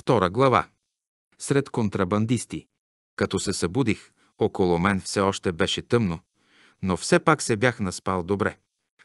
Втора глава. Сред контрабандисти. Като се събудих, около мен все още беше тъмно, но все пак се бях наспал добре.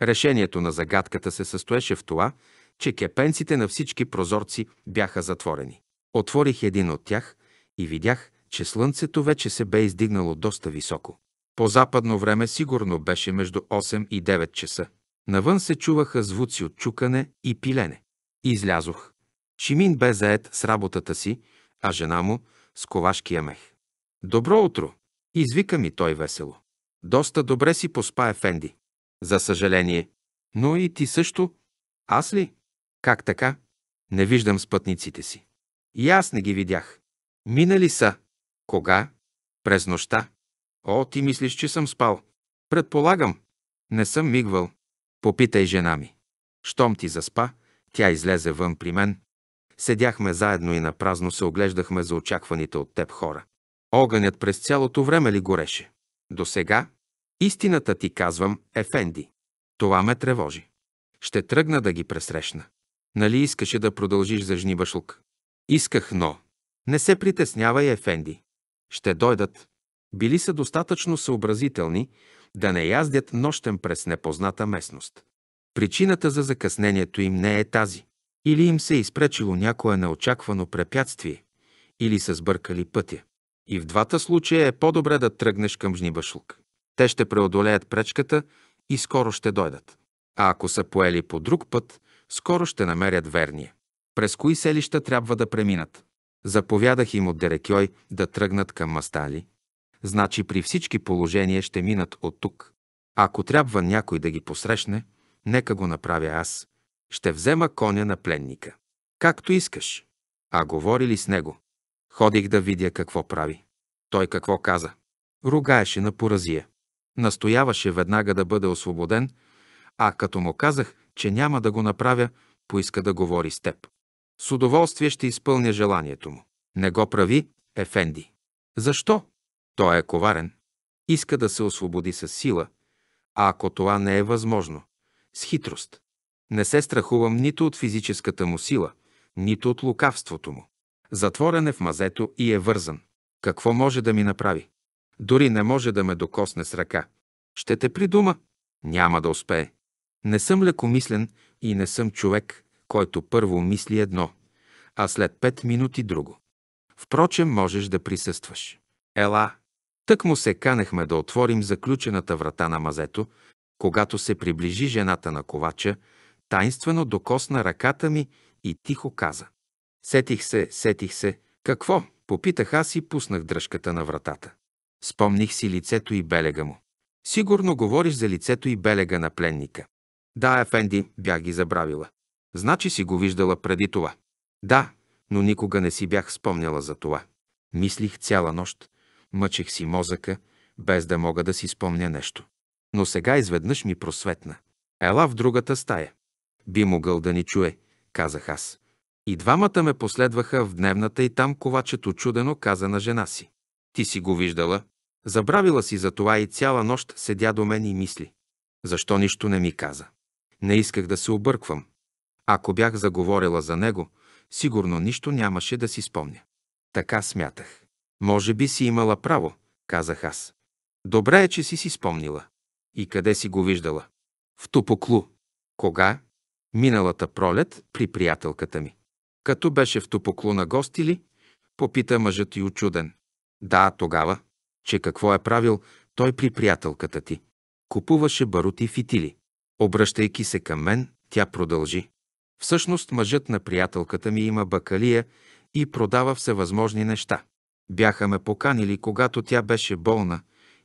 Решението на загадката се състоеше в това, че кепенците на всички прозорци бяха затворени. Отворих един от тях и видях, че слънцето вече се бе издигнало доста високо. По западно време сигурно беше между 8 и 9 часа. Навън се чуваха звуци от чукане и пилене. Излязох. Чимин бе заед с работата си, а жена му с ковашкия мех. Добро утро! Извика ми той весело. Доста добре си поспа, Ефенди. За съжаление. Но и ти също. Аз ли? Как така? Не виждам спътниците си. И аз не ги видях. Минали са. Кога? През нощта. О, ти мислиш, че съм спал. Предполагам. Не съм мигвал. Попитай жена ми. Щом ти заспа, тя излезе вън при мен, Седяхме заедно и напразно се оглеждахме за очакваните от теб хора. Огънят през цялото време ли гореше? До сега? Истината ти казвам, Ефенди. Това ме тревожи. Ще тръгна да ги пресрещна. Нали искаше да продължиш за жнибашлук? Исках, но... Не се притеснявай, Ефенди. Ще дойдат. Били са достатъчно съобразителни да не яздят нощем през непозната местност. Причината за закъснението им не е тази. Или им се е изпречило някое неочаквано препятствие, или са сбъркали пътя. И в двата случая е по-добре да тръгнеш към жнибашлук. Те ще преодолеят пречката и скоро ще дойдат. А ако са поели по друг път, скоро ще намерят верния. През кои селища трябва да преминат? Заповядах им от Дерекьой да тръгнат към Мастали. Значи при всички положения ще минат от тук. Ако трябва някой да ги посрещне, нека го направя аз. Ще взема коня на пленника. Както искаш. А говори ли с него? Ходих да видя какво прави. Той какво каза? Ругаеше на поразия. Настояваше веднага да бъде освободен, а като му казах, че няма да го направя, поиска да говори с теб. С удоволствие ще изпълня желанието му. Не го прави, Ефенди. Защо? Той е коварен. Иска да се освободи с сила, а ако това не е възможно, с хитрост. Не се страхувам нито от физическата му сила, нито от лукавството му. Затворен е в мазето и е вързан. Какво може да ми направи? Дори не може да ме докосне с ръка. Ще те придума. Няма да успее. Не съм лекомислен и не съм човек, който първо мисли едно, а след пет минути друго. Впрочем, можеш да присъстваш. Ела! Тък му се канехме да отворим заключената врата на мазето, когато се приближи жената на ковача Тайнствено докосна ръката ми и тихо каза. Сетих се, сетих се. Какво? Попитах аз и пуснах дръжката на вратата. Спомних си лицето и белега му. Сигурно говориш за лицето и белега на пленника. Да, Ефенди, бях ги забравила. Значи си го виждала преди това. Да, но никога не си бях спомняла за това. Мислих цяла нощ, мъчех си мозъка, без да мога да си спомня нещо. Но сега изведнъж ми просветна. Ела в другата стая. Би могъл да ни чуе, казах аз. И двамата ме последваха в дневната и там ковачето чудено каза на жена си. Ти си го виждала. Забравила си за това и цяла нощ седя до мен и мисли. Защо нищо не ми каза? Не исках да се обърквам. Ако бях заговорила за него, сигурно нищо нямаше да си спомня. Така смятах. Може би си имала право, казах аз. Добре е, че си си спомнила. И къде си го виждала? В Тупоклу. Кога? миналата пролет при приятелката ми. Като беше в на гости ли, попита мъжът и очуден. Да, тогава. Че какво е правил той при приятелката ти? Купуваше барут и фитили. Обръщайки се към мен, тя продължи. Всъщност мъжът на приятелката ми има бакалия и продава всевъзможни неща. Бяха ме поканили, когато тя беше болна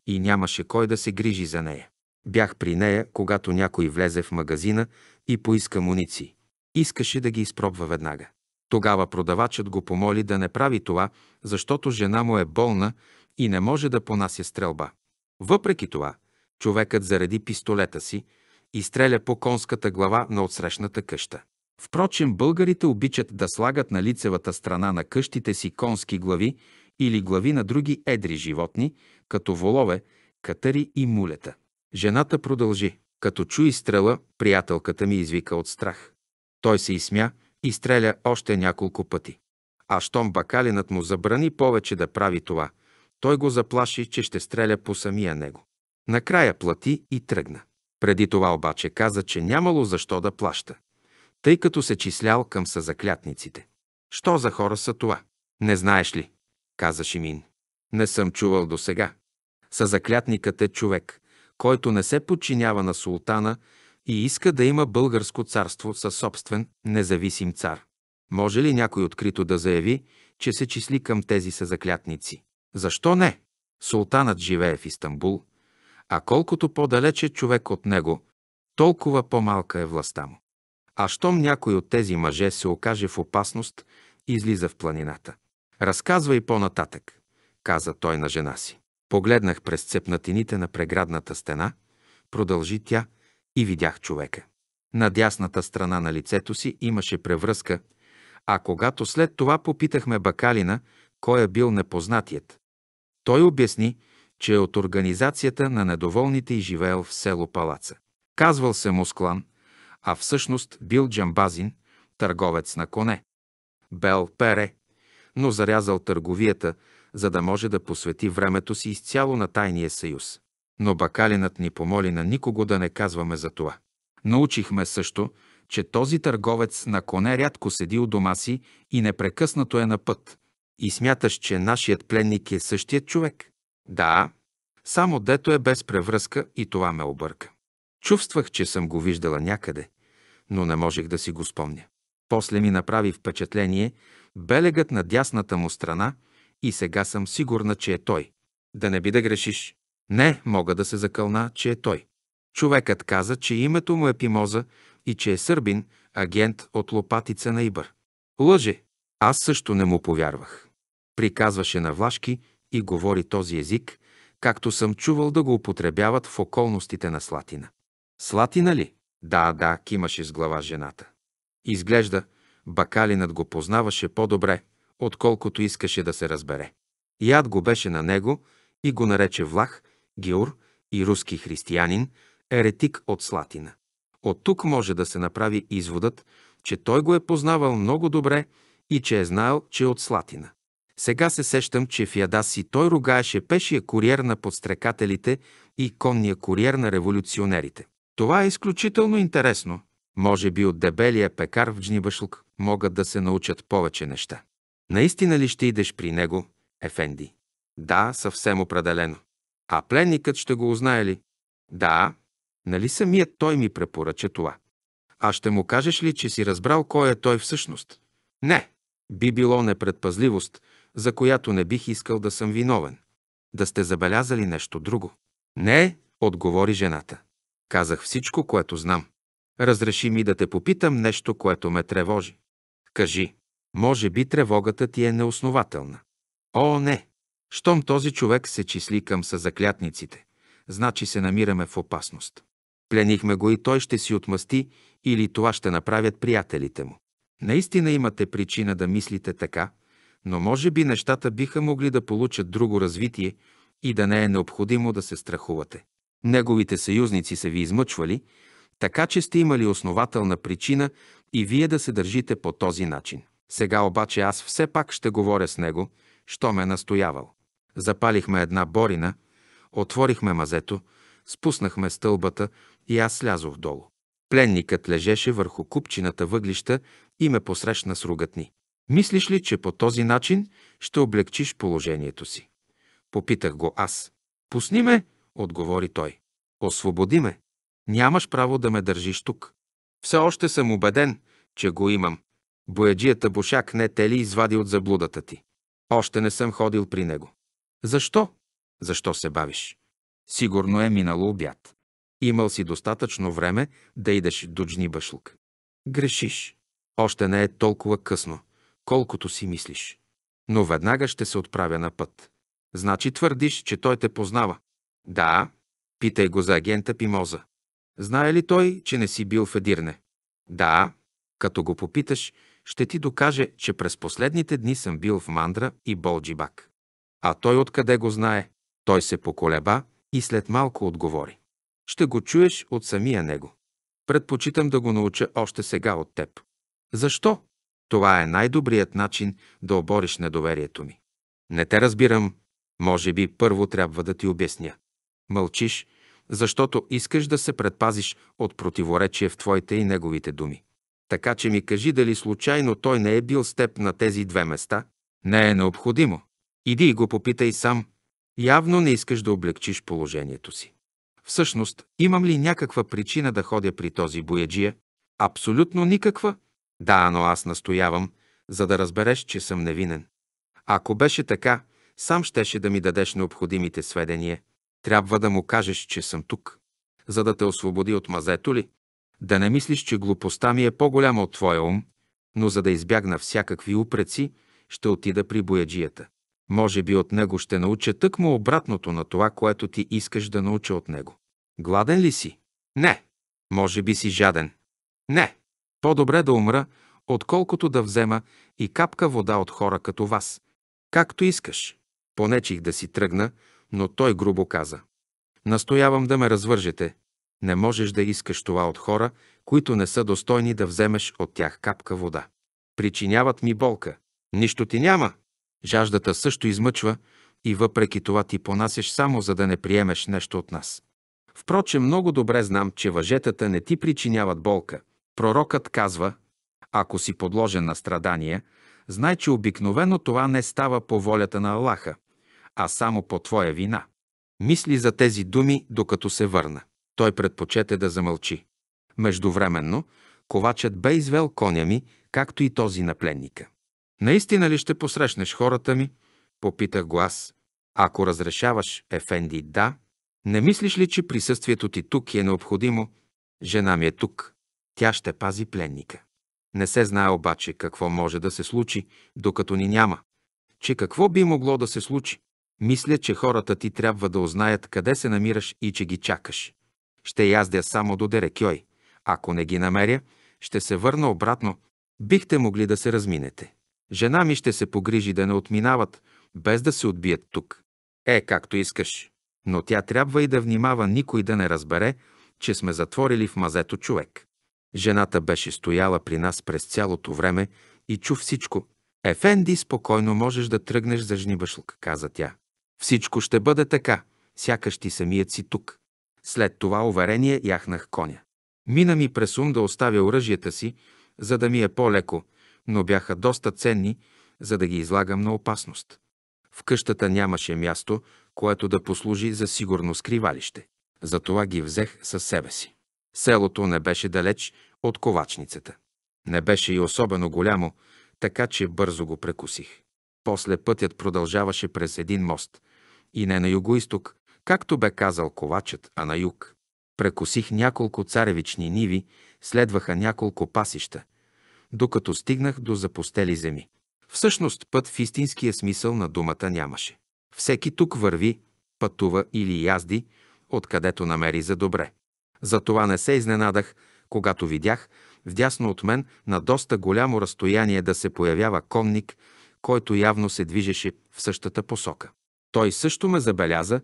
и нямаше кой да се грижи за нея. Бях при нея, когато някой влезе в магазина и поиска муници. Искаше да ги изпробва веднага. Тогава продавачът го помоли да не прави това, защото жена му е болна и не може да понася стрелба. Въпреки това, човекът зареди пистолета си и стреля по конската глава на отсрещната къща. Впрочем, българите обичат да слагат на лицевата страна на къщите си конски глави или глави на други едри животни, като волове, катъри и мулета. Жената продължи. Като чу стрела, приятелката ми извика от страх. Той се изсмя и стреля още няколко пъти. А щом бакалинът му забрани повече да прави това, той го заплаши, че ще стреля по самия него. Накрая плати и тръгна. Преди това обаче каза, че нямало защо да плаща, тъй като се числял към съзаклятниците. Що за хора са това? Не знаеш ли? каза Шимин. Не съм чувал досега. Съзаклятникът е човек, който не се подчинява на султана и иска да има българско царство със собствен независим цар. Може ли някой открито да заяви, че се числи към тези съзаклятници? Защо не? Султанът живее в Истанбул, а колкото по-далече човек от него, толкова по-малка е властта му. А щом някой от тези мъже се окаже в опасност, излиза в планината. Разказвай по-нататък, каза той на жена си. Погледнах през цепнатините на преградната стена, продължи тя, и видях човека. На дясната страна на лицето си имаше превръзка, а когато след това попитахме Бакалина, кой е бил непознатият. Той обясни, че е от организацията на недоволните и живеел в село Палаца. Казвал се Мусклан, а всъщност бил джамбазин, търговец на коне. Бел пере, но зарязал търговията, за да може да посвети времето си изцяло на тайния съюз. Но бакалинът ни помоли на никого да не казваме за това. Научихме също, че този търговец на коне рядко седи у дома си и непрекъснато е на път. И смяташ, че нашият пленник е същият човек? Да, само дето е без превръзка и това ме обърка. Чувствах, че съм го виждала някъде, но не можех да си го спомня. После ми направи впечатление белегът на дясната му страна и сега съм сигурна, че е той. Да не би да грешиш. Не, мога да се закълна, че е той. Човекът каза, че името му е Пимоза и че е сърбин, агент от лопатица на Ибър. Лъже. Аз също не му повярвах. Приказваше на Влашки и говори този език, както съм чувал да го употребяват в околностите на Слатина. Слатина ли? Да, да, кимаше с глава жената. Изглежда, Бакалинът го познаваше по-добре, отколкото искаше да се разбере. Яд го беше на него и го нарече влах, геур и руски християнин, еретик от Слатина. От тук може да се направи изводът, че той го е познавал много добре и че е знаел, че е от Слатина. Сега се сещам, че в яда си той ругаеше пешия куриер на подстрекателите и конния куриер на революционерите. Това е изключително интересно. Може би от дебелия пекар в Джнибашлк могат да се научат повече неща. Наистина ли ще идеш при него, Ефенди? Да, съвсем определено. А пленникът ще го узнае ли? Да. Нали самият той ми препоръча това? А ще му кажеш ли, че си разбрал кой е той всъщност? Не. Би било непредпазливост, за която не бих искал да съм виновен. Да сте забелязали нещо друго. Не, отговори жената. Казах всичко, което знам. Разреши ми да те попитам нещо, което ме тревожи. Кажи. Може би тревогата ти е неоснователна. О, не! Щом този човек се числи към съзаклятниците, значи се намираме в опасност. Пленихме го и той ще си отмъсти или това ще направят приятелите му. Наистина имате причина да мислите така, но може би нещата биха могли да получат друго развитие и да не е необходимо да се страхувате. Неговите съюзници са ви измъчвали, така че сте имали основателна причина и вие да се държите по този начин. Сега обаче аз все пак ще говоря с него, що ме настоявал. Запалихме една борина, отворихме мазето, спуснахме стълбата и аз слязох долу. Пленникът лежеше върху купчината въглища и ме посрещна с ругатни. Мислиш ли, че по този начин ще облегчиш положението си? Попитах го аз. Пусни ме, отговори той. Освободи ме. Нямаш право да ме държиш тук. Все още съм убеден, че го имам, Бояджията Бошак не те ли извади от заблудата ти? Още не съм ходил при него. Защо? Защо се бавиш? Сигурно е минало обяд. Имал си достатъчно време да идеш до башлук. Грешиш. Още не е толкова късно, колкото си мислиш. Но веднага ще се отправя на път. Значи твърдиш, че той те познава. Да, питай го за агента Пимоза. Знае ли той, че не си бил в Едирне? Да, като го попиташ, ще ти докаже, че през последните дни съм бил в Мандра и Болджибак. А той откъде го знае? Той се поколеба и след малко отговори. Ще го чуеш от самия него. Предпочитам да го науча още сега от теб. Защо? Това е най-добрият начин да обориш недоверието ми. Не те разбирам. Може би първо трябва да ти обясня. Мълчиш, защото искаш да се предпазиш от противоречие в твоите и неговите думи. Така че ми кажи дали случайно той не е бил с теб на тези две места. Не е необходимо. Иди и го попитай сам. Явно не искаш да облегчиш положението си. Всъщност, имам ли някаква причина да ходя при този бояджия? Абсолютно никаква. Да, но аз настоявам, за да разбереш, че съм невинен. Ако беше така, сам щеше да ми дадеш необходимите сведения. Трябва да му кажеш, че съм тук. За да те освободи от мазето ли? Да не мислиш, че глупостта ми е по-голяма от твоя ум, но за да избягна всякакви упреци, ще отида при бояджията. Може би от него ще науча тъкмо обратното на това, което ти искаш да науча от него. Гладен ли си? Не. Може би си жаден? Не. По-добре да умра, отколкото да взема и капка вода от хора като вас. Както искаш. Понечих да си тръгна, но той грубо каза. Настоявам да ме развържете. Не можеш да искаш това от хора, които не са достойни да вземеш от тях капка вода. Причиняват ми болка. Нищо ти няма. Жаждата също измъчва и въпреки това ти понасяш само за да не приемеш нещо от нас. Впрочем, много добре знам, че въжетата не ти причиняват болка. Пророкът казва, ако си подложен на страдания, знай, че обикновено това не става по волята на Аллаха, а само по твоя вина. Мисли за тези думи, докато се върна той предпочете да замълчи. Междувременно, ковачът бе извел коня ми, както и този на пленника. Наистина ли ще посрещнеш хората ми? Попитах го аз. Ако разрешаваш, Ефенди, да. Не мислиш ли, че присъствието ти тук е необходимо? Жена ми е тук. Тя ще пази пленника. Не се знае обаче какво може да се случи, докато ни няма. Че какво би могло да се случи? Мисля, че хората ти трябва да узнаят къде се намираш и че ги чакаш. Ще яздя само до Дерекьой. Ако не ги намеря, ще се върна обратно. Бихте могли да се разминете. Жена ми ще се погрижи да не отминават, без да се отбият тук. Е, както искаш. Но тя трябва и да внимава никой да не разбере, че сме затворили в мазето човек. Жената беше стояла при нас през цялото време и чу всичко. Ефенди, спокойно можеш да тръгнеш за жнибашлък, каза тя. Всичко ще бъде така, сякаш ти самият си тук. След това уверение яхнах коня. Мина ми през ум да оставя оръжията си, за да ми е по-леко, но бяха доста ценни, за да ги излагам на опасност. В къщата нямаше място, което да послужи за сигурно скривалище. Затова ги взех със себе си. Селото не беше далеч от ковачницата. Не беше и особено голямо, така че бързо го прекусих. После пътят продължаваше през един мост, и не на юго-исток, както бе казал ковачът, а на юг. Прекосих няколко царевични ниви, следваха няколко пасища, докато стигнах до запустели земи. Всъщност път в истинския смисъл на думата нямаше. Всеки тук върви, пътува или язди, откъдето намери за добре. Затова не се изненадах, когато видях, вдясно от мен, на доста голямо разстояние да се появява конник, който явно се движеше в същата посока. Той също ме забеляза,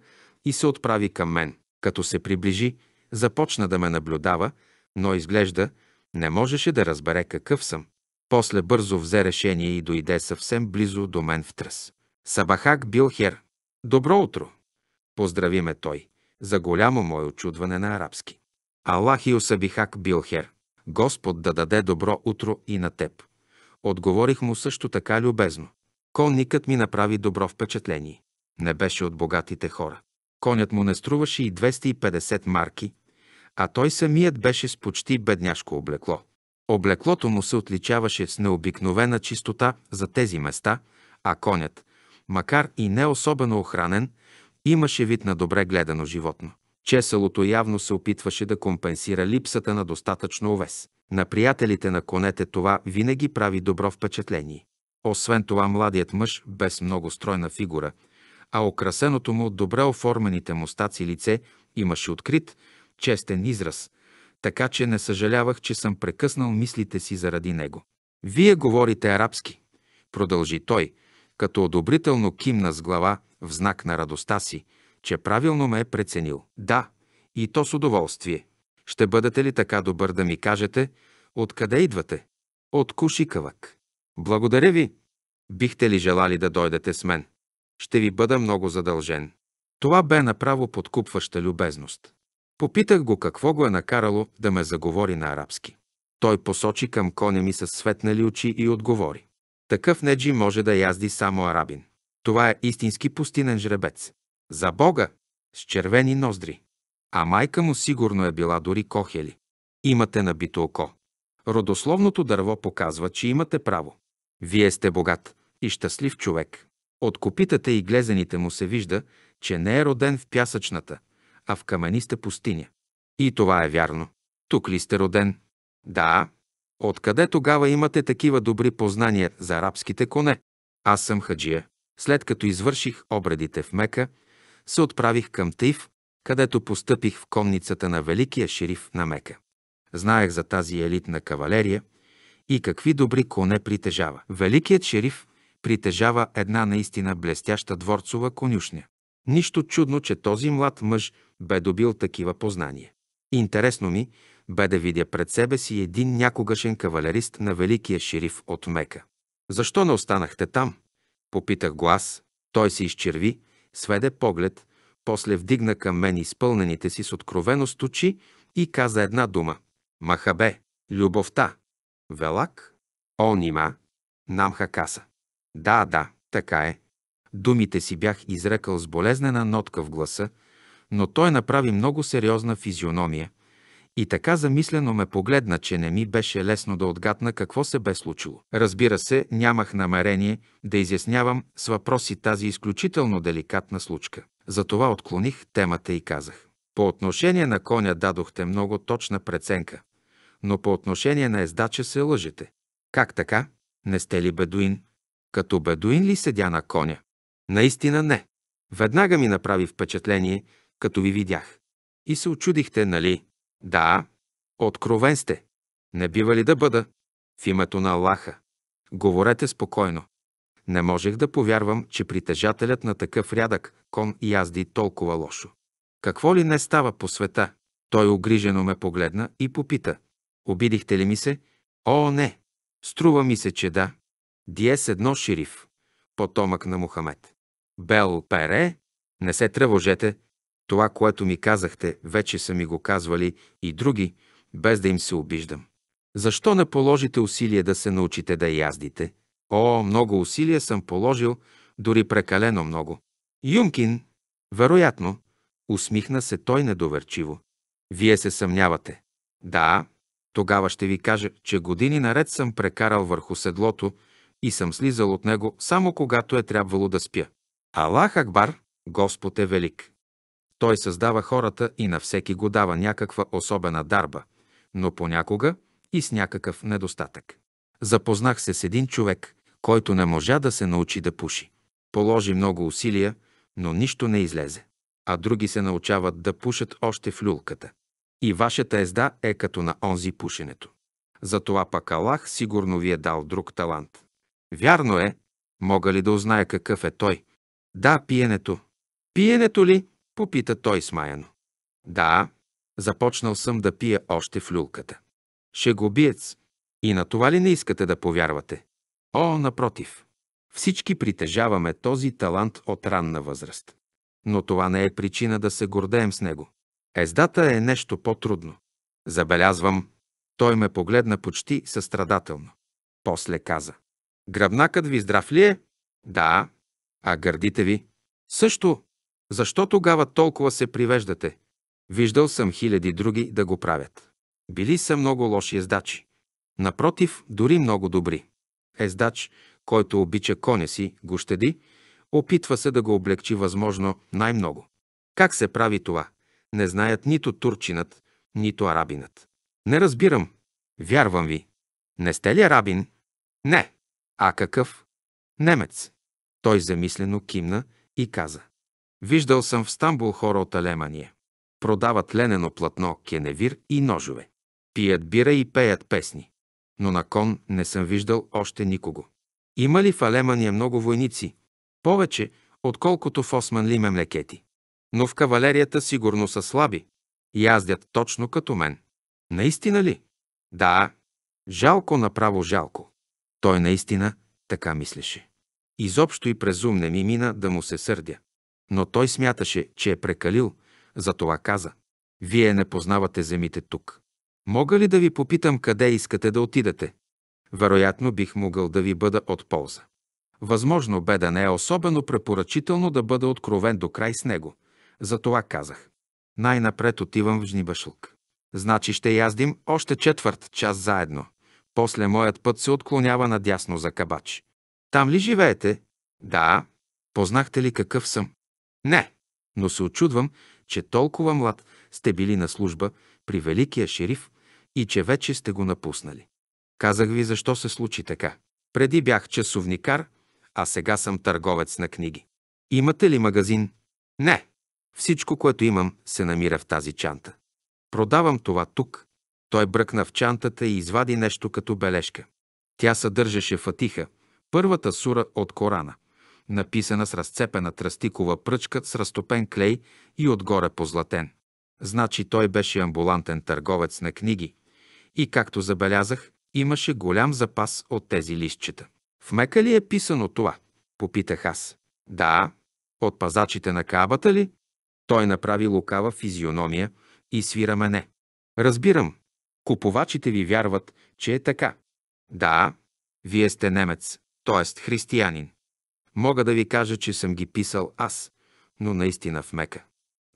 и се отправи към мен. Като се приближи, започна да ме наблюдава, но изглежда не можеше да разбере какъв съм. После бързо взе решение и дойде съвсем близо до мен в тръс. Сабахак бил хер. Добро утро! Поздрави ме той, за голямо мое очудване на арабски. Аллах и Осабихак бил хер. Господ да даде добро утро и на теб. Отговорих му също така любезно. Конникът ми направи добро впечатление. Не беше от богатите хора конят му не струваше и 250 марки, а той самият беше с почти бедняшко облекло. Облеклото му се отличаваше с необикновена чистота за тези места, а конят, макар и не особено охранен, имаше вид на добре гледано животно. Чеселото явно се опитваше да компенсира липсата на достатъчно овес. На приятелите на конете това винаги прави добро впечатление. Освен това, младият мъж, без много стройна фигура, а украсеното му от добре оформените мустаци лице имаше открит, честен израз, така че не съжалявах, че съм прекъснал мислите си заради него. Вие говорите арабски, продължи той, като одобрително кимна с глава в знак на радостта си, че правилно ме е преценил. Да, и то с удоволствие. Ще бъдете ли така добър да ми кажете, откъде идвате? От Кушикавък. Благодаря ви. Бихте ли желали да дойдете с мен? Ще ви бъда много задължен. Това бе направо подкупваща любезност. Попитах го какво го е накарало да ме заговори на арабски. Той посочи към коня ми със светнали очи и отговори. Такъв неджи може да язди само арабин. Това е истински пустинен жребец. За Бога! С червени ноздри. А майка му сигурно е била дори кохели. Имате набито око. Родословното дърво показва, че имате право. Вие сте богат и щастлив човек. От копитата и глезените му се вижда, че не е роден в пясъчната, а в камениста пустиня. И това е вярно. Тук ли сте роден? Да. Откъде тогава имате такива добри познания за арабските коне? Аз съм хаджия. След като извърших обредите в Мека, се отправих към Таиф, където постъпих в конницата на великия шериф на Мека. Знаех за тази елитна кавалерия и какви добри коне притежава. Великият шериф притежава една наистина блестяща дворцова конюшня. Нищо чудно, че този млад мъж бе добил такива познания. Интересно ми бе да видя пред себе си един някогашен кавалерист на великия шериф от Мека. Защо не останахте там? Попитах глас. Той се изчерви, сведе поглед, после вдигна към мен изпълнените си с откровеност очи и каза една дума. Махабе, любовта. Велак, онима, намха каса. Да, да, така е. Думите си бях изрекал с болезнена нотка в гласа, но той направи много сериозна физиономия и така замислено ме погледна, че не ми беше лесно да отгадна какво се бе случило. Разбира се, нямах намерение да изяснявам с въпроси тази изключително деликатна случка. Затова отклоних темата и казах. По отношение на коня дадохте много точна преценка, но по отношение на ездача се лъжете. Как така? Не сте ли бедуин? Като бедуин ли седя на коня? Наистина не. Веднага ми направи впечатление, като ви видях. И се очудихте, нали? Да, откровен сте. Не бива ли да бъда? В името на Аллаха. Говорете спокойно. Не можех да повярвам, че притежателят на такъв рядък кон язди толкова лошо. Какво ли не става по света? Той огрижено ме погледна и попита. Обидихте ли ми се? О, не! Струва ми се, че да. Диес едно Шериф, потомък на Мухамед. Бел Пере, не се тревожете, това, което ми казахте, вече са ми го казвали и други, без да им се обиждам. Защо не положите усилие да се научите да яздите? О, много усилия съм положил, дори прекалено много. Юмкин, вероятно, усмихна се той недоверчиво. Вие се съмнявате. Да, тогава ще ви кажа, че години наред съм прекарал върху седлото и съм слизал от него само когато е трябвало да спя. Аллах Акбар, Господ е велик. Той създава хората и на всеки го дава някаква особена дарба, но понякога и с някакъв недостатък. Запознах се с един човек, който не можа да се научи да пуши. Положи много усилия, но нищо не излезе. А други се научават да пушат още в люлката. И вашата езда е като на онзи пушенето. Затова пък Аллах сигурно ви е дал друг талант. Вярно е. Мога ли да узная какъв е той? Да, пиенето. Пиенето ли? Попита той смаяно. Да, започнал съм да пия още в люлката. Шегобиец. И на това ли не искате да повярвате? О, напротив. Всички притежаваме този талант от ранна възраст. Но това не е причина да се гордеем с него. Ездата е нещо по-трудно. Забелязвам. Той ме погледна почти състрадателно. После каза. Гръбнакът ви здрав ли е? Да. А гърдите ви? Също. Защо тогава толкова се привеждате? Виждал съм хиляди други да го правят. Били са много лоши ездачи. Напротив, дори много добри. Ездач, който обича коня си, го щеди, опитва се да го облегчи възможно най-много. Как се прави това? Не знаят нито турчинът, нито арабинът. Не разбирам. Вярвам ви. Не сте ли арабин? Не. А какъв? Немец. Той замислено кимна и каза. Виждал съм в Стамбул хора от Алемания. Продават ленено платно, кеневир и ножове. Пият бира и пеят песни. Но на кон не съм виждал още никого. Има ли в Алемания много войници? Повече, отколкото в осман Османли мемлекети. Но в кавалерията сигурно са слаби. Яздят точно като мен. Наистина ли? Да. Жалко, направо жалко. Той наистина така мислеше. Изобщо и през ум не ми мина да му се сърдя. Но той смяташе, че е прекалил, затова каза. Вие не познавате земите тук. Мога ли да ви попитам къде искате да отидете? Вероятно бих могъл да ви бъда от полза. Възможно бе да не е особено препоръчително да бъда откровен до край с него. Затова казах. Най-напред отивам в Жнибашлък. Значи ще яздим още четвърт час заедно. После моят път се отклонява надясно за кабач. Там ли живеете? Да. Познахте ли какъв съм? Не. Но се очудвам, че толкова млад сте били на служба при великия шериф и че вече сте го напуснали. Казах ви защо се случи така. Преди бях часовникар, а сега съм търговец на книги. Имате ли магазин? Не. Всичко, което имам, се намира в тази чанта. Продавам това тук, той бръкна в чантата и извади нещо като бележка. Тя съдържаше Фатиха, първата сура от Корана, написана с разцепена тръстикова пръчка с разтопен клей и отгоре позлатен. Значи той беше амбулантен търговец на книги и, както забелязах, имаше голям запас от тези листчета. В Мека ли е писано това? Попитах аз. Да, от пазачите на Каабата ли? Той направи лукава физиономия и свира мене. Разбирам, Купувачите ви вярват, че е така. Да, вие сте немец, т.е. християнин. Мога да ви кажа, че съм ги писал аз, но наистина в мека.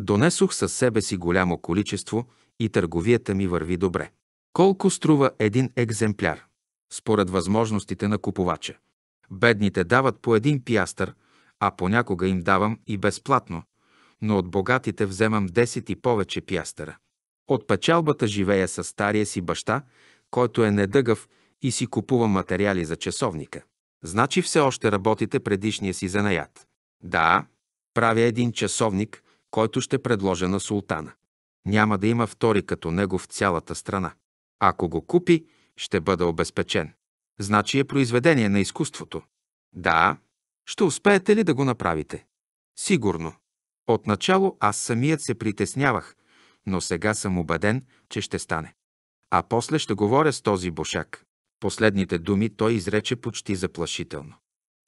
Донесох със себе си голямо количество и търговията ми върви добре. Колко струва един екземпляр? Според възможностите на купувача. Бедните дават по един пиастър, а понякога им давам и безплатно, но от богатите вземам 10 и повече пиастъра. От печалбата живея с стария си баща, който е недъгъв и си купува материали за часовника. Значи все още работите предишния си занаят. Да, правя един часовник, който ще предложа на султана. Няма да има втори като него в цялата страна. Ако го купи, ще бъда обезпечен. Значи е произведение на изкуството. Да, ще успеете ли да го направите? Сигурно. Отначало аз самият се притеснявах, но сега съм убеден, че ще стане. А после ще говоря с този бошак. Последните думи той изрече почти заплашително.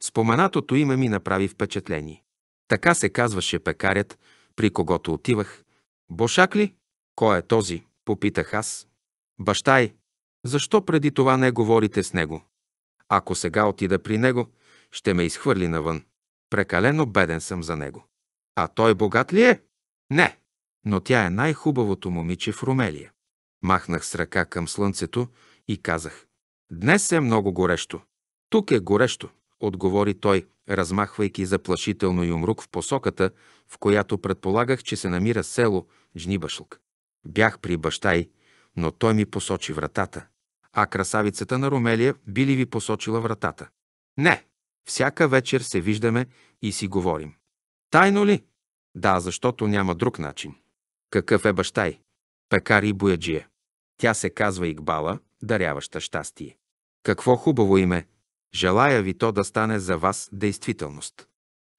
Споменатото име ми направи впечатление. Така се казваше пекарят, при когото отивах. Бошак ли? Кой е този? Попитах аз. Баща й. Защо преди това не говорите с него? Ако сега отида при него, ще ме изхвърли навън. Прекалено беден съм за него. А той богат ли е? Не но тя е най-хубавото момиче в Румелия. Махнах с ръка към слънцето и казах. Днес е много горещо. Тук е горещо, отговори той, размахвайки заплашително юмрук в посоката, в която предполагах, че се намира село Жнибашлк. Бях при баща й, но той ми посочи вратата. А красавицата на Румелия би ли ви посочила вратата? Не. Всяка вечер се виждаме и си говорим. Тайно ли? Да, защото няма друг начин. Какъв е баща й? Пекар и бояджия. Тя се казва Игбала, даряваща щастие. Какво хубаво име! Желая ви то да стане за вас действителност.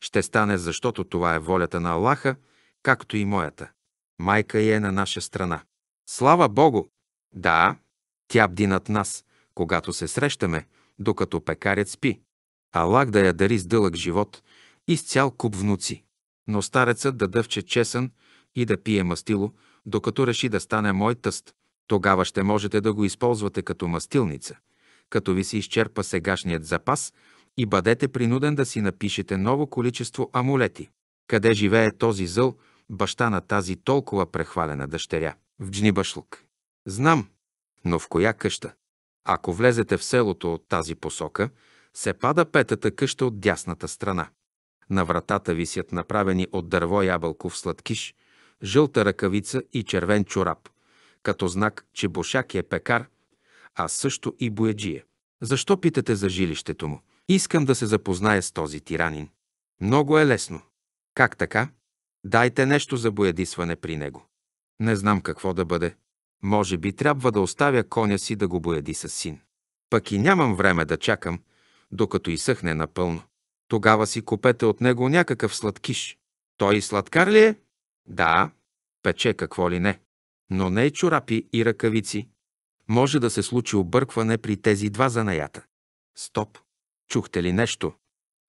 Ще стане, защото това е волята на Аллаха, както и моята. Майка й е на наша страна. Слава Богу! Да, тя бди над нас, когато се срещаме, докато пекарят спи. Аллах да я дари с дълъг живот и с цял куп внуци. Но старецът да дъвче чесън и да пие мастило, докато реши да стане мой тъст. Тогава ще можете да го използвате като мастилница, като ви се изчерпа сегашният запас и бъдете принуден да си напишете ново количество амулети. Къде живее този зъл, баща на тази толкова прехвалена дъщеря? В Джнибашлук. Знам, но в коя къща? Ако влезете в селото от тази посока, се пада петата къща от дясната страна. На вратата висят направени от дърво ябълков сладкиш, жълта ръкавица и червен чорап, като знак, че Бошак е пекар, а също и бояджие. Защо питате за жилището му? Искам да се запозная с този тиранин. Много е лесно. Как така? Дайте нещо за боядисване при него. Не знам какво да бъде. Може би трябва да оставя коня си да го бояди с син. Пък и нямам време да чакам, докато изсъхне напълно. Тогава си купете от него някакъв сладкиш. Той и сладкар ли е? Да, пече какво ли не, но не е чорапи и ръкавици. Може да се случи объркване при тези два занаята. Стоп! Чухте ли нещо?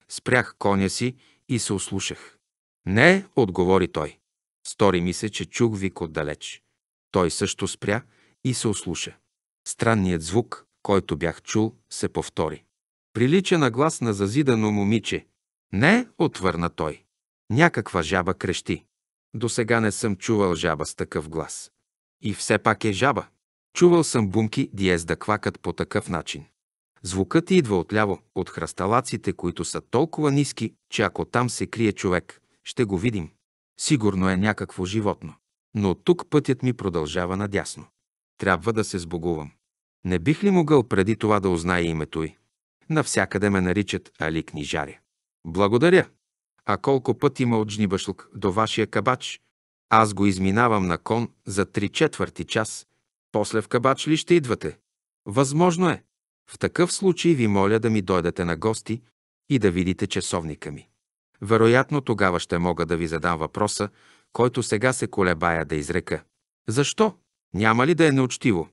Спрях коня си и се ослушах. Не, отговори той. Стори ми се, че чух вик отдалеч. Той също спря и се ослуша. Странният звук, който бях чул, се повтори. Прилича на глас на зазидано момиче. Не, отвърна той. Някаква жаба крещи. До сега не съм чувал жаба с такъв глас. И все пак е жаба. Чувал съм бумки диез да квакат по такъв начин. Звукът идва отляво, от храсталаците, които са толкова ниски, че ако там се крие човек, ще го видим. Сигурно е някакво животно. Но от тук пътят ми продължава надясно. Трябва да се сбогувам. Не бих ли могъл преди това да узная името й? Навсякъде ме наричат Али Книжаря. Благодаря, а колко път има от жнибашлък до вашия кабач? Аз го изминавам на кон за три четвърти час. После в кабач ли ще идвате? Възможно е. В такъв случай ви моля да ми дойдете на гости и да видите часовника ми. Вероятно тогава ще мога да ви задам въпроса, който сега се колебая да изрека. Защо? Няма ли да е неучтиво?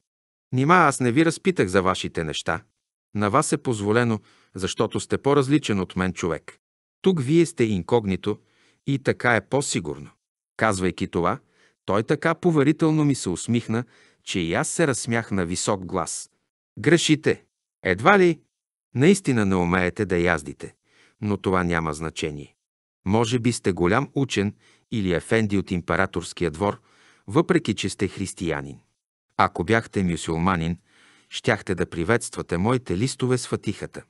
Нима аз не ви разпитах за вашите неща. На вас е позволено, защото сте по-различен от мен човек. Тук вие сте инкогнито и така е по-сигурно. Казвайки това, той така поверително ми се усмихна, че и аз се разсмях на висок глас. Грешите! Едва ли? Наистина не умеете да яздите, но това няма значение. Може би сте голям учен или ефенди от императорския двор, въпреки че сте християнин. Ако бяхте мюсюлманин, щяхте да приветствате моите листове с фатихата.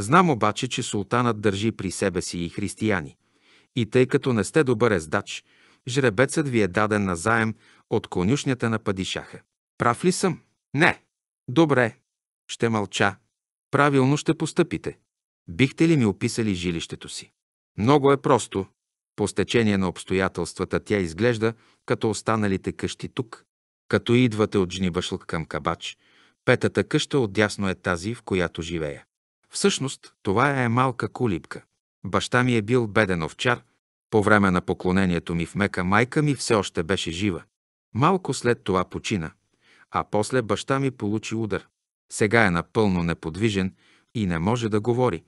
Знам обаче, че султанът държи при себе си и християни. И тъй като не сте добър ездач, жребецът ви е даден на заем от конюшнята на Падишаха. Прав ли съм? Не. Добре. Ще мълча. Правилно ще постъпите. Бихте ли ми описали жилището си? Много е просто. По стечение на обстоятелствата тя изглежда като останалите къщи тук. Като идвате от Жнибашлък към Кабач, петата къща отдясно е тази, в която живея. Всъщност, това е малка кулипка. Баща ми е бил беден овчар. По време на поклонението ми в Мека майка ми все още беше жива. Малко след това почина, а после баща ми получи удар. Сега е напълно неподвижен и не може да говори,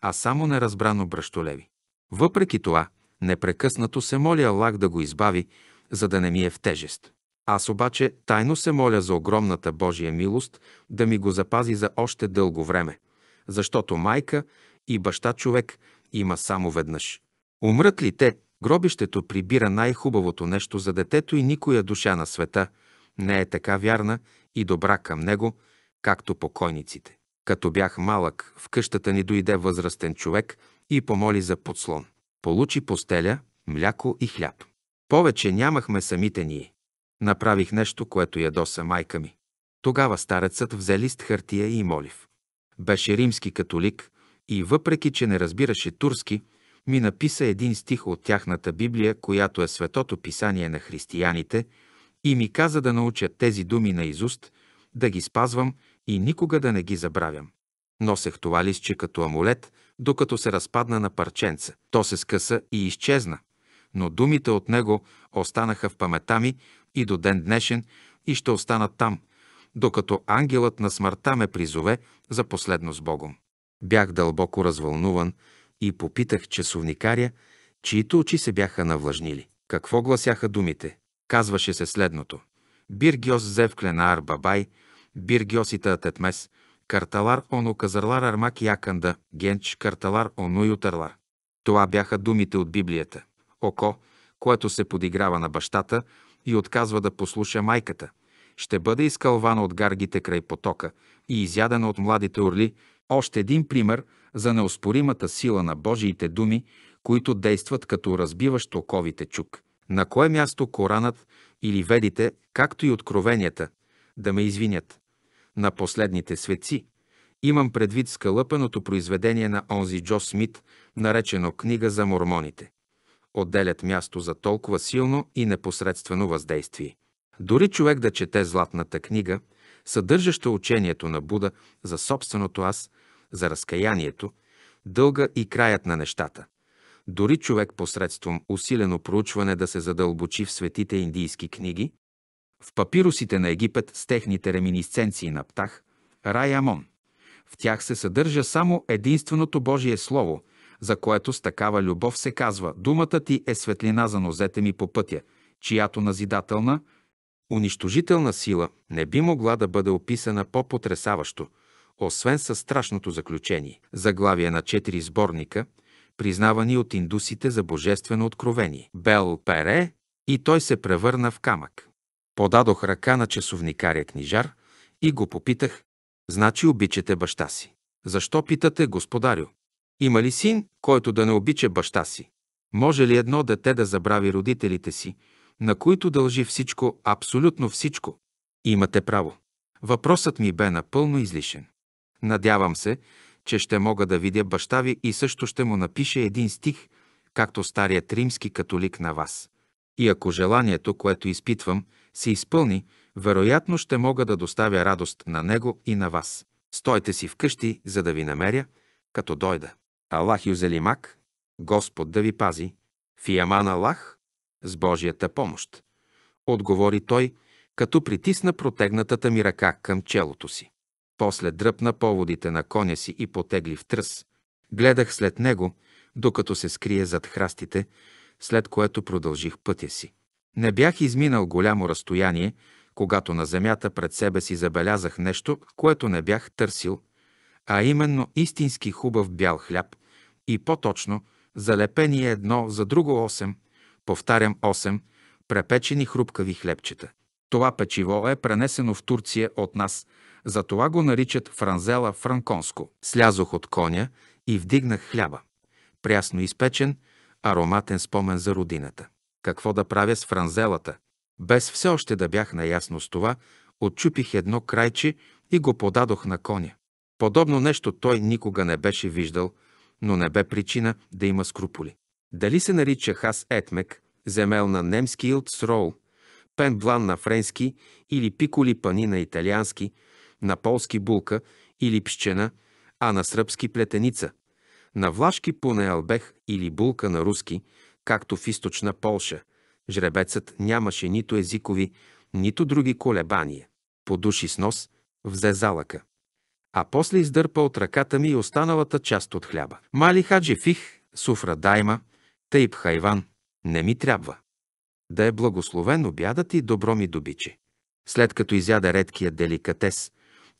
а само неразбрано бръщолеви. Въпреки това, непрекъснато се моля Аллах да го избави, за да не ми е в тежест. Аз обаче тайно се моля за огромната Божия милост да ми го запази за още дълго време, защото майка и баща човек има само веднъж. Умрат ли те, гробището прибира най-хубавото нещо за детето и никоя душа на света не е така вярна и добра към него, както покойниците. Като бях малък, в къщата ни дойде възрастен човек и помоли за подслон. Получи постеля, мляко и хляб. Повече нямахме самите ние. Направих нещо, което ядоса майка ми. Тогава старецът взе лист хартия и молив. Беше римски католик и въпреки, че не разбираше турски, ми написа един стих от тяхната Библия, която е светото писание на християните, и ми каза да науча тези думи на изуст, да ги спазвам и никога да не ги забравям. Носех това листче като амулет, докато се разпадна на парченца. То се скъса и изчезна, но думите от него останаха в памета ми и до ден днешен и ще останат там – докато ангелът на смъртта ме призове за последно с Богом. Бях дълбоко развълнуван и попитах часовникаря, чието очи се бяха навлажнили. Какво гласяха думите? Казваше се следното. Биргиос зевкленаар бабай, биргиосита тетмес, карталар оно казарлар армак яканда, генч карталар оно ютарлар. Това бяха думите от Библията. Око, което се подиграва на бащата и отказва да послуша майката, ще бъде изкалвана от гаргите край потока и изядена от младите орли, още един пример за неоспоримата сила на Божиите думи, които действат като разбиващ оковите чук. На кое място Коранът или ведите, както и откровенията, да ме извинят, на последните светци, имам предвид скалъпеното произведение на онзи Джо Смит, наречено «Книга за мормоните» отделят място за толкова силно и непосредствено въздействие. Дори човек да чете златната книга, съдържаща учението на Буда за собственото аз, за разкаянието, дълга и краят на нещата. Дори човек посредством усилено проучване да се задълбочи в светите индийски книги, в папирусите на Египет с техните реминисценции на Птах, Рай Амон. В тях се съдържа само единственото Божие Слово, за което с такава любов се казва «Думата ти е светлина за нозете ми по пътя», чиято назидателна – унищожителна сила не би могла да бъде описана по-потресаващо, освен със страшното заключение. Заглавие на четири сборника, признавани от индусите за божествено откровение. Бел пере и той се превърна в камък. Подадох ръка на часовникаря книжар и го попитах, значи обичате баща си. Защо питате, господарю? Има ли син, който да не обича баща си? Може ли едно дете да забрави родителите си, на които дължи всичко, абсолютно всичко. Имате право. Въпросът ми бе напълно излишен. Надявам се, че ще мога да видя баща ви и също ще му напише един стих, както старият римски католик на вас. И ако желанието, което изпитвам, се изпълни, вероятно ще мога да доставя радост на него и на вас. Стойте си вкъщи, за да ви намеря, като дойда. Аллах Юзелимак, Господ да ви пази. Фиаман Аллах, с Божията помощ, отговори той, като притисна протегнатата ми ръка към челото си. После дръпна поводите на коня си и потегли в тръс. Гледах след него, докато се скрие зад храстите, след което продължих пътя си. Не бях изминал голямо разстояние, когато на земята пред себе си забелязах нещо, което не бях търсил, а именно истински хубав бял хляб и по-точно залепени едно за друго осем – Повтарям 8. Препечени хрупкави хлебчета. Това печиво е пренесено в Турция от нас, затова го наричат франзела франконско. Слязох от коня и вдигнах хляба. Прясно изпечен, ароматен спомен за родината. Какво да правя с франзелата? Без все още да бях наясно с това, отчупих едно крайче и го подадох на коня. Подобно нещо той никога не беше виждал, но не бе причина да има скруполи. Дали се нарича хас етмек, земел на немски пен пенблан на френски или пиколи пани на италиански, на полски булка или пщена, а на сръбски плетеница, на влашки Албех или булка на руски, както в източна Полша. Жребецът нямаше нито езикови, нито други колебания. Подуши с нос, взе залъка. А после издърпа от ръката ми и останалата част от хляба. Мали Хаджи Фих, Суфра Дайма, тъй, Хайван, не ми трябва. Да е благословен обядът и добро ми добиче. След като изяда редкия деликатес,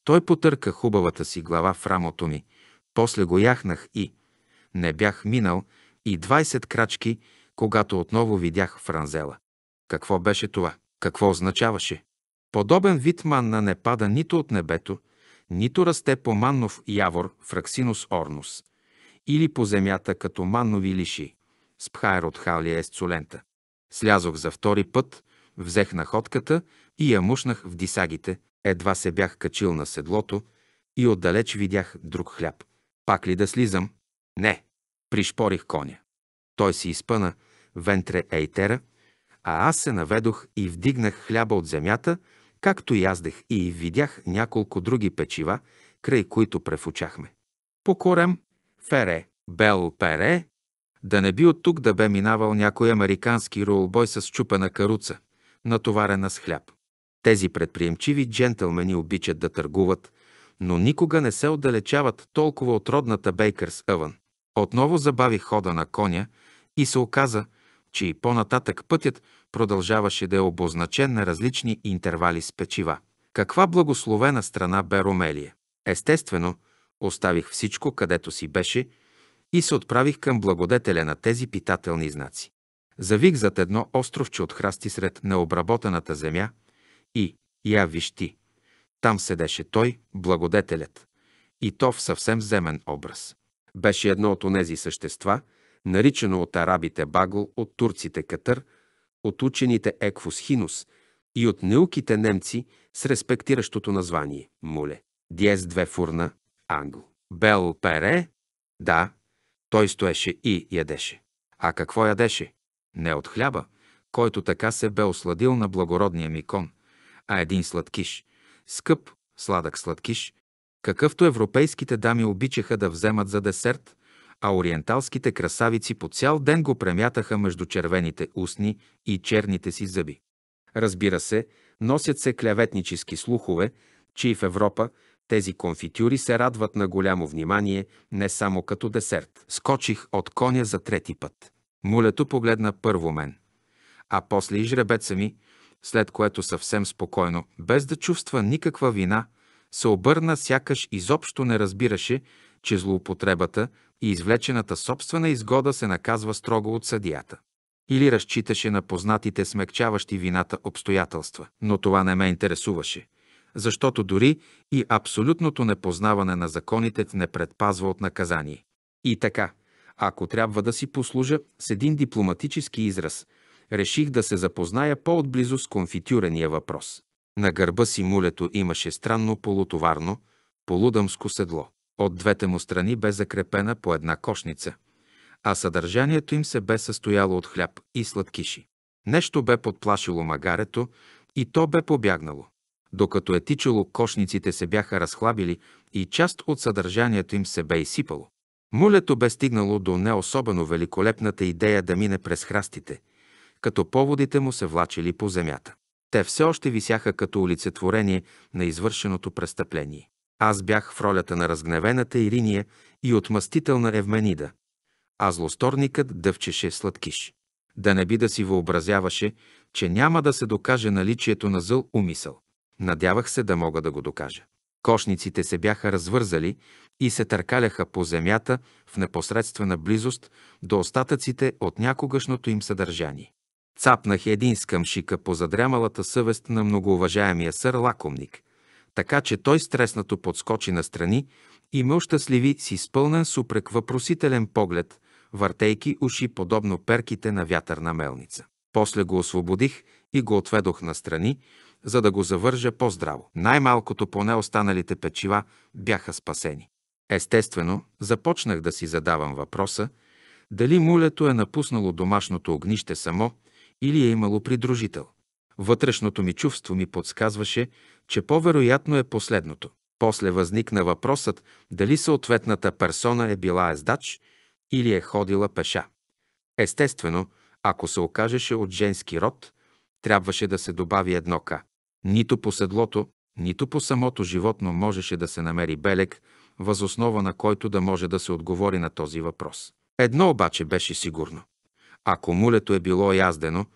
той потърка хубавата си глава в рамото ми, после го яхнах и не бях минал и 20 крачки, когато отново видях Франзела. Какво беше това? Какво означаваше? Подобен вид манна не пада нито от небето, нито расте по маннов явор Фраксинус орнус, или по земята като маннови лиши с пхайр от халия есцолента. Слязох за втори път, взех находката и я мушнах в дисагите. Едва се бях качил на седлото и отдалеч видях друг хляб. Пак ли да слизам? Не. Пришпорих коня. Той си изпъна вентре Ейтера, а аз се наведох и вдигнах хляба от земята, както яздех и видях няколко други печива, край които префучахме. Покорем, фере, бел пере, да не би от тук да бе минавал някой американски ролбой с чупена каруца, натоварена с хляб. Тези предприемчиви джентълмени обичат да търгуват, но никога не се отдалечават толкова от родната Бейкърс Авън. Отново забави хода на коня и се оказа, че и по-нататък пътят продължаваше да е обозначен на различни интервали с печива. Каква благословена страна бе Ромелия! Естествено, оставих всичко, където си беше – и се отправих към благодетеля на тези питателни знаци. Завих зад едно островче от храсти сред необработената земя и, я виж ти, там седеше той, благодетелят, и то в съвсем земен образ. Беше едно от онези същества, наричано от арабите багъл, от турците катър, от учените еквус хинус и от неуките немци с респектиращото название – муле. Диез две фурна – англ. Бел пере – да, той стоеше и ядеше. А какво ядеше? Не от хляба, който така се бе осладил на благородния Микон, а един сладкиш, скъп, сладък сладкиш, какъвто европейските дами обичаха да вземат за десерт, а ориенталските красавици по цял ден го премятаха между червените устни и черните си зъби. Разбира се, носят се клеветнически слухове, че и в Европа тези конфитюри се радват на голямо внимание не само като десерт. Скочих от коня за трети път. Мулето погледна първо мен, а после и жребеца ми, след което съвсем спокойно, без да чувства никаква вина, се обърна, сякаш изобщо не разбираше, че злоупотребата и извлечената собствена изгода се наказва строго от съдията. Или разчиташе на познатите смягчаващи вината обстоятелства. Но това не ме интересуваше – защото дори и абсолютното непознаване на законите не предпазва от наказание. И така, ако трябва да си послужа с един дипломатически израз, реших да се запозная по-отблизо с конфитюрения въпрос. На гърба си мулето имаше странно полутоварно, полудъмско седло. От двете му страни бе закрепена по една кошница, а съдържанието им се бе състояло от хляб и сладкиши. Нещо бе подплашило магарето и то бе побягнало. Докато е тичало, кошниците се бяха разхлабили и част от съдържанието им се бе изсипало. Мулето бе стигнало до не особено великолепната идея да мине през храстите, като поводите му се влачили по земята. Те все още висяха като олицетворение на извършеното престъпление. Аз бях в ролята на разгневената Ириния и отмъстителна Евменида, а злосторникът дъвчеше сладкиш. Да не би да си въобразяваше, че няма да се докаже наличието на зъл умисъл. Надявах се да мога да го докажа. Кошниците се бяха развързали и се търкаляха по земята в непосредствена близост до остатъците от някогашното им съдържание. Цапнах един скъмшика по задрямалата съвест на многоуважаемия сър Лакомник, така че той стреснато подскочи настрани и ме ощастливи с изпълнен супрек въпросителен поглед, въртейки уши подобно перките на вятърна мелница. После го освободих и го отведох настрани, за да го завържа по-здраво. Най-малкото поне останалите печива бяха спасени. Естествено, започнах да си задавам въпроса дали мулето е напуснало домашното огнище само или е имало придружител. Вътрешното ми чувство ми подсказваше, че по-вероятно е последното. После възникна въпросът дали съответната персона е била ездач или е ходила пеша. Естествено, ако се окажеше от женски род, трябваше да се добави едно ка. Нито по седлото, нито по самото животно можеше да се намери белег, възоснова на който да може да се отговори на този въпрос. Едно обаче беше сигурно. Ако мулето е било яздено,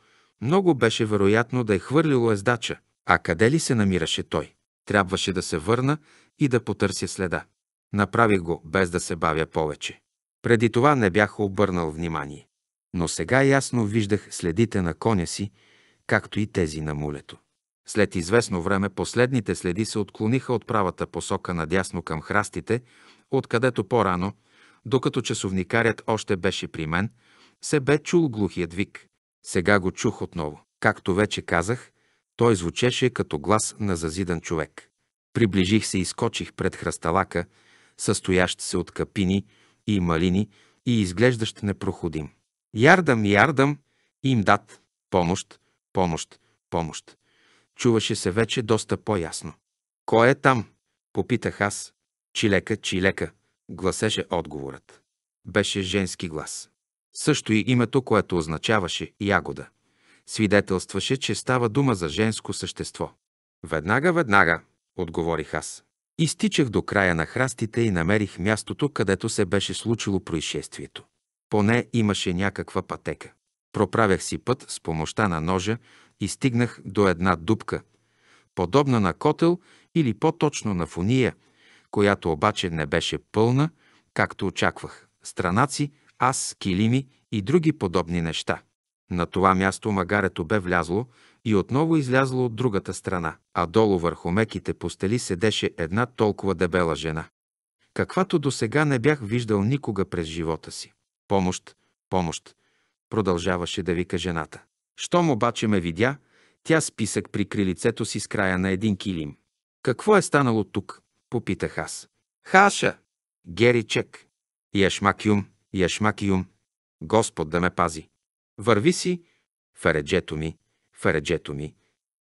много беше вероятно да е хвърлило ездача. А къде ли се намираше той? Трябваше да се върна и да потърся следа. Направих го, без да се бавя повече. Преди това не бях обърнал внимание. Но сега ясно виждах следите на коня си, както и тези на мулето. След известно време последните следи се отклониха от правата посока надясно към храстите, откъдето по-рано, докато часовникарят още беше при мен, се бе чул глухият вик. Сега го чух отново. Както вече казах, той звучеше като глас на зазидан човек. Приближих се и скочих пред храсталака, състоящ се от капини и малини и изглеждащ непроходим. Ярдам, ярдам, им дат, помощ, помощ, помощ. Чуваше се вече доста по-ясно. Кой е там? Попитах аз. Чилека, чилека, гласеше отговорът. Беше женски глас. Също и името, което означаваше ягода. Свидетелстваше, че става дума за женско същество. Веднага, веднага, отговорих аз. Изтичах до края на храстите и намерих мястото, където се беше случило происшествието. Поне имаше някаква пътека. Проправях си път с помощта на ножа, и стигнах до една дупка, подобна на котел или по-точно на фуния, която обаче не беше пълна, както очаквах. Странаци, аз, килими и други подобни неща. На това място магарето бе влязло и отново излязло от другата страна, а долу върху меките постели седеше една толкова дебела жена, каквато до сега не бях виждал никога през живота си. Помощ, помощ, продължаваше да вика жената. Щом обаче ме видя, тя списък прикри лицето си с края на един килим. Какво е станало тук? Попитах аз. Хаша! Геричък! Яшмакюм, яшмакиум! Господ да ме пази! Върви си! Фареджето ми, фареджето ми!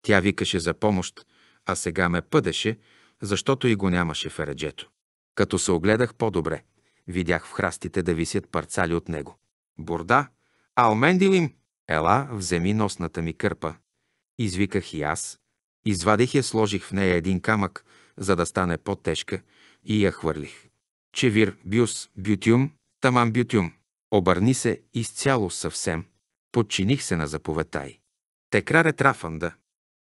Тя викаше за помощ, а сега ме пъдеше, защото и го нямаше фареджето. Като се огледах по-добре, видях в храстите да висят парцали от него. Борда, алмендилим, Ела, вземи носната ми кърпа. Извиках и аз. Извадих я, сложих в нея един камък, за да стане по-тежка, и я хвърлих. Чевир, бюс, бютюм, тамам бютюм. Обърни се изцяло съвсем. Подчиних се на заповедта й. Текраре трафанда.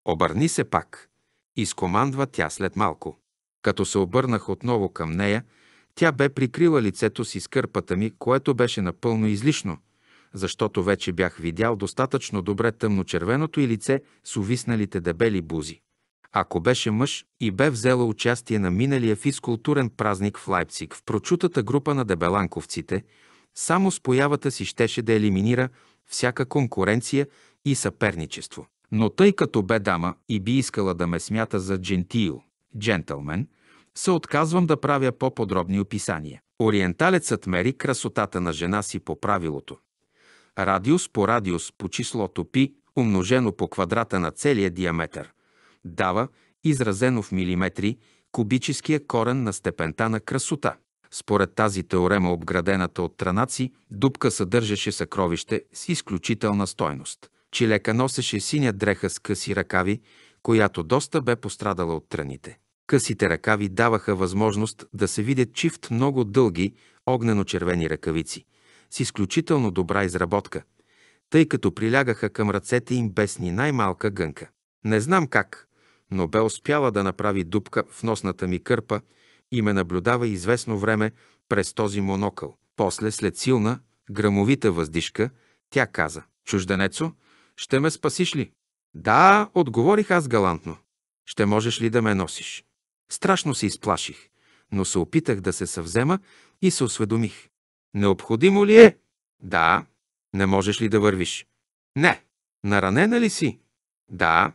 Обърни се пак. Изкомандва тя след малко. Като се обърнах отново към нея, тя бе прикрила лицето си с кърпата ми, което беше напълно излишно – защото вече бях видял достатъчно добре тъмночервеното и лице с увисналите дебели бузи. Ако беше мъж и бе взела участие на миналия физкултурен празник в Лайпциг в прочутата група на дебеланковците, само с появата си щеше да елиминира всяка конкуренция и съперничество. Но тъй като бе дама и би искала да ме смята за джентил, джентълмен, се отказвам да правя по-подробни описания. Ориенталецът мери красотата на жена си по правилото радиус по радиус по числото пи, умножено по квадрата на целия диаметър, дава, изразено в милиметри, кубическия корен на степента на красота. Според тази теорема, обградената от транаци, дупка съдържаше съкровище с изключителна стойност. Чилека носеше синя дреха с къси ръкави, която доста бе пострадала от траните. Късите ръкави даваха възможност да се видят чифт много дълги, огнено-червени ръкавици – с изключително добра изработка, тъй като прилягаха към ръцете им без ни най-малка гънка. Не знам как, но бе успяла да направи дупка в носната ми кърпа и ме наблюдава известно време през този монокъл. После, след силна, грамовита въздишка, тя каза «Чужденецо, ще ме спасиш ли?» «Да», отговорих аз галантно. «Ще можеш ли да ме носиш?» Страшно се изплаших, но се опитах да се съвзема и се осведомих. Необходимо ли е? Да. Не можеш ли да вървиш? Не. Наранена ли си? Да.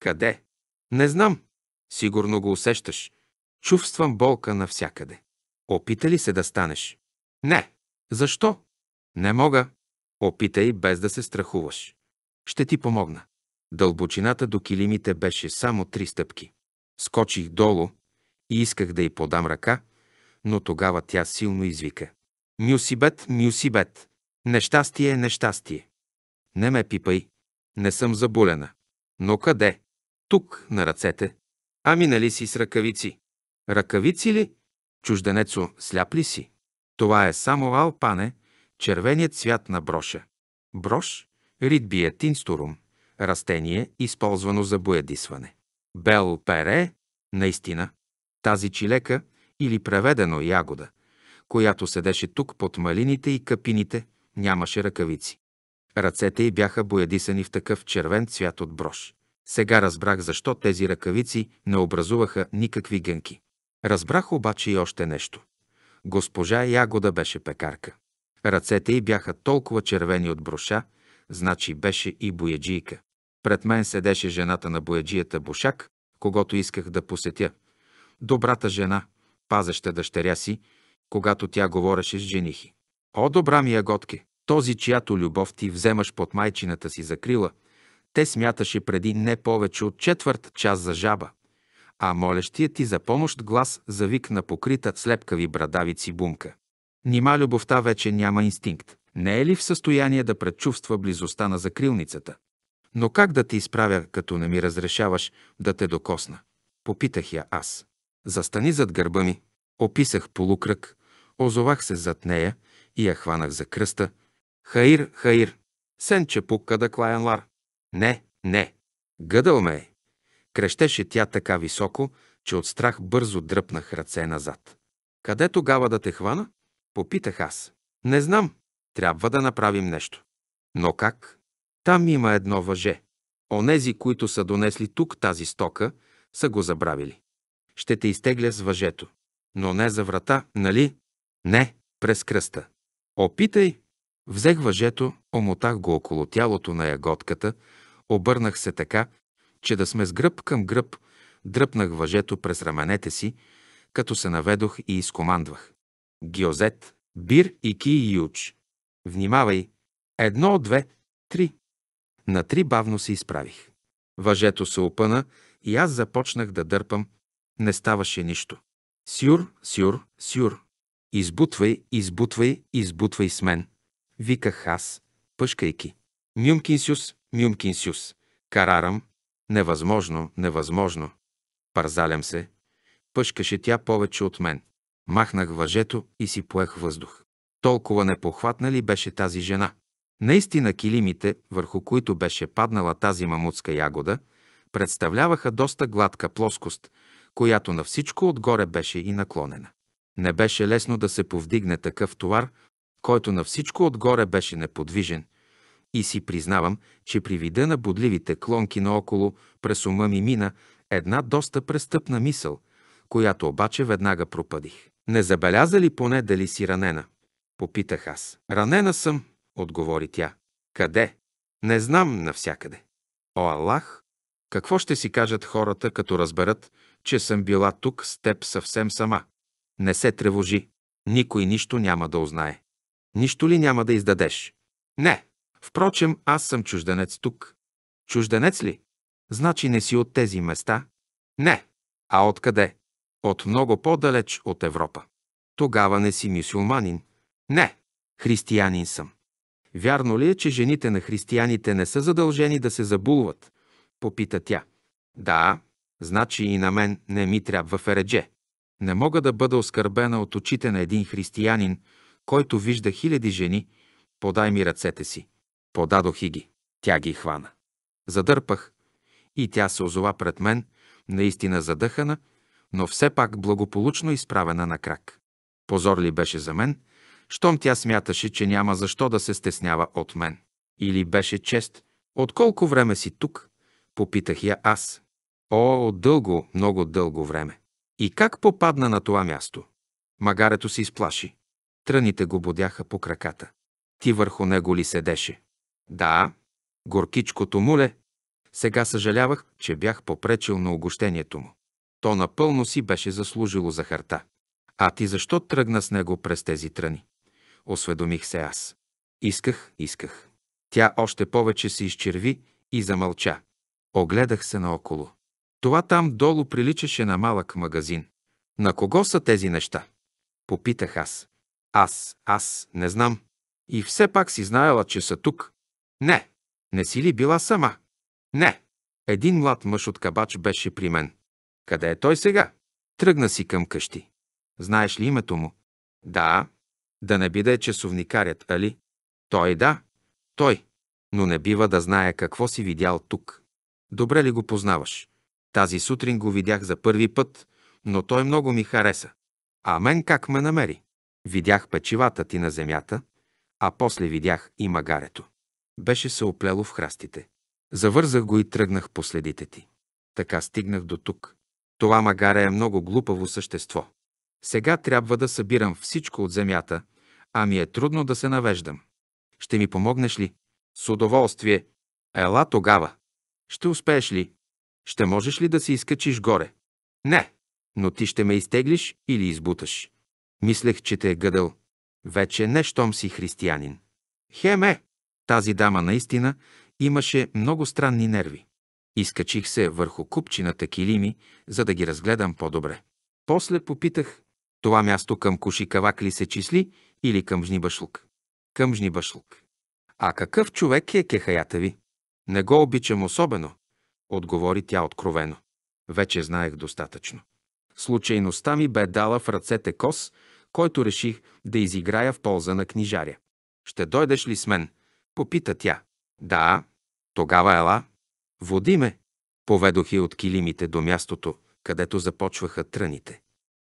Къде? Не знам. Сигурно го усещаш. Чувствам болка навсякъде. Опита ли се да станеш? Не. Защо? Не мога. Опитай без да се страхуваш. Ще ти помогна. Дълбочината до килимите беше само три стъпки. Скочих долу и исках да й подам ръка, но тогава тя силно извика. Мюсибет, мюсибет. Нещастие нещастие. Не ме пипай. Не съм заболена. Но къде? Тук, на ръцете. Ами нали си с ръкавици? Ръкавици ли? Чужденецо, сляп ли си? Това е само алпане, червеният цвят на броша. Брош – ридбия тинсторум, растение, използвано за боядисване. Бел пере – наистина. Тази чилека или преведено ягода – която седеше тук под малините и капините, нямаше ръкавици. Ръцете й бяха боядисани в такъв червен цвят от брош. Сега разбрах защо тези ръкавици не образуваха никакви гънки. Разбрах обаче и още нещо. Госпожа Ягода беше пекарка. Ръцете й бяха толкова червени от броша, значи беше и бояджийка. Пред мен седеше жената на бояджията Бушак, когато исках да посетя. Добрата жена, пазеща дъщеря си, когато тя говореше с женихи. О, добра ми е, готки! този, чиято любов ти вземаш под майчината си закрила, те смяташе преди не повече от четвърт час за жаба, а молещия ти за помощ глас завик на покрита слепкави брадавици бумка. Нима любовта вече няма инстинкт. Не е ли в състояние да предчувства близостта на закрилницата? Но как да те изправя, като не ми разрешаваш да те докосна? Попитах я аз. Застани зад гърба ми. Описах полукръг, Озовах се зад нея и я хванах за кръста. Хаир, хаир, сенче пукка да клаян лар. Не, не, гъдал ме е. Крещеше тя така високо, че от страх бързо дръпнах ръце назад. Къде тогава да те хвана? Попитах аз. Не знам. Трябва да направим нещо. Но как? Там има едно въже. Онези, които са донесли тук тази стока, са го забравили. Ще те изтегля с въжето. Но не за врата, нали? Не, през кръста. Опитай! Взех въжето, омотах го около тялото на ягодката, обърнах се така, че да сме с гръб към гръб, дръпнах въжето през раменете си, като се наведох и изкомандвах. Гиозет, бир и ки и юч. Внимавай! Едно, две, три. На три бавно се изправих. Въжето се опъна и аз започнах да дърпам. Не ставаше нищо. Сюр, сюр, сюр. Избутвай, избутвай, избутвай с мен, виках аз, пъшкайки. Мюмкинсюс, мюмкинсюс, карарам, невъзможно, невъзможно. Парзалям се, пъшкаше тя повече от мен. Махнах въжето и си поех въздух. Толкова непохватна ли беше тази жена? Наистина килимите, върху които беше паднала тази мамутска ягода, представляваха доста гладка плоскост, която на всичко отгоре беше и наклонена. Не беше лесно да се повдигне такъв товар, който на всичко отгоре беше неподвижен. И си признавам, че при вида на бодливите клонки наоколо през ума ми мина една доста престъпна мисъл, която обаче веднага пропадих. Не забеляза ли поне дали си ранена? Попитах аз. Ранена съм, отговори тя. Къде? Не знам навсякъде. О Аллах! Какво ще си кажат хората, като разберат, че съм била тук с теб съвсем сама? Не се тревожи. Никой нищо няма да узнае. Нищо ли няма да издадеш? Не. Впрочем, аз съм чужденец тук. Чужденец ли? Значи не си от тези места? Не. А откъде? От много по-далеч от Европа. Тогава не си мюсюлманин. Не. Християнин съм. Вярно ли е, че жените на християните не са задължени да се забулват? Попита тя. Да, значи и на мен не ми трябва фередже. Не мога да бъда оскърбена от очите на един християнин, който вижда хиляди жени. Подай ми ръцете си. Подадох и ги. Тя ги хвана. Задърпах. И тя се озова пред мен, наистина задъхана, но все пак благополучно изправена на крак. Позор ли беше за мен, щом тя смяташе, че няма защо да се стеснява от мен. Или беше чест. От колко време си тук? Попитах я аз. О, дълго, много дълго време. И как попадна на това място? Магарето се изплаши. Тръните го бодяха по краката. Ти върху него ли седеше? Да, горкичкото муле. Сега съжалявах, че бях попречил на огощението му. То напълно си беше заслужило за харта. А ти защо тръгна с него през тези тръни? Осведомих се аз. Исках, исках. Тя още повече се изчерви и замълча. Огледах се наоколо. Това там долу приличаше на малък магазин. На кого са тези неща? Попитах аз. Аз, аз не знам. И все пак си знаела, че са тук. Не. Не си ли била сама? Не. Един млад мъж от кабач беше при мен. Къде е той сега? Тръгна си към къщи. Знаеш ли името му? Да. Да не биде часовникарят, али? Той да. Той. Но не бива да знае какво си видял тук. Добре ли го познаваш? Тази сутрин го видях за първи път, но той много ми хареса. А мен как ме намери? Видях печивата ти на земята, а после видях и магарето. Беше се оплело в храстите. Завързах го и тръгнах по следите ти. Така стигнах до тук. Това магаре е много глупаво същество. Сега трябва да събирам всичко от земята, а ми е трудно да се навеждам. Ще ми помогнеш ли? С удоволствие. Ела тогава. Ще успееш ли? Ще можеш ли да се изкачиш горе? Не, но ти ще ме изтеглиш или избуташ. Мислех, че те е гъдъл. Вече не щом си християнин. Хеме! Тази дама наистина имаше много странни нерви. Изкачих се върху купчината килими, за да ги разгледам по-добре. После попитах, това място към Кушикавак ли се числи или към Жнибашлук? Към Жнибашлук. А какъв човек е кехаята ви? Не го обичам особено, Отговори тя откровено. Вече знаех достатъчно. Случайността ми бе дала в ръцете кос, който реших да изиграя в полза на книжаря. Ще дойдеш ли с мен? Попита тя. Да, тогава ела. Води ме. Поведох и от килимите до мястото, където започваха тръните.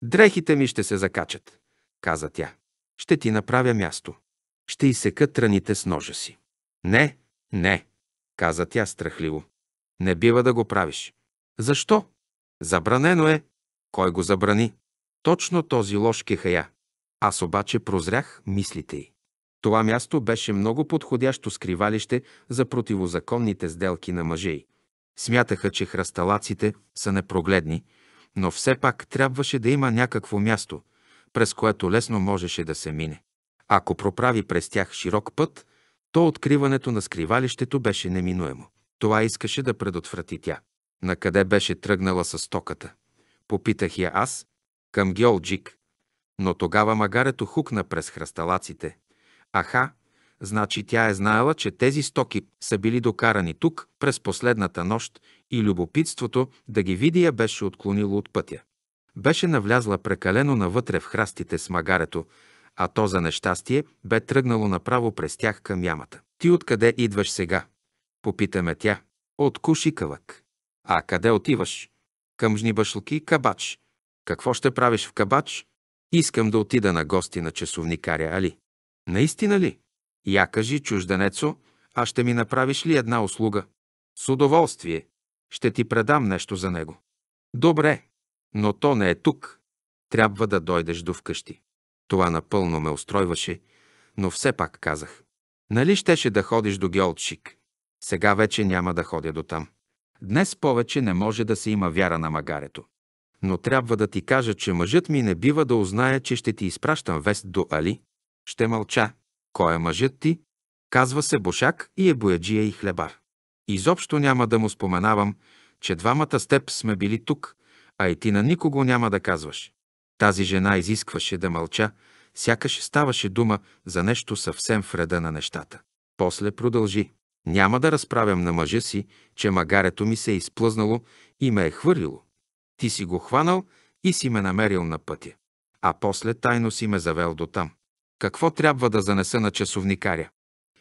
Дрехите ми ще се закачат, каза тя. Ще ти направя място. Ще изсека тръните с ножа си. Не, не, каза тя страхливо. Не бива да го правиш. Защо? Забранено е. Кой го забрани? Точно този лош кехая. Аз обаче прозрях мислите й. Това място беше много подходящо скривалище за противозаконните сделки на мъже й. Смятаха, че храсталаците са непрогледни, но все пак трябваше да има някакво място, през което лесно можеше да се мине. Ако проправи през тях широк път, то откриването на скривалището беше неминуемо. Това искаше да предотврати тя. На къде беше тръгнала с токата? Попитах я аз. Към Геолджик. Но тогава магарето хукна през хръсталаците. Аха, значи тя е знаела, че тези стоки са били докарани тук през последната нощ и любопитството да ги види я беше отклонило от пътя. Беше навлязла прекалено навътре в храстите с магарето, а то за нещастие бе тръгнало направо през тях към ямата. Ти откъде идваш сега? Попитаме тя. От кушикалък. А къде отиваш? Към жнибашлки кабач. Какво ще правиш в кабач? Искам да отида на гости на часовникаря Али. Наистина ли? Я кажи, чужденецо, а ще ми направиш ли една услуга? С удоволствие. Ще ти предам нещо за него. Добре, но то не е тук. Трябва да дойдеш до вкъщи. Това напълно ме устройваше, но все пак казах. Нали щеше да ходиш до геолчик? Сега вече няма да ходя до там. Днес повече не може да се има вяра на магарето. Но трябва да ти кажа, че мъжът ми не бива да узнае, че ще ти изпращам вест до Али. Ще мълча. Кой е мъжът ти? Казва се Бошак и е бояджия и хлебар. Изобщо няма да му споменавам, че двамата с теб сме били тук, а и ти на никого няма да казваш. Тази жена изискваше да мълча, сякаш ставаше дума за нещо съвсем вреда на нещата. После продължи. Няма да разправям на мъжа си, че магарето ми се е изплъзнало и ме е хвърлило. Ти си го хванал и си ме намерил на пътя. А после тайно си ме завел до там. Какво трябва да занеса на часовникаря?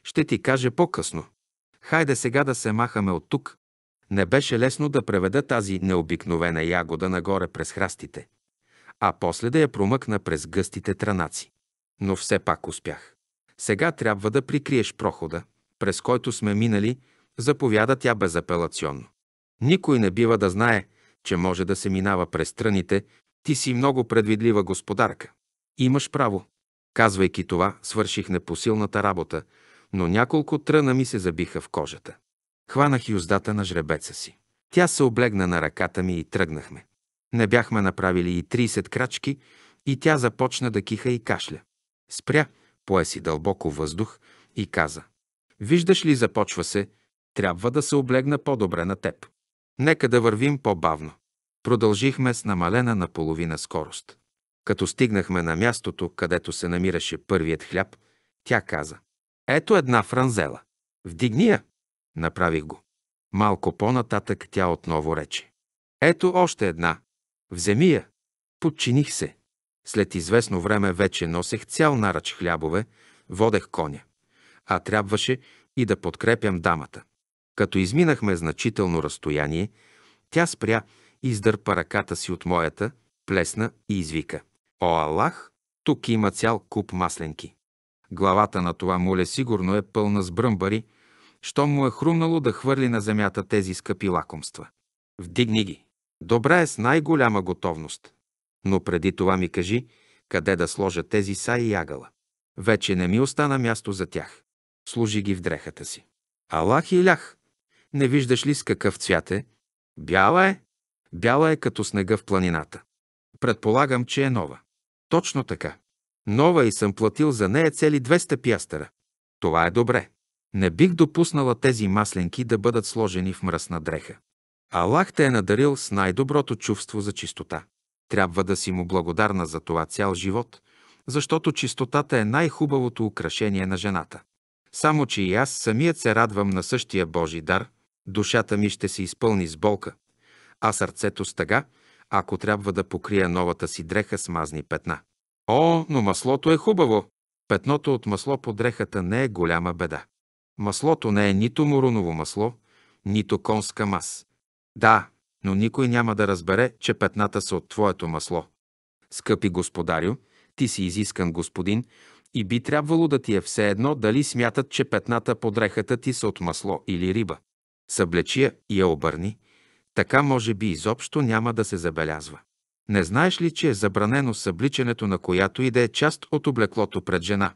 Ще ти каже по-късно. Хайде сега да се махаме от тук. Не беше лесно да преведа тази необикновена ягода нагоре през храстите, а после да я промъкна през гъстите транаци. Но все пак успях. Сега трябва да прикриеш прохода, през който сме минали, заповяда тя безапелационно. Никой не бива да знае, че може да се минава през тръните, ти си много предвидлива господарка. Имаш право. Казвайки това, свърших непосилната работа, но няколко тръна ми се забиха в кожата. Хванах юздата на жребеца си. Тя се облегна на ръката ми и тръгнахме. Не бяхме направили и 30 крачки, и тя започна да киха и кашля. Спря, пое си дълбоко въздух и каза Виждаш ли, започва се, трябва да се облегна по-добре на теб. Нека да вървим по-бавно. Продължихме с намалена на половина скорост. Като стигнахме на мястото, където се намираше първият хляб, тя каза «Ето една франзела. Вдигни я!» Направих го. Малко по-нататък тя отново рече «Ето още една. Вземи я!» Подчиних се. След известно време вече носех цял наръч хлябове, водех коня а трябваше и да подкрепям дамата. Като изминахме значително разстояние, тя спря, издърпа ръката си от моята, плесна и извика. О, Аллах, тук има цял куп масленки. Главата на това муле сигурно е пълна с бръмбари, щом му е хрумнало да хвърли на земята тези скъпи лакомства. Вдигни ги. Добре е с най-голяма готовност. Но преди това ми кажи, къде да сложа тези са и ягъла. Вече не ми остана място за тях. Служи ги в дрехата си. Алах и е лях! Не виждаш ли с какъв цвят е? Бяла е. Бяла е като снега в планината. Предполагам, че е нова. Точно така. Нова и съм платил за нея цели 200 пиастера. Това е добре. Не бих допуснала тези масленки да бъдат сложени в мръсна дреха. Аллах те е надарил с най-доброто чувство за чистота. Трябва да си му благодарна за това цял живот, защото чистотата е най-хубавото украшение на жената. Само, че и аз самият се радвам на същия Божи дар, душата ми ще се изпълни с болка, а сърцето с тъга, ако трябва да покрия новата си дреха с мазни петна. О, но маслото е хубаво! Петното от масло по дрехата не е голяма беда. Маслото не е нито муроново масло, нито конска мас. Да, но никой няма да разбере, че петната са от твоето масло. Скъпи господарю, ти си изискан господин, и би трябвало да ти е все едно дали смятат, че петната под ти са от масло или риба. Съблечи я и я обърни, така може би изобщо няма да се забелязва. Не знаеш ли, че е забранено събличането на която и да е част от облеклото пред жена?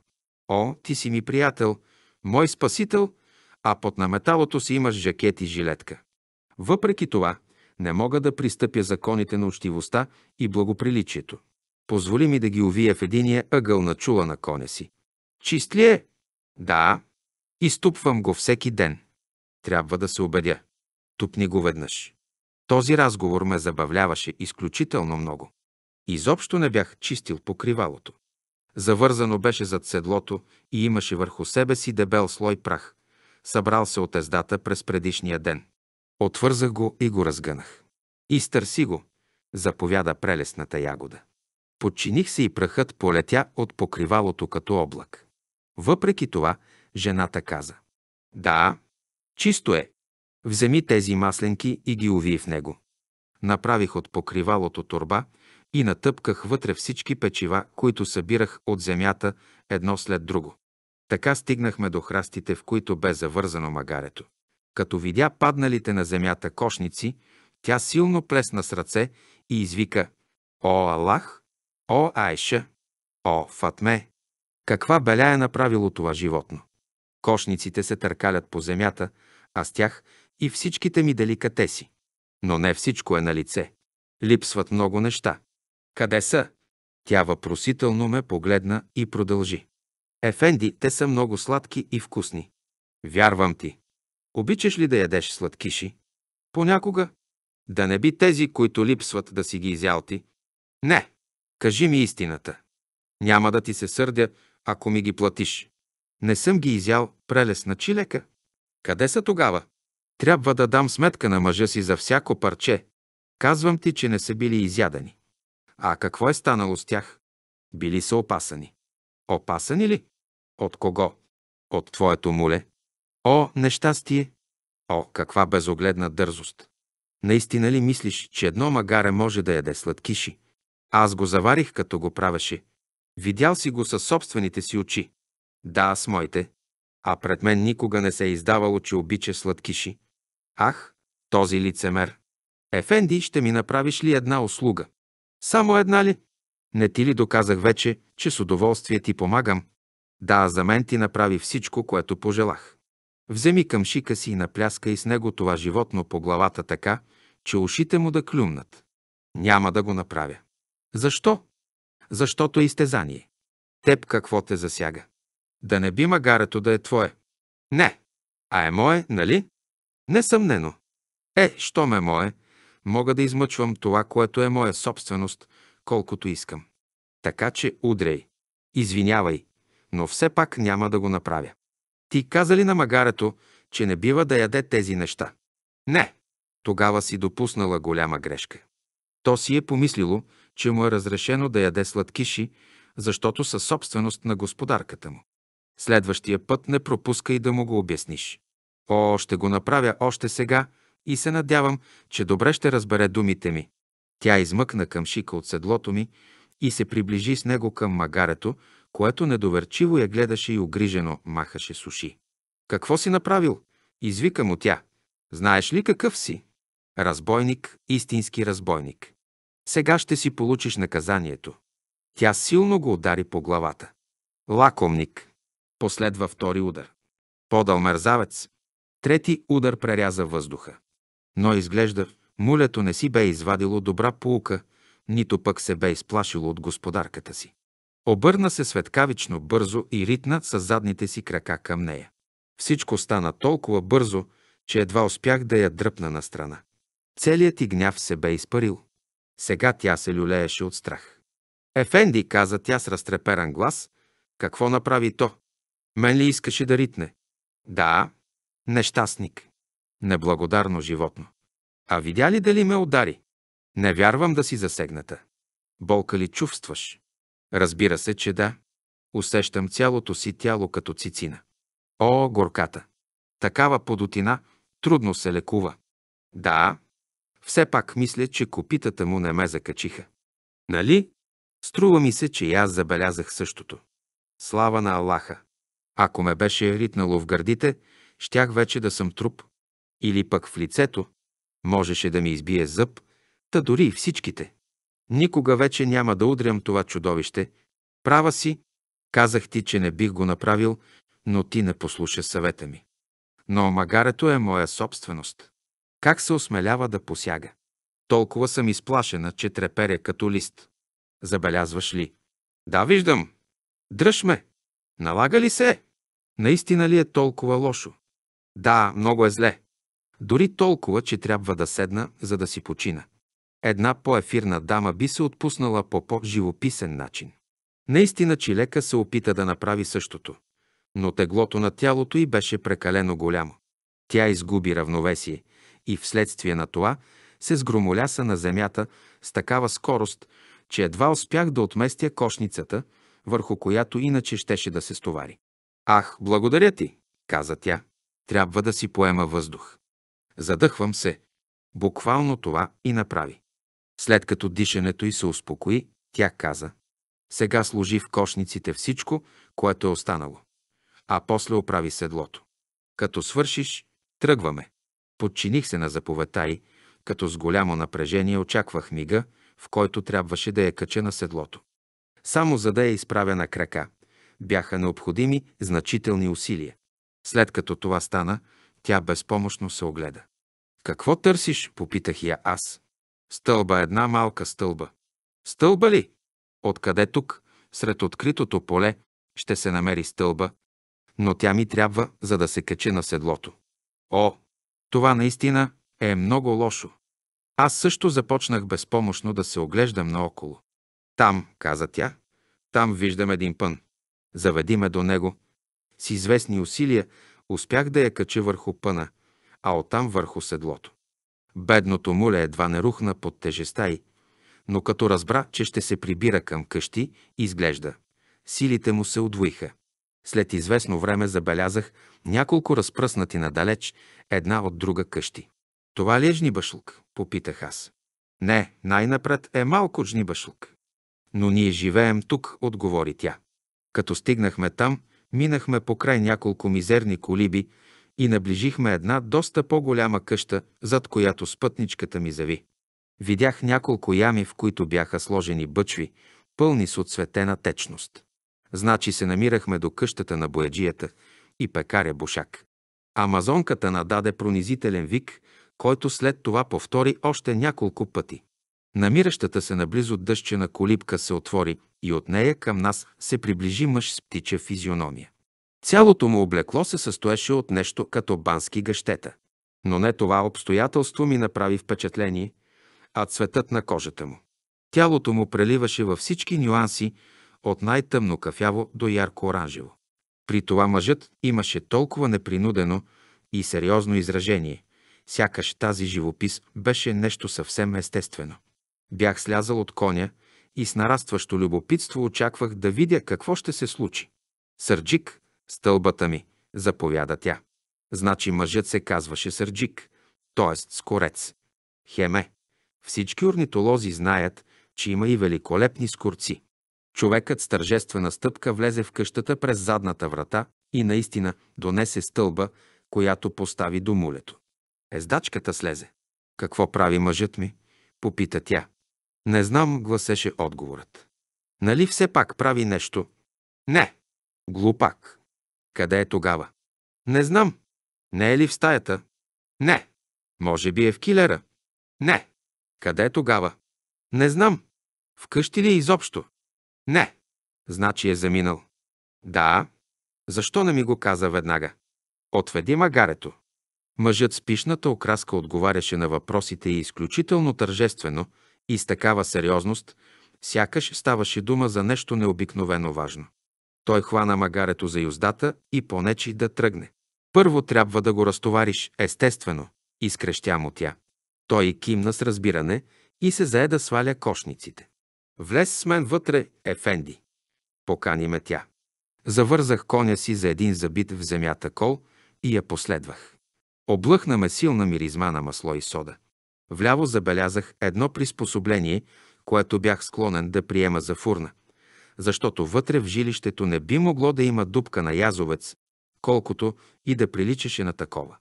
О, ти си ми приятел, мой спасител, а под наметалото си имаш жакет и жилетка. Въпреки това, не мога да пристъпя законите на учтивостта и благоприличието. Позволи ми да ги увия в единия ъгъл на чула на коня си. Чист ли е? Да. Изтупвам го всеки ден. Трябва да се убедя. Тупни го веднъж. Този разговор ме забавляваше изключително много. Изобщо не бях чистил покривалото. Завързано беше зад седлото и имаше върху себе си дебел слой прах, събрал се от ездата през предишния ден. Отвързах го и го разгънах. Изтърси го, заповяда прелесната ягода. Подчиних се и прахът полетя от покривалото като облак. Въпреки това, жената каза. Да, чисто е. Вземи тези масленки и ги уви в него. Направих от покривалото турба и натъпках вътре всички печива, които събирах от земята едно след друго. Така стигнахме до храстите, в които бе завързано магарето. Като видя падналите на земята кошници, тя силно плесна с ръце и извика «О, Аллах, О, Айша! О, Фатме! Каква беля е направило това животно? Кошниците се търкалят по земята, а с тях и всичките ми деликатеси. Но не всичко е на лице. Липсват много неща. Къде са? Тя въпросително ме погледна и продължи. Ефенди, те са много сладки и вкусни. Вярвам ти. Обичаш ли да ядеш сладкиши? Понякога. Да не би тези, които липсват, да си ги изял ти. Не, Кажи ми истината. Няма да ти се сърдя, ако ми ги платиш. Не съм ги изял прелесна чилека. Къде са тогава? Трябва да дам сметка на мъжа си за всяко парче. Казвам ти, че не са били изядани. А какво е станало с тях? Били са опасани. Опасани ли? От кого? От твоето муле? О, нещастие! О, каква безогледна дързост! Наистина ли мислиш, че едно магаре може да яде сладкиши, аз го заварих, като го правеше. Видял си го със собствените си очи. Да, с моите. А пред мен никога не се е издавало, че обича сладкиши. Ах, този лицемер! Ефенди, ще ми направиш ли една услуга? Само една ли? Не ти ли доказах вече, че с удоволствие ти помагам? Да, за мен ти направи всичко, което пожелах. Вземи към шика си и напляска и с него това животно по главата така, че ушите му да клюмнат. Няма да го направя. Защо? Защото е изтезание. Теб какво те засяга? Да не би магарето да е твое. Не. А е мое, нали? Несъмнено. Е, що ме мое, мога да измъчвам това, което е моя собственост, колкото искам. Така че удрей. Извинявай, но все пак няма да го направя. Ти каза ли на магарето, че не бива да яде тези неща? Не. Тогава си допуснала голяма грешка. То си е помислило, че му е разрешено да яде сладкиши, защото са собственост на господарката му. Следващия път не пропускай да му го обясниш. О, ще го направя още сега и се надявам, че добре ще разбере думите ми. Тя измъкна към шика от седлото ми и се приближи с него към магарето, което недоверчиво я гледаше и огрижено махаше с уши. «Какво си направил?» Извика му тя. «Знаеш ли какъв си?» Разбойник, истински разбойник. Сега ще си получиш наказанието. Тя силно го удари по главата. Лакомник. Последва втори удар. Подал мързавец. Трети удар преряза въздуха. Но изглежда, мулето не си бе извадило добра полука, нито пък се бе изплашило от господарката си. Обърна се светкавично бързо и ритна с задните си крака към нея. Всичко стана толкова бързо, че едва успях да я дръпна на страна. Целият ти гняв се бе изпарил. Сега тя се люлееше от страх. Ефенди, каза тя с разтреперан глас, какво направи то? Мен ли искаше да ритне? Да, нещастник. Неблагодарно животно. А видя ли дали ме удари? Не вярвам да си засегната. Болка ли чувстваш? Разбира се, че да. Усещам цялото си тяло като цицина. О, горката! Такава подотина трудно се лекува. Да, все пак мисля, че копитата му не ме закачиха. Нали? Струва ми се, че и аз забелязах същото. Слава на Аллаха! Ако ме беше ритнало в гърдите, щях вече да съм труп. Или пък в лицето. Можеше да ми избие зъб, та дори и всичките. Никога вече няма да удрям това чудовище. Права си, казах ти, че не бих го направил, но ти не послуша съвета ми. Но магарето е моя собственост. Как се осмелява да посяга? Толкова съм изплашена, че треперя като лист. Забелязваш ли? Да, виждам. Дръж ме. Налага ли се? Наистина ли е толкова лошо? Да, много е зле. Дори толкова, че трябва да седна, за да си почина. Една по-ефирна дама би се отпуснала по по-живописен начин. Наистина че лека се опита да направи същото, но теглото на тялото й беше прекалено голямо. Тя изгуби равновесие – и вследствие на това се сгромоляса на земята с такава скорост, че едва успях да отместя кошницата, върху която иначе щеше да се стовари. Ах, благодаря ти, каза тя. Трябва да си поема въздух. Задъхвам се. Буквално това и направи. След като дишането й се успокои, тя каза. Сега служи в кошниците всичко, което е останало. А после оправи седлото. Като свършиш, тръгваме. Подчиних се на заповедта й, като с голямо напрежение очаквах мига, в който трябваше да я кача на седлото. Само за да я изправя на крака, бяха необходими значителни усилия. След като това стана, тя безпомощно се огледа. Какво търсиш? попитах я аз. Стълба, една малка стълба. Стълба ли? Откъде тук, сред откритото поле, ще се намери стълба, но тя ми трябва, за да се качи на седлото. О, това наистина е много лошо. Аз също започнах безпомощно да се оглеждам наоколо. Там, каза тя, там виждам един пън. Заведи ме до него. С известни усилия успях да я кача върху пъна, а оттам върху седлото. Бедното муле едва не рухна под тежеста й, но като разбра, че ще се прибира към къщи, изглежда. Силите му се удвоиха. След известно време забелязах няколко разпръснати надалеч, една от друга къщи. Това ли е жнибашлук? Попитах аз. Не, най-напред е малко жнибашлук. Но ние живеем тук, отговори тя. Като стигнахме там, минахме покрай няколко мизерни колиби и наближихме една доста по-голяма къща, зад която спътничката ми зави. Видях няколко ями, в които бяха сложени бъчви, пълни с отцветена течност. Значи се намирахме до къщата на бояджията и пекаря Бушак. Амазонката нададе пронизителен вик, който след това повтори още няколко пъти. Намиращата се наблизо дъщена колибка се отвори и от нея към нас се приближи мъж с птича физиономия. Цялото му облекло се състоеше от нещо като бански гъщета. Но не това обстоятелство ми направи впечатление, а цветът на кожата му. Тялото му преливаше във всички нюанси от най-тъмно кафяво до ярко-оранжево. При това мъжът имаше толкова непринудено и сериозно изражение, сякаш тази живопис беше нещо съвсем естествено. Бях слязал от коня и с нарастващо любопитство очаквах да видя какво ще се случи. Сърджик, стълбата ми, заповяда тя. Значи мъжът се казваше Сърджик, т.е. скорец. Хеме. Всички орнитолози знаят, че има и великолепни скорци. Човекът с тържествена стъпка влезе в къщата през задната врата и наистина донесе стълба, която постави до мулето. Ездачката слезе. Какво прави мъжът ми? Попита тя. Не знам, гласеше отговорът. Нали все пак прави нещо? Не. Глупак. Къде е тогава? Не знам. Не е ли в стаята? Не. Може би е в килера? Не. Къде е тогава? Не знам. Вкъщи ли е изобщо? Не. Значи е заминал. Да. Защо не ми го каза веднага? Отведи магарето. Мъжът с пишната окраска отговаряше на въпросите и изключително тържествено и с такава сериозност, сякаш ставаше дума за нещо необикновено важно. Той хвана магарето за юздата и понечи да тръгне. Първо трябва да го разтовариш, естествено, изкрещя му тя. Той кимна с разбиране и се зае да сваля кошниците. Влез с мен вътре, Ефенди. Покани ме тя. Завързах коня си за един забит в земята кол и я последвах. Облъхна ме силна миризма на масло и сода. Вляво забелязах едно приспособление, което бях склонен да приема за фурна, защото вътре в жилището не би могло да има дупка на язовец, колкото и да приличаше на такова.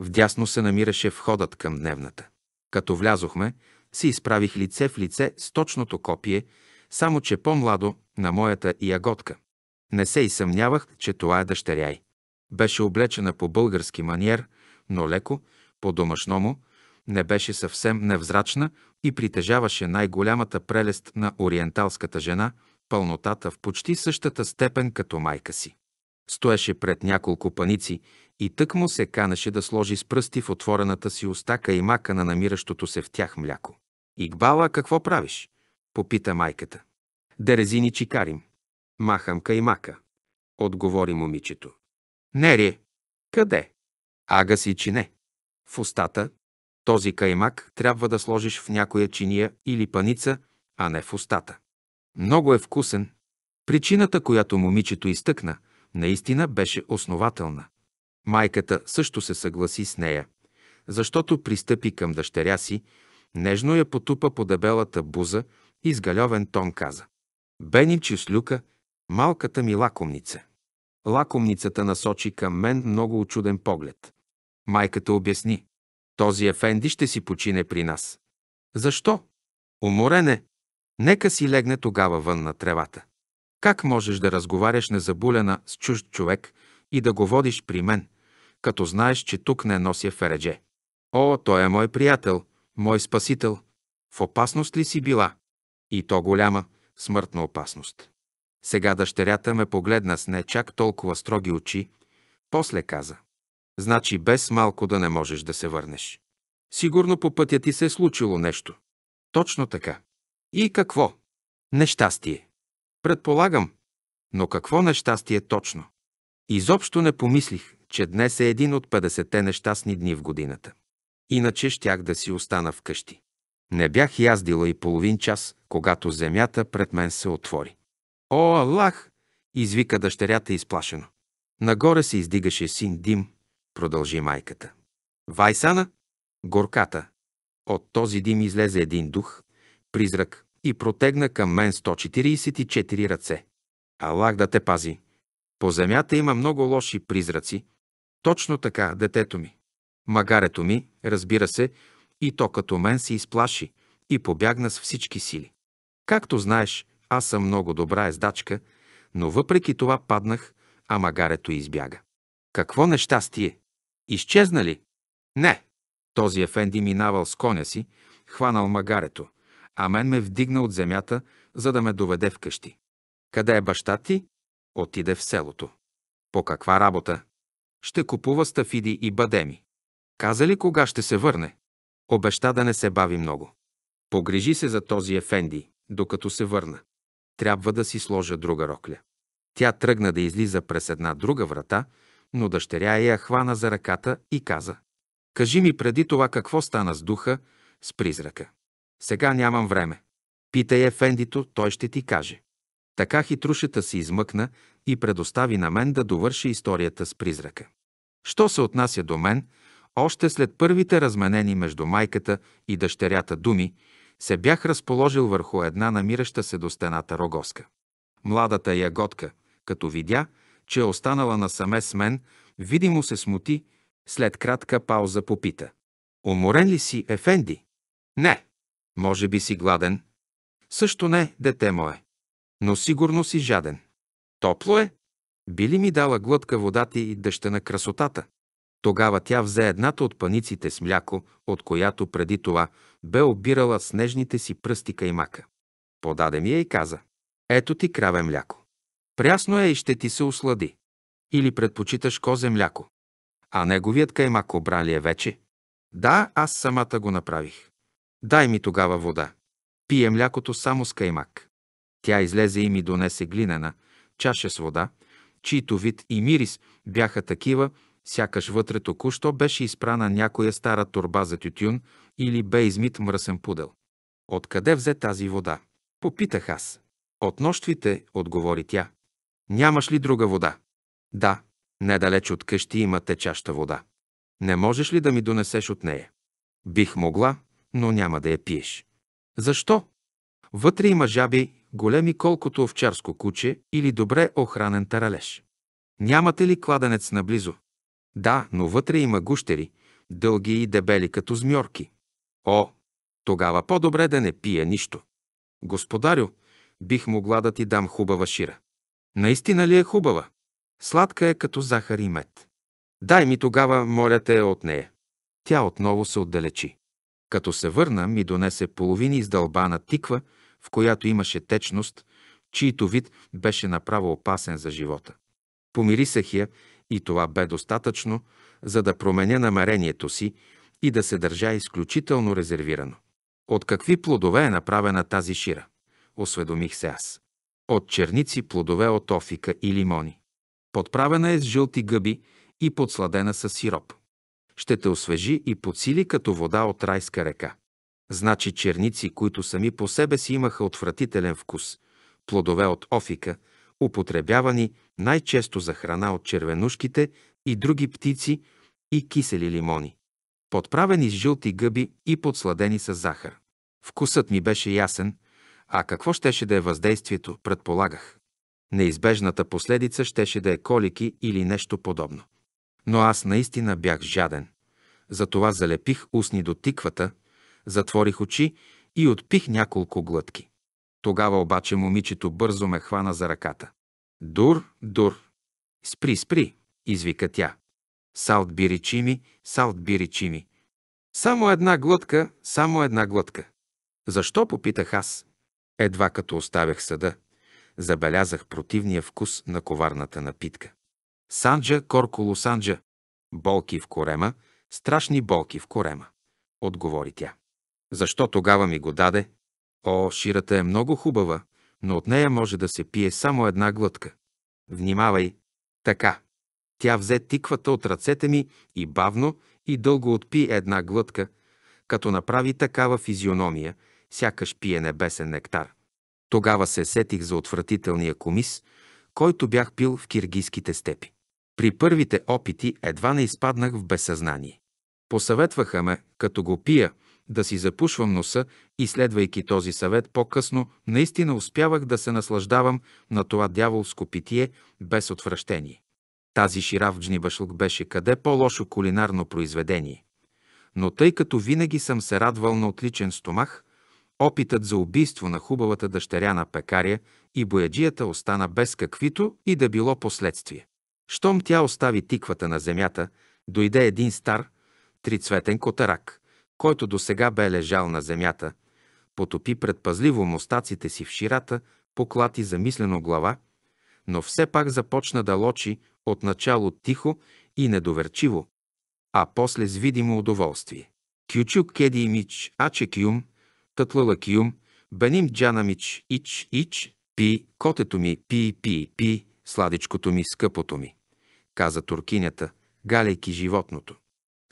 Вдясно се намираше входът към дневната. Като влязохме, се изправих лице в лице с точното копие, само че по-младо на моята ягодка. Не се и съмнявах, че това е дъщеря й. Беше облечена по български маниер, но леко, по-домашно му, не беше съвсем невзрачна и притежаваше най-голямата прелест на ориенталската жена, пълнотата в почти същата степен като майка си. Стоеше пред няколко паници и тък му се канеше да сложи с пръсти в отворената си устака и мака на намиращото се в тях мляко. Игбала, какво правиш? Попита майката. Дерезини чикарим. Махам каймака. Отговори момичето. Нере. Къде? Ага си чине. В устата. Този каймак трябва да сложиш в някоя чиния или паница, а не в устата. Много е вкусен. Причината, която момичето изтъкна, наистина беше основателна. Майката също се съгласи с нея, защото пристъпи към дъщеря си Нежно я потупа по дебелата буза и с галевен тон каза. Бени Числюка, малката ми лакомница. Лакомницата насочи към мен много очуден поглед. Майката обясни. Този ефенди ще си почине при нас. Защо? Уморен е. Нека си легне тогава вън на тревата. Как можеш да разговаряш незабулена с чужд човек и да го водиш при мен, като знаеш, че тук не нося фередже? О, той е мой приятел, Мой Спасител, в опасност ли си била? И то голяма, смъртна опасност. Сега дъщерята ме погледна с не чак толкова строги очи, после каза. Значи без малко да не можеш да се върнеш. Сигурно по пътя ти се е случило нещо. Точно така. И какво? Нещастие. Предполагам. Но какво нещастие точно? Изобщо не помислих, че днес е един от 50-те нещастни дни в годината иначе щях да си остана вкъщи. Не бях яздила и половин час, когато земята пред мен се отвори. О, Аллах! извика дъщерята изплашено. Нагоре се издигаше син дим, продължи майката. Вайсана? Горката. От този дим излезе един дух, призрак, и протегна към мен 144 ръце. Аллах да те пази. По земята има много лоши призраци. Точно така, детето ми. Магарето ми, разбира се, и то като мен се изплаши и побягна с всички сили. Както знаеш, аз съм много добра ездачка, но въпреки това паднах, а магарето избяга. Какво нещастие! Изчезна ли? Не! Този ефенди минавал с коня си, хванал магарето, а мен ме вдигна от земята, за да ме доведе вкъщи. Къде е баща ти? Отиде в селото. По каква работа? Ще купува стафиди и бадеми. Каза ли кога ще се върне? Обеща да не се бави много. Погрижи се за този ефенди, докато се върна. Трябва да си сложа друга рокля. Тя тръгна да излиза през една друга врата, но дъщеря я хвана за ръката и каза. Кажи ми преди това какво стана с духа, с призрака. Сега нямам време. Питай ефендито, той ще ти каже. Така хитрушата се измъкна и предостави на мен да довърши историята с призрака. Що се отнася до мен – още след първите разменени между майката и дъщерята думи, се бях разположил върху една намираща се до стената рогоска. Младата ягодка, като видя, че е останала насаме с мен, видимо се смути, след кратка пауза попита. Уморен ли си, Ефенди? Не. Може би си гладен? Също не, дете мое. Но сигурно си жаден. Топло е? Би ли ми дала глътка вода ти и дъща на красотата? Тогава тя взе едната от паниците с мляко, от която преди това бе обирала с нежните си пръсти каймака. Подаде ми я и каза, ето ти краве мляко. Прясно е и ще ти се ослади. Или предпочиташ козе мляко. А неговият каймак обрали е вече. Да, аз самата го направих. Дай ми тогава вода. Пие млякото само с каймак. Тя излезе и ми донесе глинена, чаша с вода, чието вид и мирис бяха такива, сякаш вътре току-що беше изпрана някоя стара турба за тютюн или бе измит мръсен пудел. Откъде взе тази вода? Попитах аз. От нощвите, отговори тя. Нямаш ли друга вода? Да, недалеч от къщи има течаща вода. Не можеш ли да ми донесеш от нея? Бих могла, но няма да я пиеш. Защо? Вътре има жаби, големи колкото овчарско куче или добре охранен таралеж. Нямате ли кладенец наблизо? Да, но вътре има гущери, дълги и дебели като змьорки. О, тогава по-добре да не пия нищо. Господарю, бих могла да ти дам хубава шира. Наистина ли е хубава? Сладка е като захар и мед. Дай ми тогава, моля те, от нея. Тя отново се отдалечи. Като се върна, ми донесе половини издълбана тиква, в която имаше течност, чийто вид беше направо опасен за живота. Помирисах я и това бе достатъчно, за да променя намерението си и да се държа изключително резервирано. От какви плодове е направена тази шира? Осведомих се аз. От черници, плодове от офика и лимони. Подправена е с жълти гъби и подсладена с сироп. Ще те освежи и подсили като вода от райска река. Значи черници, които сами по себе си имаха отвратителен вкус, плодове от офика – употребявани най-често за храна от червенушките и други птици и кисели лимони, подправени с жълти гъби и подсладени с захар. Вкусът ми беше ясен, а какво щеше да е въздействието, предполагах. Неизбежната последица щеше да е колики или нещо подобно. Но аз наистина бях жаден. Затова залепих устни до тиквата, затворих очи и отпих няколко глътки. Тогава обаче момичето бързо ме хвана за ръката. Дур, дур. Спри, спри, извика тя. Салт биричими, ми, салт биричими. ми. Само една глътка, само една глътка. Защо попитах аз? Едва като оставях съда, забелязах противния вкус на коварната напитка. Санджа Корколо Санджа. Болки в корема, страшни болки в корема. Отговори тя. Защо тогава ми го даде, О, ширата е много хубава, но от нея може да се пие само една глътка. Внимавай! Така. Тя взе тиквата от ръцете ми и бавно и дълго отпи една глътка, като направи такава физиономия, сякаш пие небесен нектар. Тогава се сетих за отвратителния комис, който бях пил в киргийските степи. При първите опити едва не изпаднах в безсъзнание. Посъветваха ме, като го пия, да си запушвам носа и следвайки този съвет по-късно, наистина успявах да се наслаждавам на това дяволско питие без отвращение. Тази ширав джнибашлък беше къде по-лошо кулинарно произведение. Но тъй като винаги съм се радвал на отличен стомах, опитът за убийство на хубавата дъщеря на пекаря и бояджията остана без каквито и да било последствие. Щом тя остави тиквата на земята, дойде един стар, трицветен котарак, който досега бе лежал на земята, потопи предпазливо мостаците си в ширата, поклати замислено глава, но все пак започна да лочи отначало тихо и недоверчиво, а после с видимо удоволствие. Кючук кеди мич, аче кюм, тътлала кюм, беним джана мич, ич, ич, пи, котето ми, пи, пи, пи, сладичкото ми, скъпото ми, каза туркинята, галейки животното.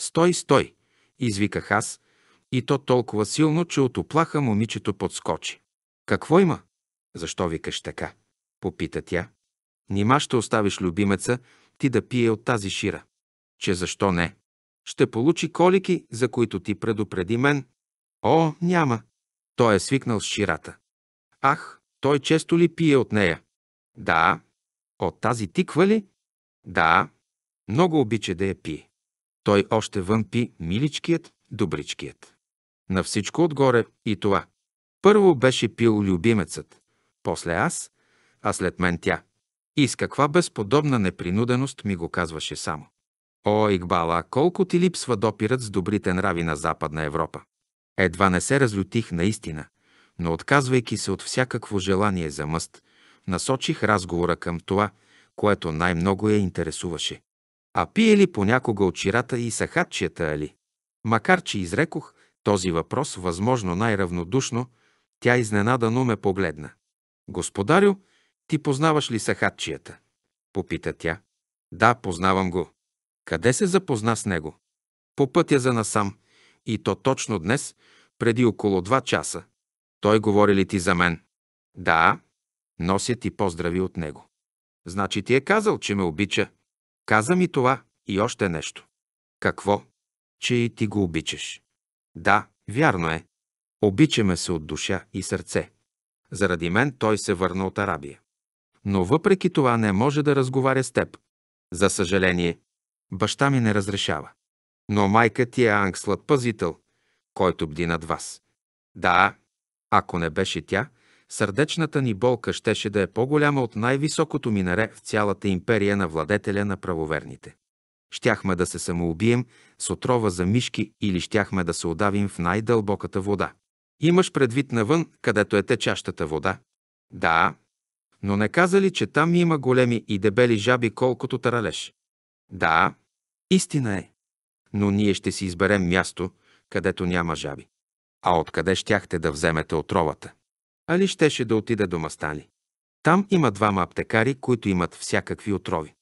Стой, стой, извиках аз, и то толкова силно, че от оплаха момичето подскочи. Какво има? Защо викаш така? Попита тя. Нима ще оставиш любимеца ти да пие от тази шира. Че защо не? Ще получи колики, за които ти предупреди мен. О, няма. Той е свикнал с ширата. Ах, той често ли пие от нея? Да. От тази тиква ли? Да. Много обича да я пие. Той още вън пи миличкият, добричкият. На всичко отгоре и това. Първо беше пил любимецът, после аз, а след мен тя. И с каква безподобна непринуденост ми го казваше само. О, Игбала, колко ти липсва допирът с добрите нрави на Западна Европа. Едва не се разлютих наистина, но отказвайки се от всякакво желание за мъст, насочих разговора към това, което най-много я интересуваше. А пие ли понякога от чирата и сахатчията ли? Макар, че изрекох този въпрос възможно най-равнодушно, тя изненадано ме погледна. Господарю, ти познаваш ли сахатчията? Попита тя. Да, познавам го. Къде се запозна с него? По пътя за насам, и то точно днес, преди около два часа. Той говори ли ти за мен? Да, нося ти поздрави от него. Значи ти е казал, че ме обича. Каза ми това и още нещо. Какво? Че и ти го обичаш. Да, вярно е. Обичаме се от душа и сърце. Заради мен той се върна от Арабия. Но въпреки това не може да разговаря с теб. За съжаление, баща ми не разрешава. Но майка ти е ангслът пазител, който бди над вас. Да, ако не беше тя, Сърдечната ни болка щеше да е по-голяма от най-високото минаре в цялата империя на владетеля на правоверните. Щяхме да се самоубием с отрова за мишки или щяхме да се удавим в най-дълбоката вода. Имаш предвид навън, където е течащата вода? Да. Но не каза ли, че там има големи и дебели жаби, колкото таралеш? Да. Истина е. Но ние ще си изберем място, където няма жаби. А откъде щяхте да вземете отровата? Али щеше да отида до Мастани. Там има двама аптекари, които имат всякакви отрови.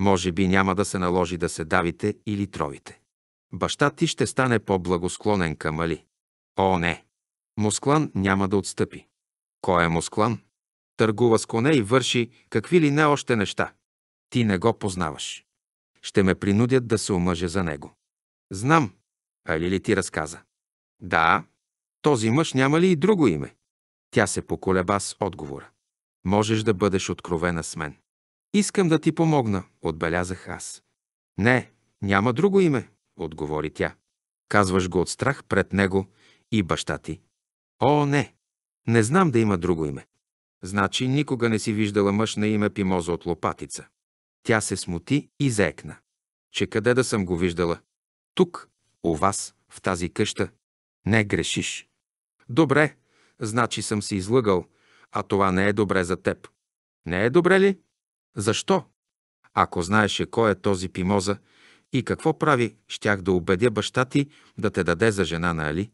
Може би няма да се наложи да се давите или тровите. Баща ти ще стане по-благосклонен към Али. О, не! Москлан няма да отстъпи. Кой е Москлан? Търгува с коне и върши какви ли не още неща. Ти не го познаваш. Ще ме принудят да се омъжа за него. Знам. Али ли ти разказа? Да. Този мъж няма ли и друго име? Тя се поколеба с отговора. Можеш да бъдеш откровена с мен. Искам да ти помогна, отбелязах аз. Не, няма друго име, отговори тя. Казваш го от страх пред него и баща ти. О, не, не знам да има друго име. Значи никога не си виждала мъж на име Пимоза от Лопатица. Тя се смути и заекна. Че къде да съм го виждала? Тук, у вас, в тази къща. Не грешиш. Добре, Значи съм се излъгал, а това не е добре за теб. Не е добре ли? Защо? Ако знаеше кой е този пимоза и какво прави, щях да убедя баща ти да те даде за жена на Али.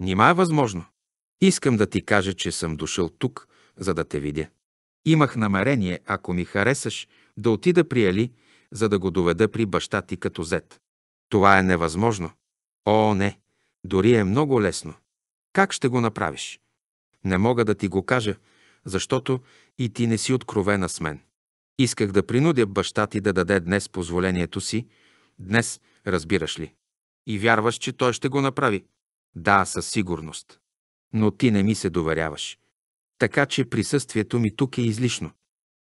Нима е възможно. Искам да ти кажа, че съм дошъл тук, за да те видя. Имах намерение, ако ми харесаш, да отида при Али, за да го доведа при баща ти като зет. Това е невъзможно. О, не! Дори е много лесно. Как ще го направиш? Не мога да ти го кажа, защото и ти не си откровена с мен. Исках да принудя баща ти да даде днес позволението си. Днес, разбираш ли? И вярваш, че той ще го направи. Да, със сигурност. Но ти не ми се доверяваш. Така че присъствието ми тук е излишно.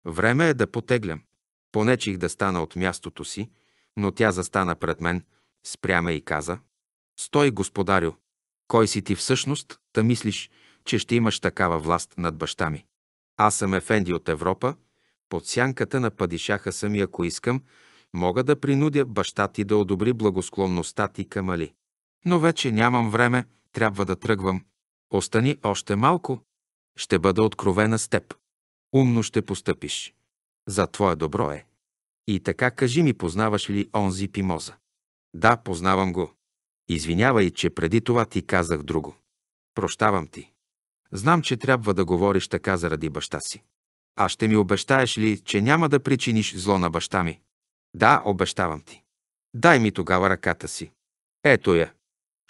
Време е да потеглям. Понечих да стана от мястото си, но тя застана пред мен, спря ме и каза. Стой, господарю! Кой си ти всъщност, та мислиш, че ще имаш такава власт над баща ми. Аз съм ефенди от Европа, под сянката на падишаха съм и ако искам, мога да принудя баща ти да одобри благосклонността ти към Али. Но вече нямам време, трябва да тръгвам. Остани още малко. Ще бъда откровена с теб. Умно ще постъпиш. За твое добро е. И така кажи ми, познаваш ли онзи пимоза? Да, познавам го. Извинявай, че преди това ти казах друго. Прощавам ти. Знам, че трябва да говориш така заради баща си. А ще ми обещаеш ли, че няма да причиниш зло на баща ми? Да, обещавам ти. Дай ми тогава ръката си. Ето я.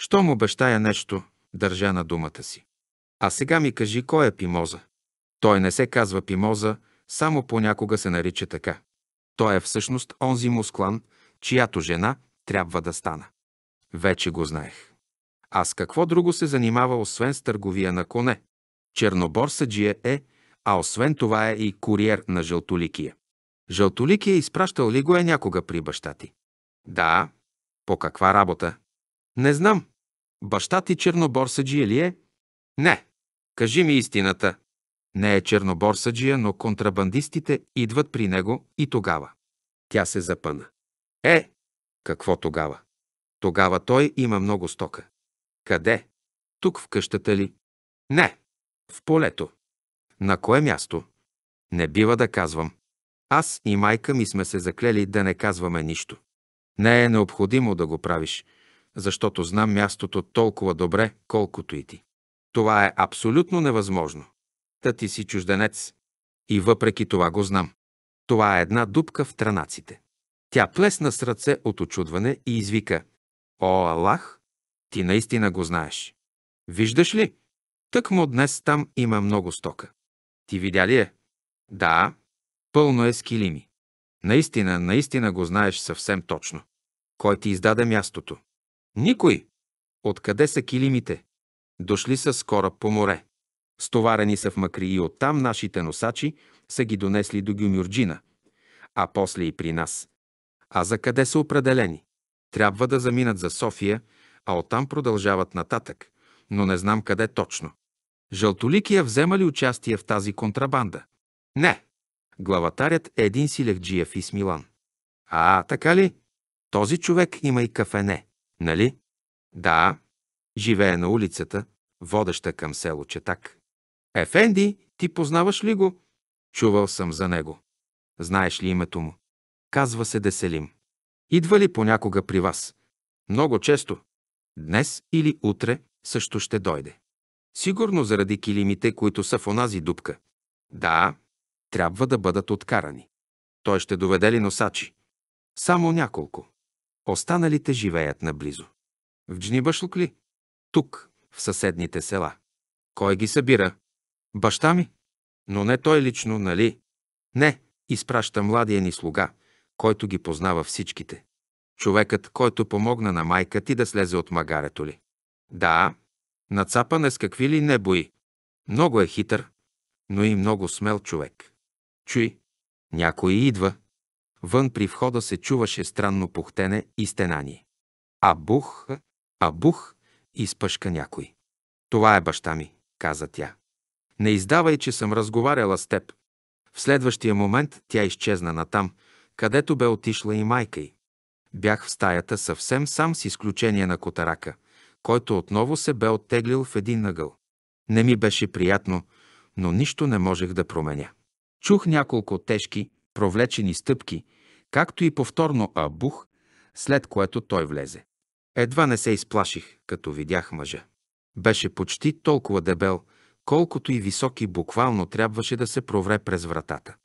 Щом обещая нещо, държа на думата си. А сега ми кажи, кой е Пимоза? Той не се казва Пимоза, само понякога се нарича така. Той е всъщност онзи мусклан, чиято жена трябва да стана. Вече го знаех. А с какво друго се занимава, освен с търговия на коне? черноборсаджия е, а освен това е и куриер на Жълтоликия. Жълтоликия изпращал ли го е някога при баща ти? Да. По каква работа? Не знам. Баща ти черноборсаджия ли е? Не. Кажи ми истината. Не е черноборсаджия, но контрабандистите идват при него и тогава. Тя се запъна. Е, какво тогава? Тогава той има много стока. Къде? Тук в къщата ли? Не. В полето. На кое място? Не бива да казвам. Аз и майка ми сме се заклели да не казваме нищо. Не е необходимо да го правиш, защото знам мястото толкова добре, колкото и ти. Това е абсолютно невъзможно. Та ти си чужденец. И въпреки това го знам. Това е една дупка в транаците. Тя плесна с ръце от очудване и извика. О, Аллах, ти наистина го знаеш. Виждаш ли? Тък му днес там има много стока. Ти видя ли е? Да, пълно е с килими. Наистина, наистина го знаеш съвсем точно. Кой ти издаде мястото? Никой. Откъде са килимите? Дошли са скоро по море. Стоварени са в Макри и оттам нашите носачи са ги донесли до Гюмюрджина, а после и при нас. А за къде са определени? Трябва да заминат за София, а оттам продължават нататък, но не знам къде точно. Жълтоликия взема ли участие в тази контрабанда? Не. Главатарят е един силевджиев из Милан. А, така ли? Този човек има и кафене, нали? Да. Живее на улицата, водеща към село Четак. Ефенди, ти познаваш ли го? Чувал съм за него. Знаеш ли името му? Казва се Деселим. Идва ли понякога при вас? Много често. Днес или утре също ще дойде. Сигурно заради килимите, които са в онази дупка. Да, трябва да бъдат откарани. Той ще доведе ли носачи? Само няколко. Останалите живеят наблизо. В Джнибашлук ли? Тук, в съседните села. Кой ги събира? Баща ми? Но не той лично, нали? Не, изпраща младия ни слуга, който ги познава всичките. Човекът, който помогна на майка ти да слезе от магарето ли? Да, Нацапан е с какви ли не бои. Много е хитър, но и много смел човек. Чуй, някой идва. Вън при входа се чуваше странно пухтене и стенание. А бух, а бух, изпъшка някой. Това е баща ми, каза тя. Не издавай, че съм разговаряла с теб. В следващия момент тя изчезна натам, където бе отишла и майка й. Бях в стаята съвсем сам с изключение на котарака – който отново се бе оттеглил в един нъгъл. Не ми беше приятно, но нищо не можех да променя. Чух няколко тежки, провлечени стъпки, както и повторно абух, след което той влезе. Едва не се изплаших, като видях мъжа. Беше почти толкова дебел, колкото и високи буквално трябваше да се провре през вратата.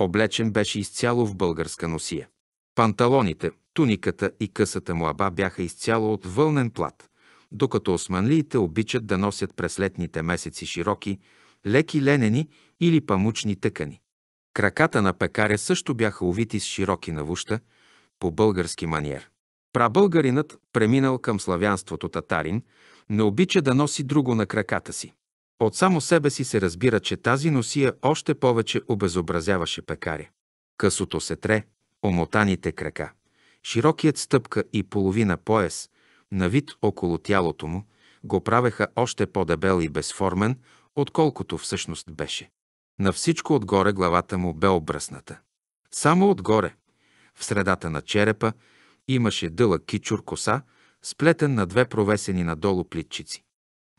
Облечен беше изцяло в българска носия. Панталоните, туниката и късата му аба бяха изцяло от вълнен плат докато османлиите обичат да носят през летните месеци широки, леки ленени или памучни тъкани. Краката на пекаря също бяха увити с широки навуща, по български манер. Прабългаринът, преминал към славянството татарин, не обича да носи друго на краката си. От само себе си се разбира, че тази носия още повече обезобразяваше пекаря. Късото се тре, омотаните крака, широкият стъпка и половина пояс, на вид около тялото му, го правеха още по-дебел и безформен, отколкото всъщност беше. На всичко отгоре главата му бе обръсната. Само отгоре, в средата на черепа, имаше дълъг кичур коса, сплетен на две провесени надолу плитчици.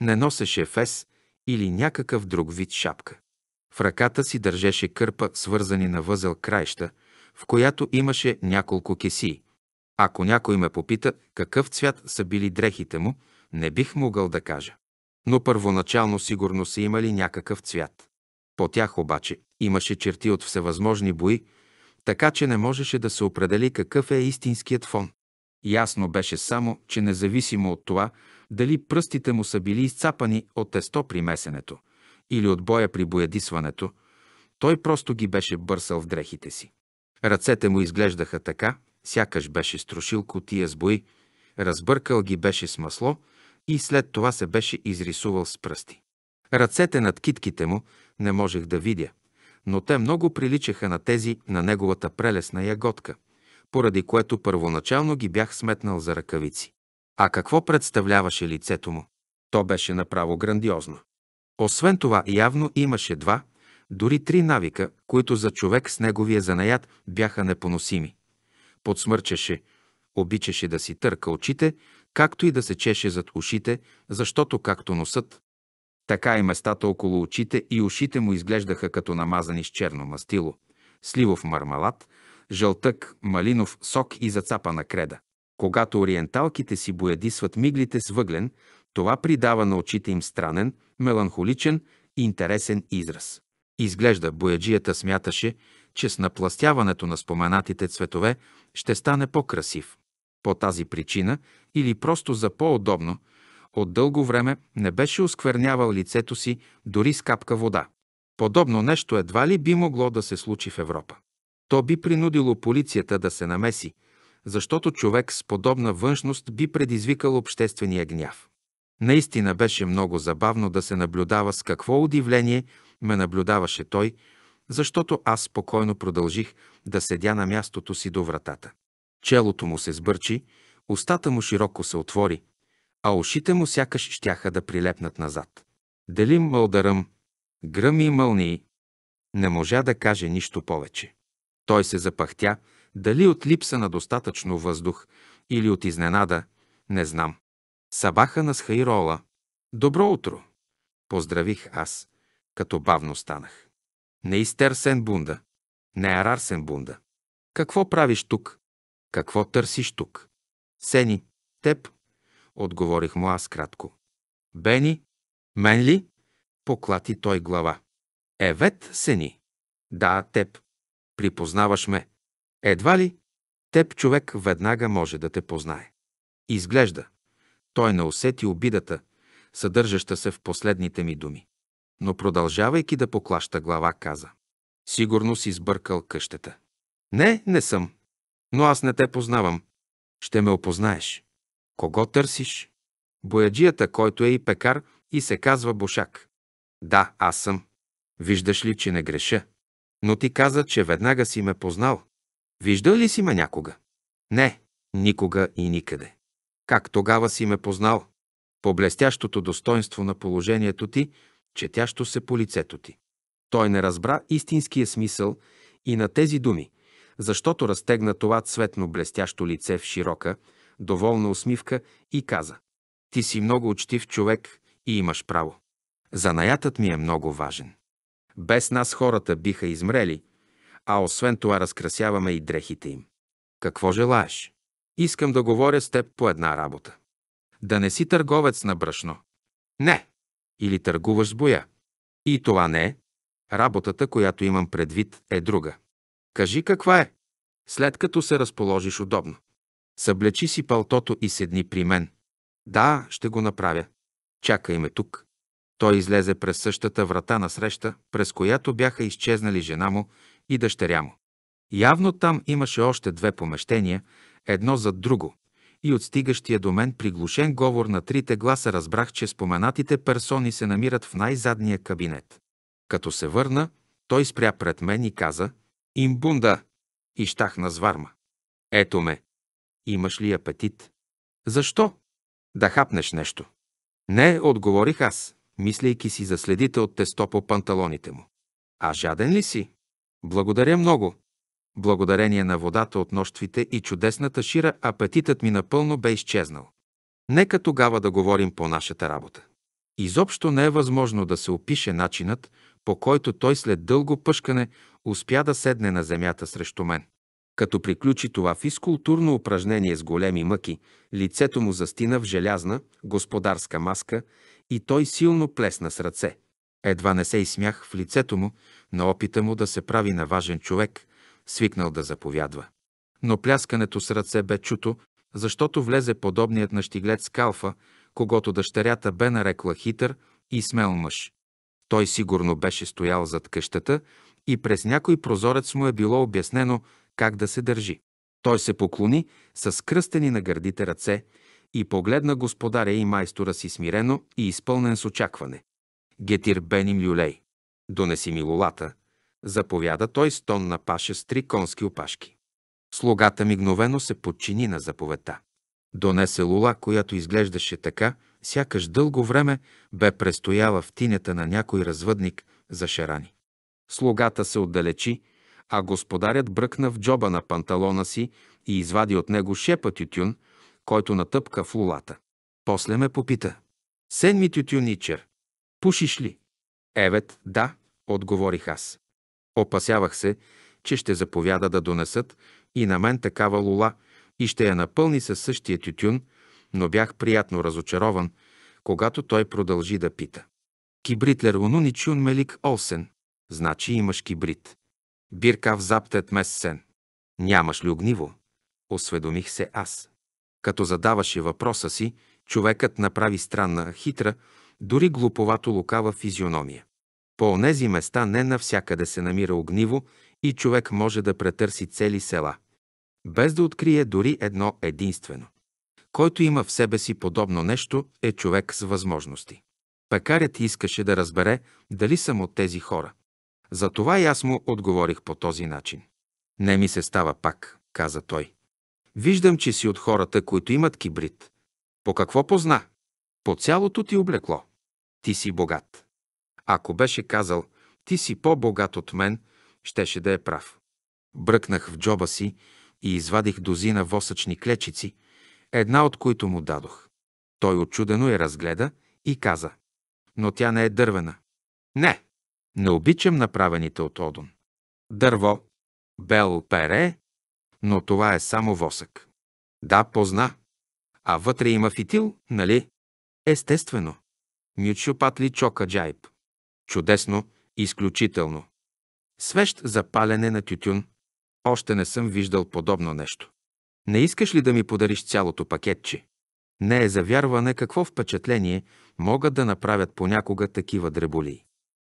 Не носеше фес или някакъв друг вид шапка. В ръката си държеше кърпа, свързани на възел краища, в която имаше няколко кесии. Ако някой ме попита какъв цвят са били дрехите му, не бих могъл да кажа. Но първоначално сигурно са имали някакъв цвят. По тях обаче имаше черти от всевъзможни бои, така че не можеше да се определи какъв е истинският фон. Ясно беше само, че независимо от това, дали пръстите му са били изцапани от тесто при месенето или от боя при боядисването, той просто ги беше бърсал в дрехите си. Ръцете му изглеждаха така, сякаш беше струшил котия с бои, разбъркал ги беше с масло и след това се беше изрисувал с пръсти. Ръцете над китките му не можех да видя, но те много приличаха на тези на неговата прелесна ягодка, поради което първоначално ги бях сметнал за ръкавици. А какво представляваше лицето му? То беше направо грандиозно. Освен това, явно имаше два, дори три навика, които за човек с неговия занаят бяха непоносими подсмърчеше, обичаше да си търка очите, както и да се чеше зад ушите, защото както носът, така и местата около очите и ушите му изглеждаха като намазани с черно мастило, сливов мармалат, жълтък, малинов сок и зацапана креда. Когато ориенталките си боядисват миглите с въглен, това придава на очите им странен, меланхоличен и интересен израз. Изглежда, бояджията смяташе, че с напластяването на споменатите цветове ще стане по-красив. По тази причина или просто за по-удобно, от дълго време не беше осквернявал лицето си дори с капка вода. Подобно нещо едва ли би могло да се случи в Европа. То би принудило полицията да се намеси, защото човек с подобна външност би предизвикал обществения гняв. Наистина беше много забавно да се наблюдава с какво удивление ме наблюдаваше той – защото аз спокойно продължих да седя на мястото си до вратата. Челото му се сбърчи, устата му широко се отвори, а ушите му сякаш щяха да прилепнат назад. Дали мълдаръм, гръми и мълнии. Не можа да каже нищо повече. Той се запахтя, дали от липса на достатъчно въздух или от изненада, не знам. Сабаха на Схайрола. Добро утро! Поздравих аз, като бавно станах. Не изтерсен бунда. Не арарсен бунда. Какво правиш тук? Какво търсиш тук? Сени, теб, отговорих му аз кратко. Бени, мен ли? Поклати той глава. Евет, Сени. Да, теб. Припознаваш ме. Едва ли? Теб човек веднага може да те познае. Изглежда. Той не усети обидата, съдържаща се в последните ми думи но продължавайки да поклаща глава, каза. Сигурно си сбъркал къщата. Не, не съм. Но аз не те познавам. Ще ме опознаеш. Кого търсиш? Бояджията, който е и пекар и се казва Бошак. Да, аз съм. Виждаш ли, че не греша? Но ти каза, че веднага си ме познал. Виждал ли си ме някога? Не, никога и никъде. Как тогава си ме познал? По блестящото достоинство на положението ти четящо се по лицето ти. Той не разбра истинския смисъл и на тези думи, защото разтегна това цветно блестящо лице в широка, доволна усмивка и каза «Ти си много учтив човек и имаш право. Занаятът ми е много важен. Без нас хората биха измрели, а освен това разкрасяваме и дрехите им. Какво желаеш? Искам да говоря с теб по една работа. Да не си търговец на брашно. Не, или търгуваш с боя. И това не е. Работата, която имам предвид, е друга. Кажи каква е. След като се разположиш удобно. Съблечи си палтото и седни при мен. Да, ще го направя. Чакай ме тук. Той излезе през същата врата на среща, през която бяха изчезнали жена му и дъщеря му. Явно там имаше още две помещения, едно зад друго, и от стигащия до мен приглушен говор на трите гласа разбрах, че споменатите персони се намират в най-задния кабинет. Като се върна, той спря пред мен и каза «Имбунда!» и щахна на зварма. «Ето ме! Имаш ли апетит?» «Защо?» «Да хапнеш нещо». «Не», отговорих аз, мислейки си за следите от тесто по панталоните му. «А жаден ли си?» «Благодаря много», Благодарение на водата от нощвите и чудесната шира, апетитът ми напълно бе изчезнал. Нека тогава да говорим по нашата работа. Изобщо не е възможно да се опише начинът, по който той след дълго пъшкане успя да седне на земята срещу мен. Като приключи това физкултурно упражнение с големи мъки, лицето му застина в желязна, господарска маска и той силно плесна с ръце. Едва не се изсмях в лицето му, на опита му да се прави на важен човек, свикнал да заповядва. Но пляскането с ръце бе чуто, защото влезе подобният на щиглец Калфа, когато дъщерята бе нарекла хитър и смел мъж. Той сигурно беше стоял зад къщата и през някой прозорец му е било обяснено как да се държи. Той се поклони с кръстени на гърдите ръце и погледна господаря и майстора си смирено и изпълнен с очакване. Гетир Беним Люлей. Донеси ми лолата, заповяда той с тон на паша с три конски опашки. Слугата мигновено се подчини на заповедта. Донесе лула, която изглеждаше така, сякаш дълго време бе престояла в тинята на някой развъдник за шарани. Слугата се отдалечи, а господарят бръкна в джоба на панталона си и извади от него шепа тютюн, който натъпка в лулата. После ме попита. ми тютюничер, пушиш ли? Евет, да, отговорих аз. Опасявах се, че ще заповяда да донесат и на мен такава лула и ще я напълни със същия тютюн, но бях приятно разочарован, когато той продължи да пита. Кибритлер унуни мелик олсен. Значи имаш кибрит. Биркав заптет сен. Нямаш ли огниво? Осведомих се аз. Като задаваше въпроса си, човекът направи странна, хитра, дори глуповато лукава физиономия. По онези места не навсякъде се намира огниво и човек може да претърси цели села, без да открие дори едно единствено. Който има в себе си подобно нещо, е човек с възможности. Пекарят искаше да разбере дали съм от тези хора. Затова и аз му отговорих по този начин. Не ми се става пак, каза той. Виждам, че си от хората, които имат кибрид. По какво позна? По цялото ти облекло. Ти си богат. Ако беше казал «Ти си по-богат от мен», щеше да е прав. Бръкнах в джоба си и извадих дозина восъчни клечици, една от които му дадох. Той очудено я разгледа и каза «Но тя не е дървена». «Не, не обичам направените от Одон. Дърво, бел пере, но това е само восък». «Да, позна. А вътре има фитил, нали?» Естествено. ли чока джайб. Чудесно, изключително. Свещ за палене на тютюн. Още не съм виждал подобно нещо. Не искаш ли да ми подариш цялото пакетче? Не е за вярване какво впечатление могат да направят понякога такива дреболи.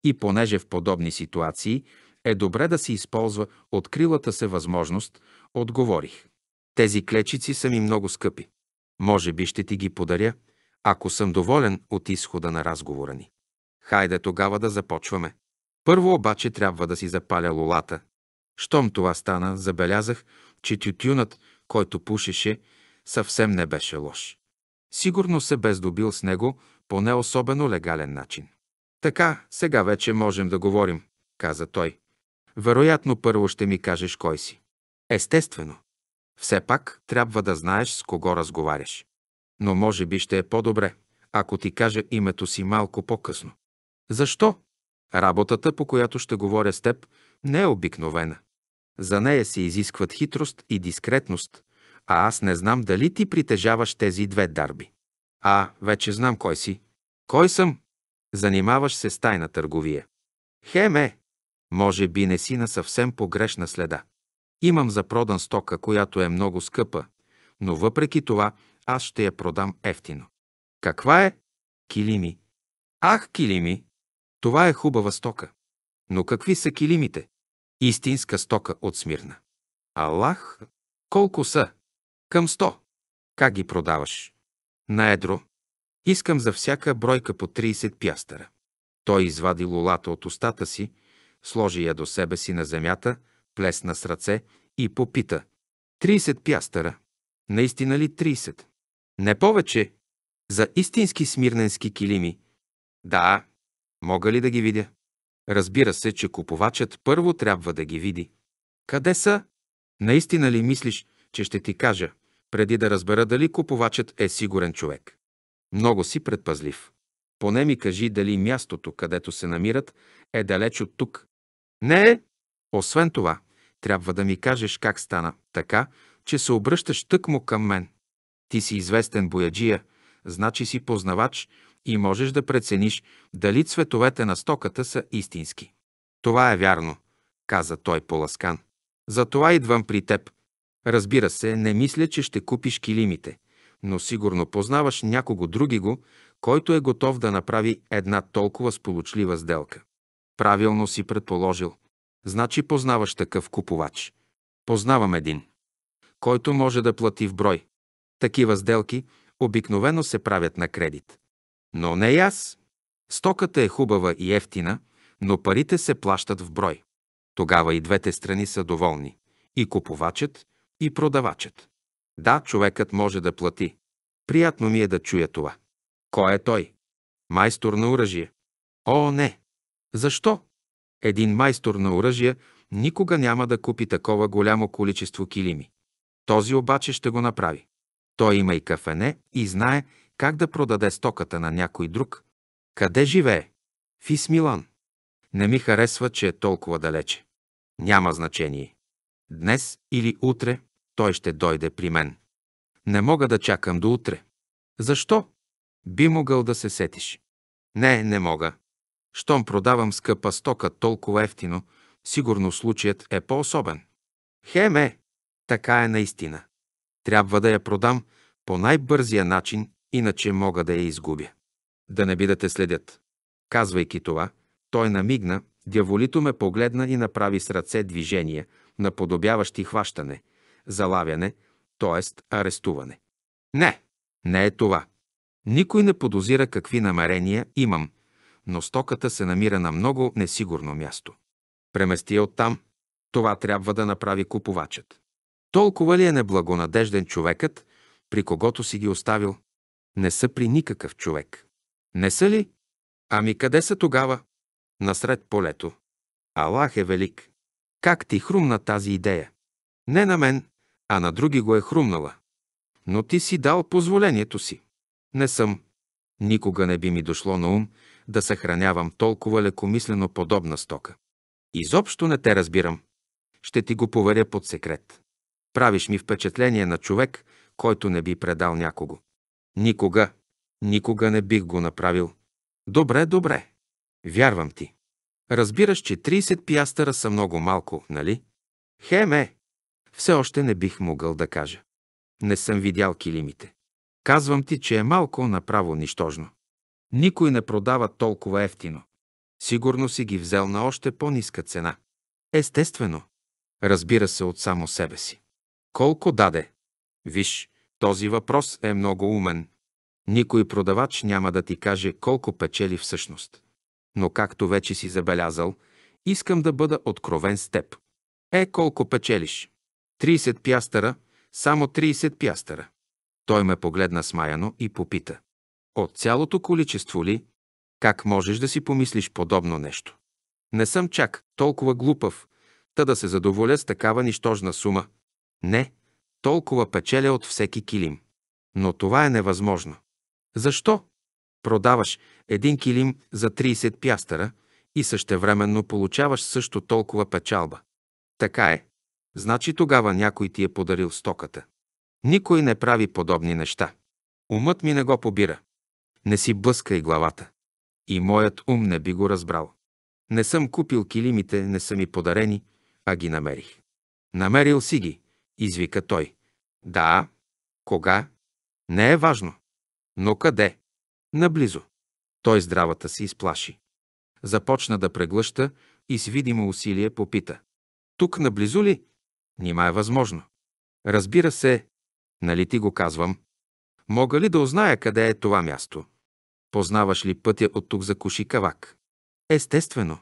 И понеже в подобни ситуации е добре да се използва открилата се възможност, отговорих. Тези клечици са ми много скъпи. Може би ще ти ги подаря, ако съм доволен от изхода на разговора ни. Хайде тогава да започваме. Първо обаче трябва да си запаля лолата. Щом това стана, забелязах, че тютюнът, който пушеше, съвсем не беше лош. Сигурно се бездобил с него по не особено легален начин. Така, сега вече можем да говорим, каза той. Вероятно първо ще ми кажеш кой си. Естествено. Все пак трябва да знаеш с кого разговаряш. Но може би ще е по-добре, ако ти кажа името си малко по-късно. Защо? Работата, по която ще говоря с теб, не е обикновена. За нея се изискват хитрост и дискретност, а аз не знам дали ти притежаваш тези две дарби. А, вече знам кой си. Кой съм? Занимаваш се с тайна търговия. Хеме! Може би не си на съвсем погрешна следа. Имам за продан стока, която е много скъпа, но въпреки това аз ще я продам ефтино. Каква е? Килими. Ах, килими! Това е хубава стока. Но какви са килимите? Истинска стока от Смирна. Аллах, колко са? Към сто. Как ги продаваш? На едро. Искам за всяка бройка по 30 пястъра. Той извади лулата от устата си, сложи я до себе си на земята, плесна с ръце и попита. 30 пястъра. Наистина ли 30? Не повече. За истински смирненски килими. Да, Мога ли да ги видя? Разбира се, че купувачът първо трябва да ги види. Къде са? Наистина ли мислиш, че ще ти кажа, преди да разбера дали купувачът е сигурен човек? Много си предпазлив. Поне ми кажи дали мястото, където се намират, е далеч от тук. Не е. Освен това, трябва да ми кажеш как стана така, че се обръщаш тъкмо към мен. Ти си известен бояджия, значи си познавач и можеш да прецениш дали цветовете на стоката са истински. Това е вярно, каза той поласкан. Затова идвам при теб. Разбира се, не мисля, че ще купиш килимите, но сигурно познаваш някого другиго, който е готов да направи една толкова сполучлива сделка. Правилно си предположил. Значи познаваш такъв купувач. Познавам един, който може да плати в брой. Такива сделки обикновено се правят на кредит. Но не и аз. Стоката е хубава и ефтина, но парите се плащат в брой. Тогава и двете страни са доволни. И купувачът, и продавачът. Да, човекът може да плати. Приятно ми е да чуя това. Кой е той? Майстор на оръжие. О, не! Защо? Един майстор на оръжие никога няма да купи такова голямо количество килими. Този обаче ще го направи. Той има и кафене и знае как да продаде стоката на някой друг. Къде живее? В Исмилан. Не ми харесва, че е толкова далече. Няма значение. Днес или утре той ще дойде при мен. Не мога да чакам до утре. Защо? Би могъл да се сетиш. Не, не мога. Щом продавам скъпа стока толкова ефтино, сигурно случаят е по-особен. Хеме! Така е наистина. Трябва да я продам по най-бързия начин иначе мога да я изгубя. Да не би да те следят. Казвайки това, той намигна, дяволито ме погледна и направи с ръце движение, наподобяващи хващане, залавяне, т.е. арестуване. Не, не е това. Никой не подозира какви намерения имам, но стоката се намира на много несигурно място. Премести оттам. Това трябва да направи купувачът. Толкова ли е неблагонадежден човекът, при когото си ги оставил? не са при никакъв човек. Не са ли? Ами къде са тогава? Насред полето. Аллах е велик. Как ти хрумна тази идея? Не на мен, а на други го е хрумнала. Но ти си дал позволението си. Не съм. Никога не би ми дошло на ум да съхранявам толкова лекомислено подобна стока. Изобщо не те разбирам. Ще ти го поверя под секрет. Правиш ми впечатление на човек, който не би предал някого. Никога, никога не бих го направил. Добре, добре. Вярвам ти. Разбираш, че 30 пиастъра са много малко, нали? Хеме! Все още не бих могъл да кажа. Не съм видял килимите. Казвам ти, че е малко направо нищожно. Никой не продава толкова ефтино. Сигурно си ги взел на още по-ниска цена. Естествено. Разбира се от само себе си. Колко даде? Виж, този въпрос е много умен. Никой продавач няма да ти каже колко печели всъщност. Но както вече си забелязал, искам да бъда откровен с теб. Е, колко печелиш? 30 пястъра, само 30 пястъра. Той ме погледна смаяно и попита. От цялото количество ли? Как можеш да си помислиш подобно нещо? Не съм чак толкова глупав, та да се задоволя с такава нищожна сума. Не, толкова печеля от всеки килим. Но това е невъзможно. Защо? Продаваш един килим за 30 пястъра и същевременно получаваш също толкова печалба. Така е. Значи тогава някой ти е подарил стоката. Никой не прави подобни неща. Умът ми не го побира. Не си блъскай главата. И моят ум не би го разбрал. Не съм купил килимите, не са ми подарени, а ги намерих. Намерил си ги извика той. Да, кога? Не е важно. Но къде? Наблизо. Той здравата се изплаши. Започна да преглъща и с видимо усилие попита. Тук наблизо ли? Нима е възможно. Разбира се, нали ти го казвам. Мога ли да узная къде е това място? Познаваш ли пътя от тук за куши кавак? Естествено.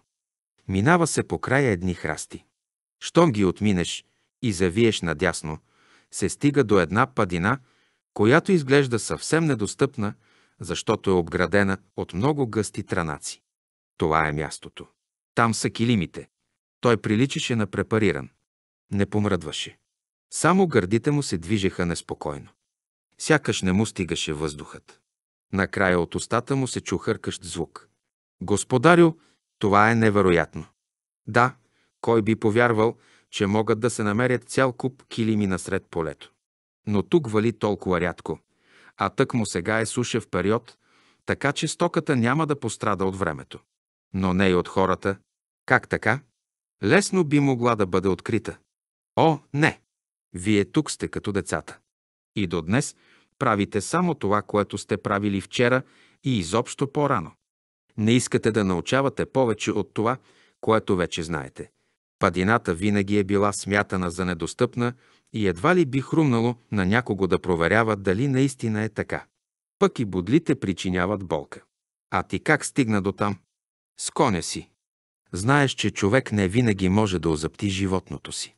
Минава се по края едни храсти. Щом ги отминеш, и завиеш надясно, се стига до една падина, която изглежда съвсем недостъпна, защото е обградена от много гъсти транаци. Това е мястото. Там са килимите. Той приличаше на препариран. Не помръдваше. Само гърдите му се движеха неспокойно. Сякаш не му стигаше въздухът. Накрая от устата му се чу хъркащ звук. Господарю, това е невероятно. Да, кой би повярвал, че могат да се намерят цял куп килими насред полето. Но тук вали толкова рядко, а тък му сега е сушев период, така че стоката няма да пострада от времето. Но не и от хората. Как така? Лесно би могла да бъде открита. О, не! Вие тук сте като децата. И до днес правите само това, което сте правили вчера и изобщо по-рано. Не искате да научавате повече от това, което вече знаете – Падината винаги е била смятана за недостъпна и едва ли би хрумнало на някого да проверява дали наистина е така. Пък и бодлите причиняват болка. А ти как стигна до там? С коня си. Знаеш, че човек не винаги може да озъпти животното си.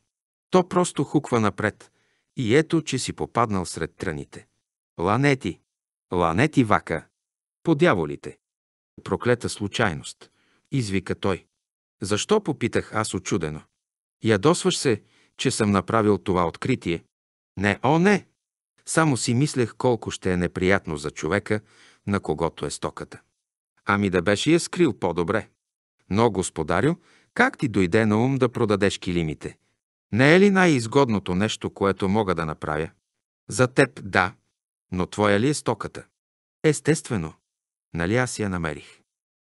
То просто хуква напред и ето, че си попаднал сред тръните. Ланети! Ланети вака! Подяволите! Проклета случайност! Извика той. Защо попитах аз очудено? Ядосваш се, че съм направил това откритие. Не, о, не! Само си мислех колко ще е неприятно за човека, на когото е стоката. Ами да беше я скрил по-добре. Но, господарю, как ти дойде на ум да продадеш килимите? Не е ли най-изгодното нещо, което мога да направя? За теб да, но твоя ли е стоката? Естествено. Нали аз я намерих.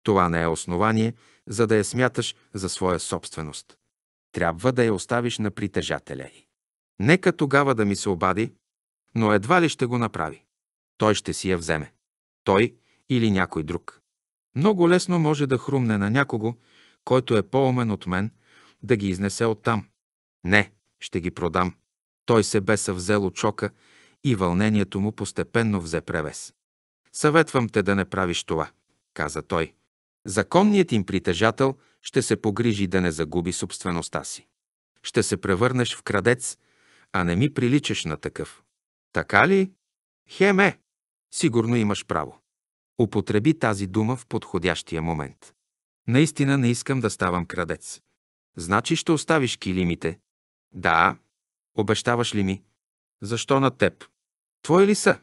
Това не е основание за да я смяташ за своя собственост. Трябва да я оставиш на притежателя й. Нека тогава да ми се обади, но едва ли ще го направи. Той ще си я вземе. Той или някой друг. Много лесно може да хрумне на някого, който е по-умен от мен, да ги изнесе оттам. Не, ще ги продам. Той се бе съвзел от чока и вълнението му постепенно взе превес. Съветвам те да не правиш това, каза той. Законният им притежател ще се погрижи да не загуби собствеността си. Ще се превърнеш в крадец, а не ми приличаш на такъв. Така ли? Хеме! Сигурно имаш право. Употреби тази дума в подходящия момент. Наистина не искам да ставам крадец. Значи ще оставиш килимите. Да. Обещаваш ли ми? Защо на теб? Твои ли са?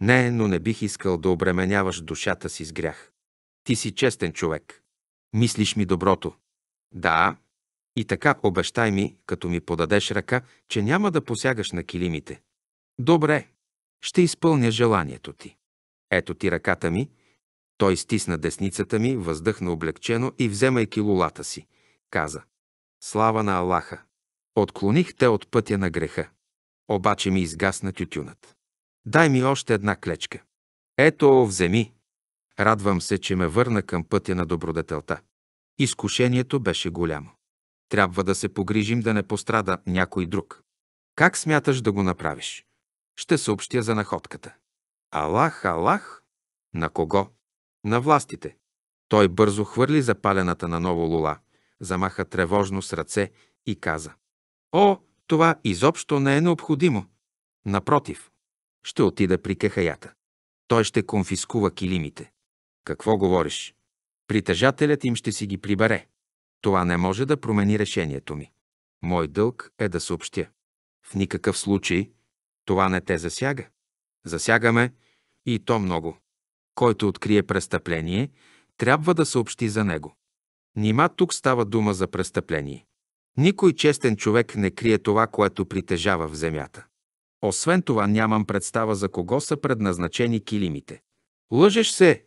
Не, но не бих искал да обременяваш душата си с грях. Ти си честен човек. Мислиш ми доброто. Да. И така обещай ми, като ми подадеш ръка, че няма да посягаш на килимите. Добре. Ще изпълня желанието ти. Ето ти ръката ми. Той стисна десницата ми, въздъхна облегчено и, вземайки лулата си, каза. Слава на Аллаха! Отклоних те от пътя на греха. Обаче ми изгасна тютюнат. Дай ми още една клечка. Ето, вземи. Радвам се, че ме върна към пътя на добродетелта. Изкушението беше голямо. Трябва да се погрижим да не пострада някой друг. Как смяташ да го направиш? Ще съобщя за находката. Алах, Алах! На кого? На властите. Той бързо хвърли запалената на ново лула, замаха тревожно с ръце и каза. О, това изобщо не е необходимо. Напротив, ще отида при кахаята. Той ще конфискува килимите. Какво говориш? Притежателят им ще си ги прибере. Това не може да промени решението ми. Мой дълг е да съобщя. В никакъв случай това не те засяга. Засягаме и то много. Който открие престъпление, трябва да съобщи за него. Нима тук става дума за престъпление. Никой честен човек не крие това, което притежава в земята. Освен това нямам представа за кого са предназначени килимите. Лъжеш се,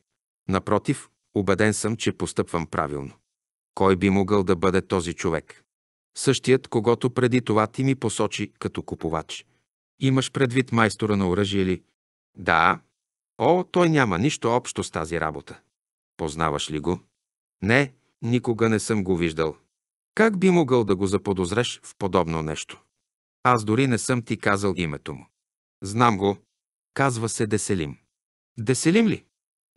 Напротив, убеден съм, че постъпвам правилно. Кой би могъл да бъде този човек? Същият, когато преди това ти ми посочи като купувач. Имаш предвид майстора на оръжие ли? Да. О, той няма нищо общо с тази работа. Познаваш ли го? Не, никога не съм го виждал. Как би могъл да го заподозреш в подобно нещо? Аз дори не съм ти казал името му. Знам го. Казва се Деселим. Деселим ли?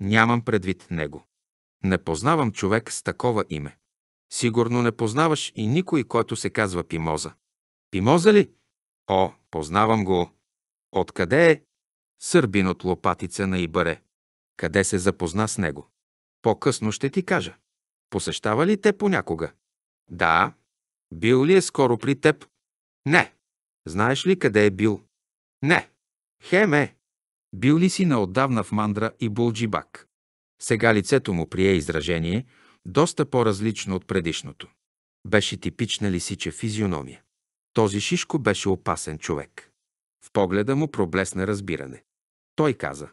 Нямам предвид него. Не познавам човек с такова име. Сигурно не познаваш и никой, който се казва Пимоза. Пимоза ли? О, познавам го. Откъде е? Сърбин от лопатица на Ибаре. Къде се запозна с него? По-късно ще ти кажа. Посещава ли те понякога? Да. Бил ли е скоро при теб? Не. Знаеш ли къде е бил? Не. Хеме. Бил ли си наотдавна в мандра и булджибак? Сега лицето му прие изражение, доста по-различно от предишното. Беше типична лисича физиономия. Този Шишко беше опасен човек. В погледа му проблесна разбиране. Той каза.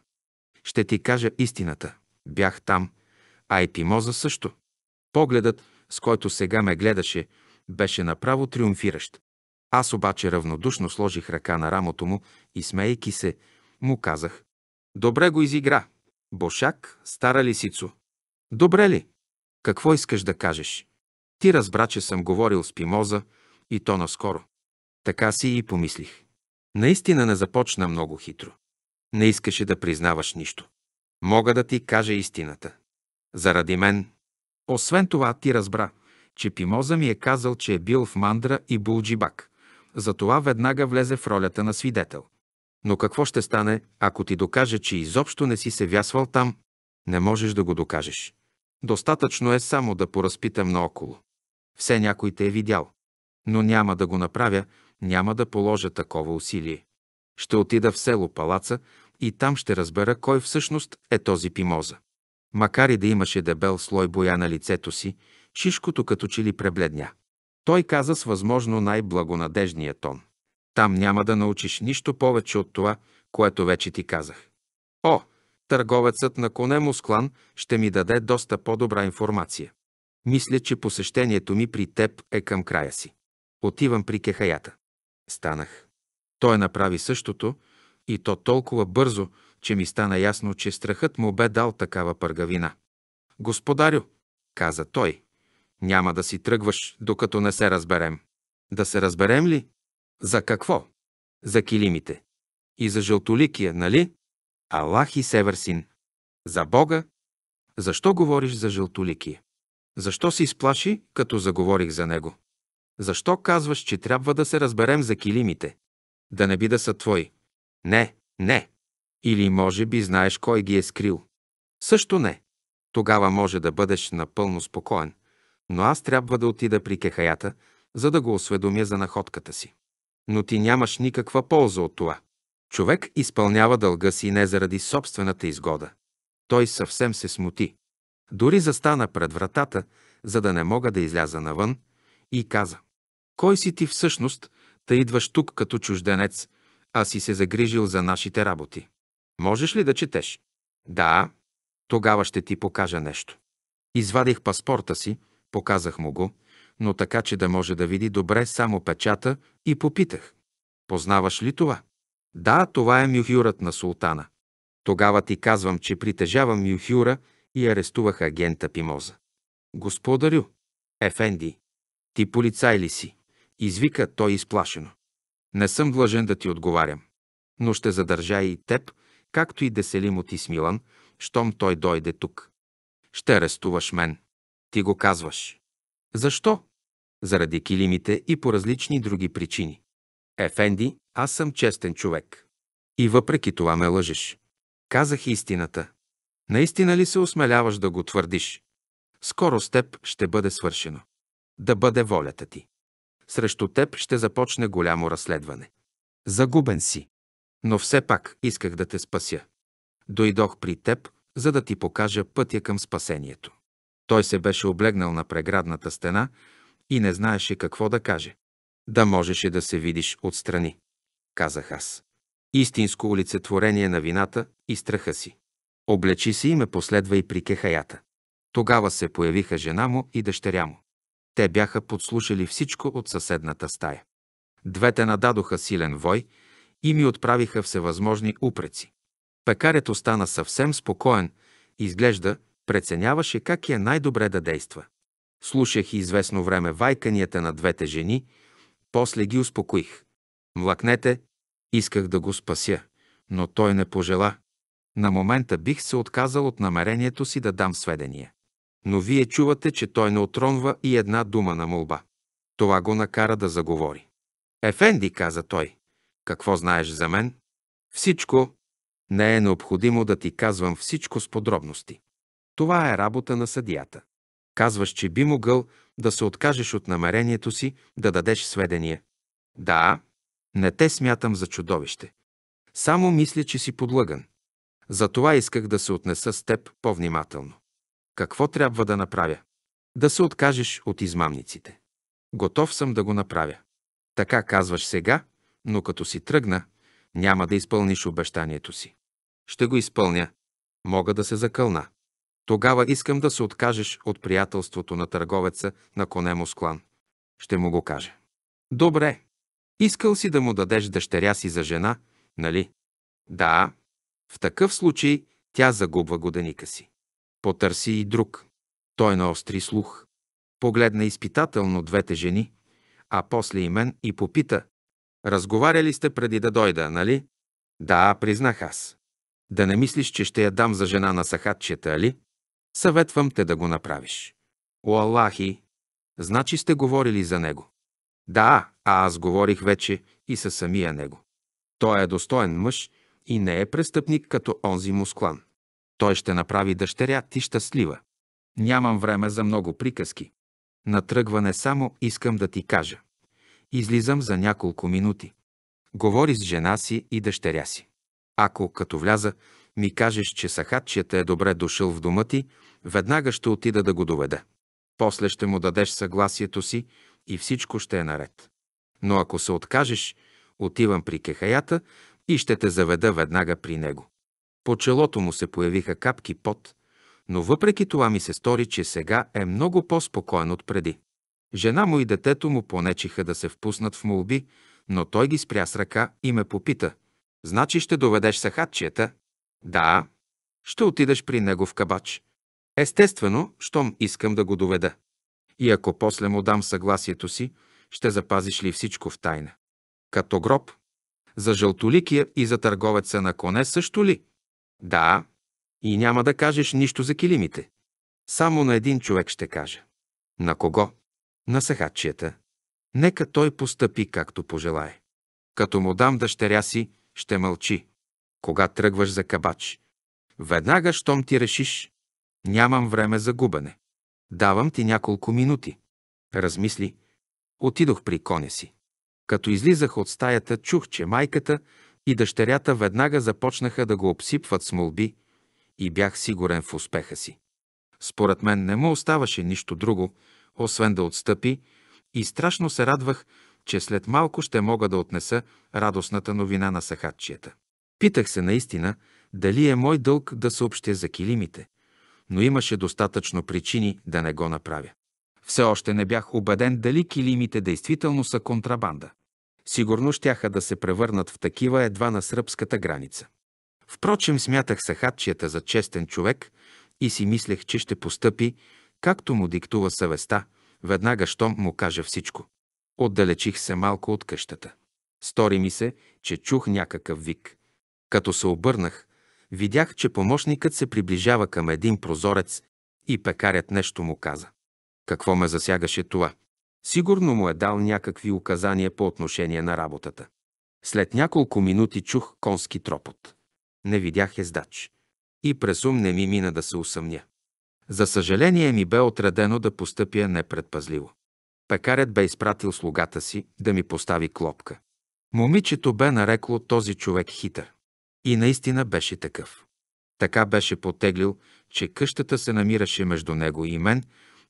Ще ти кажа истината. Бях там, а и пимоза също. Погледът, с който сега ме гледаше, беше направо триумфиращ. Аз обаче равнодушно сложих ръка на рамото му и, смейки се, му казах. Добре го изигра. Бошак, стара лисицо. Добре ли? Какво искаш да кажеш? Ти разбра, че съм говорил с Пимоза и то наскоро. Така си и помислих. Наистина не започна много хитро. Не искаше да признаваш нищо. Мога да ти кажа истината. Заради мен. Освен това, ти разбра, че Пимоза ми е казал, че е бил в Мандра и Булджибак. Затова веднага влезе в ролята на свидетел – но какво ще стане, ако ти докаже, че изобщо не си се вясвал там? Не можеш да го докажеш. Достатъчно е само да поразпитам наоколо. Все някой те е видял. Но няма да го направя, няма да положа такова усилие. Ще отида в село Палаца и там ще разбера кой всъщност е този пимоза. Макар и да имаше дебел слой боя на лицето си, Шишкото като че ли пребледня. Той каза с възможно най-благонадежния тон. Там няма да научиш нищо повече от това, което вече ти казах. О, търговецът на коне Москлан ще ми даде доста по-добра информация. Мисля, че посещението ми при теб е към края си. Отивам при кехаята. Станах. Той направи същото, и то толкова бързо, че ми стана ясно, че страхът му бе дал такава пъргавина. Господарю, каза той, няма да си тръгваш, докато не се разберем. Да се разберем ли? За какво? За килимите. И за жълтоликия, нали? Аллах и Северсин. За Бога? Защо говориш за жълтоликия? Защо се изплаши, като заговорих за него? Защо казваш, че трябва да се разберем за килимите? Да не би да са твои. Не, не. Или може би знаеш кой ги е скрил. Също не. Тогава може да бъдеш напълно спокоен, но аз трябва да отида при кехаята, за да го осведомя за находката си но ти нямаш никаква полза от това. Човек изпълнява дълга си не заради собствената изгода. Той съвсем се смути. Дори застана пред вратата, за да не мога да изляза навън, и каза. Кой си ти всъщност, да идваш тук като чужденец, а си се загрижил за нашите работи? Можеш ли да четеш? Да, тогава ще ти покажа нещо. Извадих паспорта си, показах му го но така, че да може да види добре само печата и попитах. Познаваш ли това? Да, това е мюхюрът на султана. Тогава ти казвам, че притежавам мюхюра и арестувах агента Пимоза. Господарю, Ефенди, ти полицай ли си? Извика той изплашено. Не съм длъжен да ти отговарям. Но ще задържа и теб, както и Деселим от Исмилан, щом той дойде тук. Ще арестуваш мен. Ти го казваш. Защо? заради килимите и по различни други причини. Ефенди, аз съм честен човек. И въпреки това ме лъжеш. Казах истината. Наистина ли се осмеляваш да го твърдиш? Скоро с теб ще бъде свършено. Да бъде волята ти. Срещу теб ще започне голямо разследване. Загубен си. Но все пак исках да те спася. Дойдох при теб, за да ти покажа пътя към спасението. Той се беше облегнал на преградната стена и не знаеше какво да каже. Да можеше да се видиш отстрани, казах аз. Истинско олицетворение на вината и страха си. Облечи се и ме последва и при кехаята. Тогава се появиха жена му и дъщеря му. Те бяха подслушали всичко от съседната стая. Двете нададоха силен вой и ми отправиха всевъзможни упреци. Пекарят остана съвсем спокоен, изглежда, преценяваше как е най-добре да действа. Слушах известно време вайканията на двете жени, после ги успокоих. Млакнете, исках да го спася, но той не пожела. На момента бих се отказал от намерението си да дам сведения. Но вие чувате, че той не отронва и една дума на молба. Това го накара да заговори. Ефенди, каза той, какво знаеш за мен? Всичко. Не е необходимо да ти казвам всичко с подробности. Това е работа на съдията. Казваш, че би могъл да се откажеш от намерението си да дадеш сведения. Да, не те смятам за чудовище. Само мисля, че си подлъган. Затова исках да се отнеса с теб по-внимателно. Какво трябва да направя? Да се откажеш от измамниците. Готов съм да го направя. Така казваш сега, но като си тръгна, няма да изпълниш обещанието си. Ще го изпълня. Мога да се закълна. Тогава искам да се откажеш от приятелството на търговеца на коне Москлан. Ще му го кажа. Добре. Искал си да му дадеш дъщеря си за жена, нали? Да. В такъв случай тя загубва годеника си. Потърси и друг. Той наостри слух. Погледна изпитателно двете жени, а после и мен и попита. Разговаряли сте преди да дойда, нали? Да, признах аз. Да не мислиш, че ще я дам за жена на сахатчета, али? Съветвам те да го направиш. О Аллахи! Значи сте говорили за него. Да, а аз говорих вече и със самия него. Той е достоен мъж и не е престъпник като онзи мусклан. Той ще направи дъщеря ти щастлива. Нямам време за много приказки. На тръгване само искам да ти кажа. Излизам за няколко минути. Говори с жена си и дъщеря си. Ако, като вляза, ми кажеш, че сахатчията е добре дошъл в дома ти, Веднага ще отида да го доведа. После ще му дадеш съгласието си и всичко ще е наред. Но ако се откажеш, отивам при кехаята и ще те заведа веднага при него. По челото му се появиха капки пот, но въпреки това ми се стори, че сега е много по-спокоен от преди. Жена му и детето му понечиха да се впуснат в молби, но той ги спря с ръка и ме попита. Значи ще доведеш сахатчията? Да. Ще отидеш при него в кабач. Естествено, щом искам да го доведа. И ако после му дам съгласието си, ще запазиш ли всичко в тайна? Като гроб? За жълтоликия и за търговеца на коне също ли? Да. И няма да кажеш нищо за килимите. Само на един човек ще кажа. На кого? На сахачията. Нека той постъпи както пожелае. Като му дам дъщеря си, ще мълчи. Кога тръгваш за кабач? Веднага, щом ти решиш, Нямам време за губене. Давам ти няколко минути. Размисли. Отидох при коня си. Като излизах от стаята, чух, че майката и дъщерята веднага започнаха да го обсипват с молби и бях сигурен в успеха си. Според мен не му оставаше нищо друго, освен да отстъпи и страшно се радвах, че след малко ще мога да отнеса радостната новина на сахатчията. Питах се наистина дали е мой дълг да съобщя за килимите, но имаше достатъчно причини да не го направя. Все още не бях убеден дали килимите действително са контрабанда. Сигурно щяха да се превърнат в такива едва на сръбската граница. Впрочем, смятах сахатчията за честен човек и си мислех, че ще постъпи, както му диктува съвестта, веднага щом му кажа всичко. Отдалечих се малко от къщата. Стори ми се, че чух някакъв вик. Като се обърнах, Видях, че помощникът се приближава към един прозорец и пекарят нещо му каза. Какво ме засягаше това? Сигурно му е дал някакви указания по отношение на работата. След няколко минути чух конски тропот. Не видях ездач. И през ум не ми мина да се усъмня. За съжаление ми бе отредено да постъпя непредпазливо. Пекарят бе изпратил слугата си да ми постави клопка. Момичето бе нарекло този човек хитър. И наистина беше такъв. Така беше потеглил, че къщата се намираше между него и мен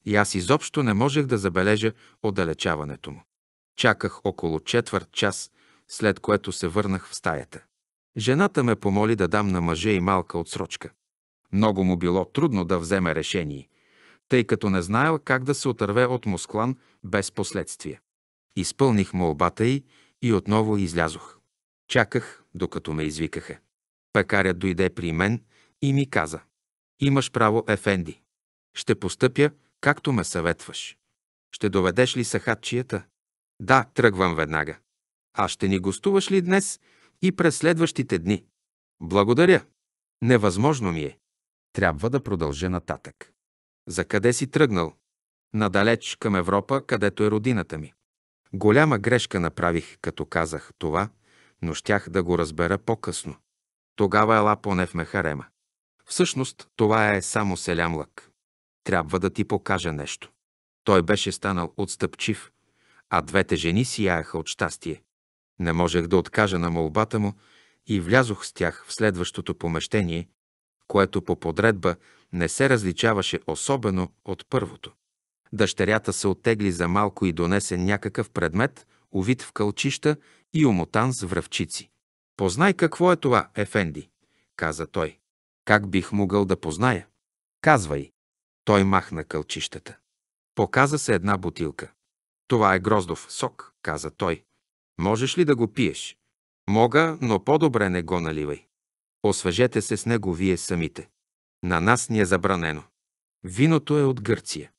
и аз изобщо не можех да забележа отдалечаването му. Чаках около четвърт час, след което се върнах в стаята. Жената ме помоли да дам на мъжа и малка отсрочка. Много му било трудно да вземе решение, тъй като не знаел как да се отърве от Москлан без последствия. Изпълних молбата й и отново излязох. Чаках, докато ме извикаха пекаря дойде при мен и ми каза «Имаш право, Ефенди. Ще постъпя, както ме съветваш. Ще доведеш ли сахатчията?» «Да, тръгвам веднага. А ще ни гостуваш ли днес и през следващите дни?» «Благодаря. Невъзможно ми е. Трябва да продължа нататък. За къде си тръгнал? Надалеч към Европа, където е родината ми. Голяма грешка направих, като казах това, но щях да го разбера по-късно. Тогава ела поне в мехарема. Всъщност, това е само селямлък. Трябва да ти покажа нещо. Той беше станал отстъпчив, а двете жени сияяха от щастие. Не можех да откажа на молбата му и влязох с тях в следващото помещение, което по подредба не се различаваше особено от първото. Дъщерята се отегли за малко и донесе някакъв предмет, увит в кълчища и умотан с връвчици. Познай какво е това, Ефенди, каза той. Как бих могъл да позная? Казвай. Той махна кълчищата. Показа се една бутилка. Това е гроздов сок, каза той. Можеш ли да го пиеш? Мога, но по-добре не го наливай. Освежете се с него вие самите. На нас ни е забранено. Виното е от Гърция.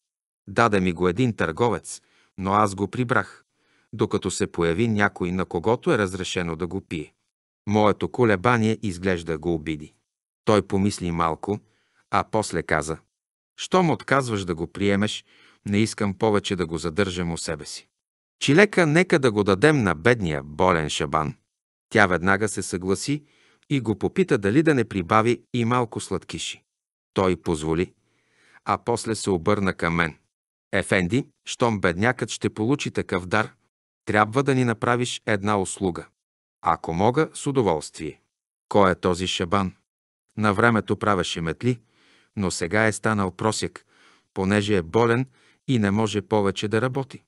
Даде ми го един търговец, но аз го прибрах, докато се появи някой, на когото е разрешено да го пие. Моето колебание изглежда го обиди. Той помисли малко, а после каза. Щом отказваш да го приемеш, не искам повече да го задържам у себе си. Чилека нека да го дадем на бедния болен шабан. Тя веднага се съгласи и го попита дали да не прибави и малко сладкиши. Той позволи, а после се обърна към мен. Ефенди, щом беднякът ще получи такъв дар, трябва да ни направиш една услуга. Ако мога, с удоволствие. Кой е този шабан? На времето правеше метли, но сега е станал просек, понеже е болен и не може повече да работи.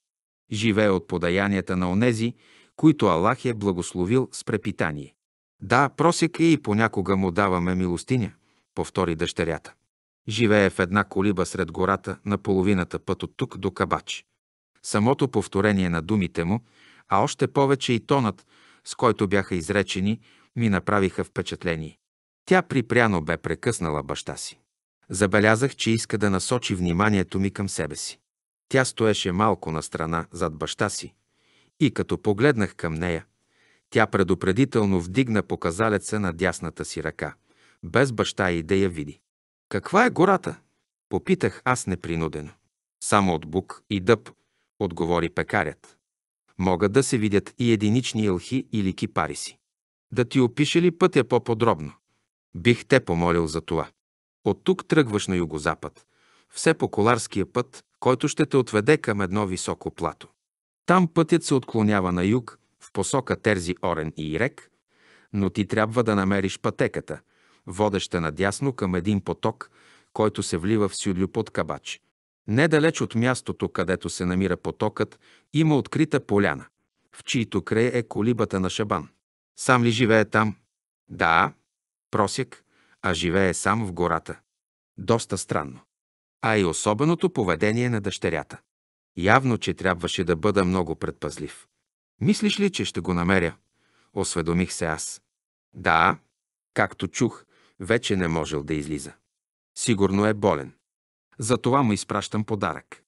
Живее от подаянията на онези, които Аллах е благословил с препитание. Да, просек е и понякога му даваме милостиня, повтори дъщерята. Живее в една колиба сред гората на половината път от тук до Кабач. Самото повторение на думите му, а още повече и тонът, с който бяха изречени, ми направиха впечатление. Тя припряно бе прекъснала баща си. Забелязах, че иска да насочи вниманието ми към себе си. Тя стоеше малко на страна зад баща си и като погледнах към нея, тя предупредително вдигна показалеца на дясната си ръка, без баща и да я види. «Каква е гората?» – попитах аз непринудено. «Само от бук и дъб», – отговори пекарят. Могат да се видят и единични елхи или кипариси. Да ти опиша ли пътя по-подробно? Бих те помолил за това. От тук тръгваш на югозапад, все по коларския път, който ще те отведе към едно високо плато. Там пътят се отклонява на юг, в посока Терзи, Орен и Ирек, но ти трябва да намериш пътеката, водеща надясно към един поток, който се влива в Сюдлю под Кабач – Недалеч от мястото, където се намира потокът, има открита поляна, в чието край е колибата на Шабан. Сам ли живее там? Да, просек, а живее сам в гората. Доста странно. А и особеното поведение на дъщерята. Явно, че трябваше да бъда много предпазлив. Мислиш ли, че ще го намеря? Осведомих се аз. Да, както чух, вече не можел да излиза. Сигурно е болен. Затова му изпращам подарък.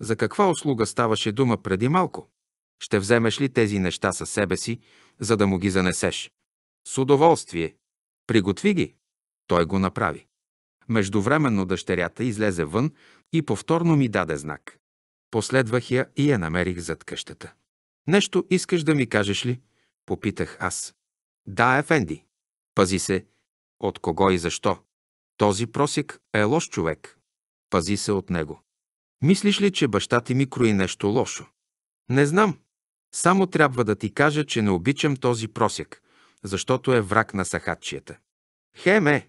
За каква услуга ставаше дума преди малко? Ще вземеш ли тези неща със себе си, за да му ги занесеш? С удоволствие. Приготви ги. Той го направи. Междувременно дъщерята излезе вън и повторно ми даде знак. Последвах я и я намерих зад къщата. Нещо искаш да ми кажеш ли? Попитах аз. Да, Ефенди. Пази се. От кого и защо? Този просик е лош човек пази се от него. Мислиш ли, че баща ти ми крои е нещо лошо? Не знам. Само трябва да ти кажа, че не обичам този просяк, защото е враг на сахатчията. Хеме!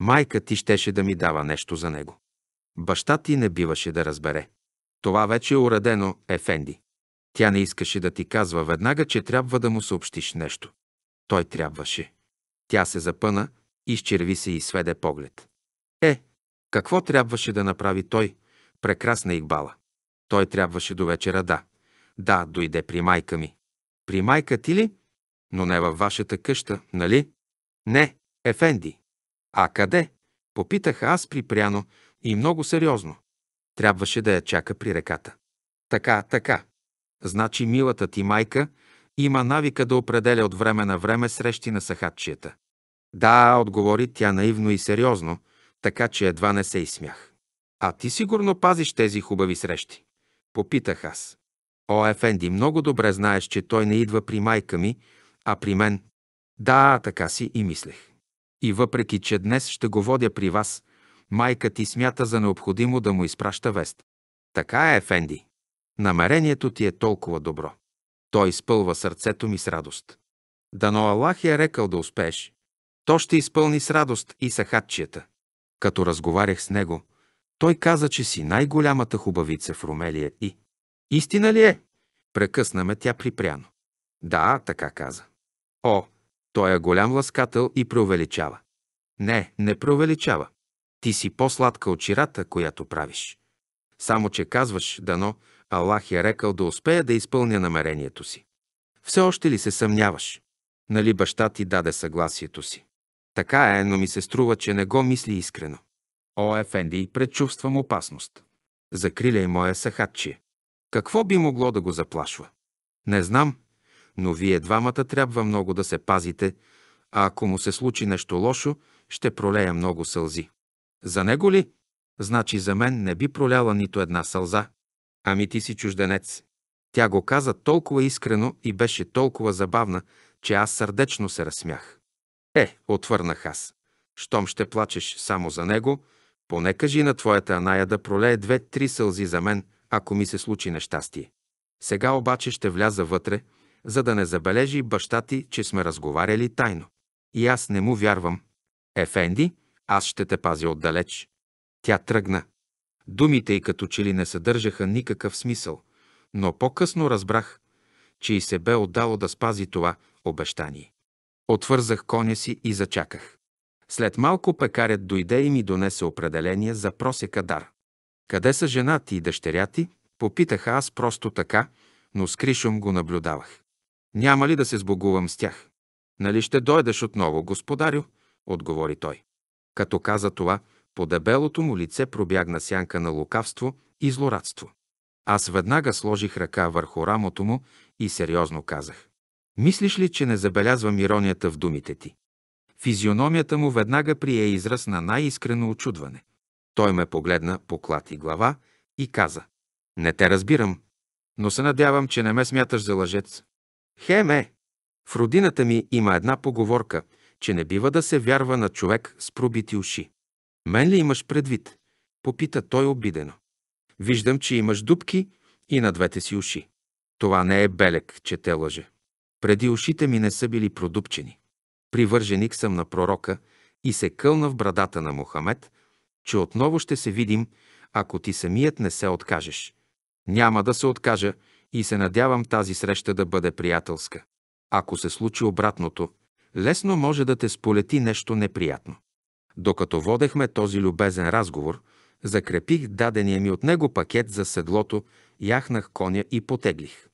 Майка ти щеше да ми дава нещо за него. Баща ти не биваше да разбере. Това вече е уредено, Ефенди. Тя не искаше да ти казва веднага, че трябва да му съобщиш нещо. Той трябваше. Тя се запъна, изчерви се и сведе поглед. Какво трябваше да направи той, прекрасна Игбала? Той трябваше до вечера да. Да, дойде при майка ми. При майка ти ли? Но не във вашата къща, нали? Не, Ефенди. А къде? Попитах аз припряно и много сериозно. Трябваше да я чака при реката. Така, така. Значи милата ти майка има навика да определя от време на време срещи на сахатчията. Да, отговори тя наивно и сериозно – така че едва не се изсмях. А ти сигурно пазиш тези хубави срещи. Попитах аз. О, Ефенди, много добре знаеш, че той не идва при майка ми, а при мен. Да, така си и мислех. И въпреки, че днес ще го водя при вас, майка ти смята за необходимо да му изпраща вест. Така е, Ефенди. Намерението ти е толкова добро. Той изпълва сърцето ми с радост. Дано Аллах е рекал да успееш. То ще изпълни с радост и сахатчията. Като разговарях с него, той каза, че си най-голямата хубавица в Румелия и... Истина ли е? Прекъсна ме тя припряно. Да, така каза. О, той е голям ласкател и преувеличава. Не, не преувеличава. Ти си по-сладка от чирата, която правиш. Само, че казваш, дано, Аллах е рекал да успея да изпълня намерението си. Все още ли се съмняваш? Нали баща ти даде съгласието си? Така е, но ми се струва, че не го мисли искрено. О, Ефенди, предчувствам опасност. Закриляй моя сахатче. Какво би могло да го заплашва? Не знам, но вие двамата трябва много да се пазите, а ако му се случи нещо лошо, ще пролея много сълзи. За него ли? Значи за мен не би проляла нито една сълза. Ами ти си чужденец. Тя го каза толкова искрено и беше толкова забавна, че аз сърдечно се разсмях. Е, отвърнах аз. Щом ще плачеш само за него, поне кажи на твоята Аная да пролее две-три сълзи за мен, ако ми се случи нещастие. Сега обаче ще вляза вътре, за да не забележи баща ти, че сме разговаряли тайно. И аз не му вярвам. Ефенди, аз ще те пазя отдалеч. Тя тръгна. Думите й като че ли не съдържаха никакъв смисъл, но по-късно разбрах, че и се бе отдало да спази това обещание. Отвързах коня си и зачаках. След малко пекарят дойде и ми донесе определение за просека дар. Къде са жена ти и дъщеря ти? Попитаха аз просто така, но с Кришом го наблюдавах. Няма ли да се сбогувам с тях? Нали ще дойдеш отново, господарю? Отговори той. Като каза това, по дебелото му лице пробягна сянка на лукавство и злорадство. Аз веднага сложих ръка върху рамото му и сериозно казах. Мислиш ли, че не забелязвам иронията в думите ти? Физиономията му веднага прие израз на най-искрено очудване. Той ме погледна, поклати глава и каза. Не те разбирам, но се надявам, че не ме смяташ за лъжец. Хеме! В родината ми има една поговорка, че не бива да се вярва на човек с пробити уши. Мен ли имаш предвид? Попита той обидено. Виждам, че имаш дубки и на двете си уши. Това не е белек, че те лъже преди ушите ми не са били продупчени. Привърженик съм на пророка и се кълна в брадата на Мохамед, че отново ще се видим, ако ти самият не се откажеш. Няма да се откажа и се надявам тази среща да бъде приятелска. Ако се случи обратното, лесно може да те сполети нещо неприятно. Докато водехме този любезен разговор, закрепих дадения ми от него пакет за седлото, яхнах коня и потеглих.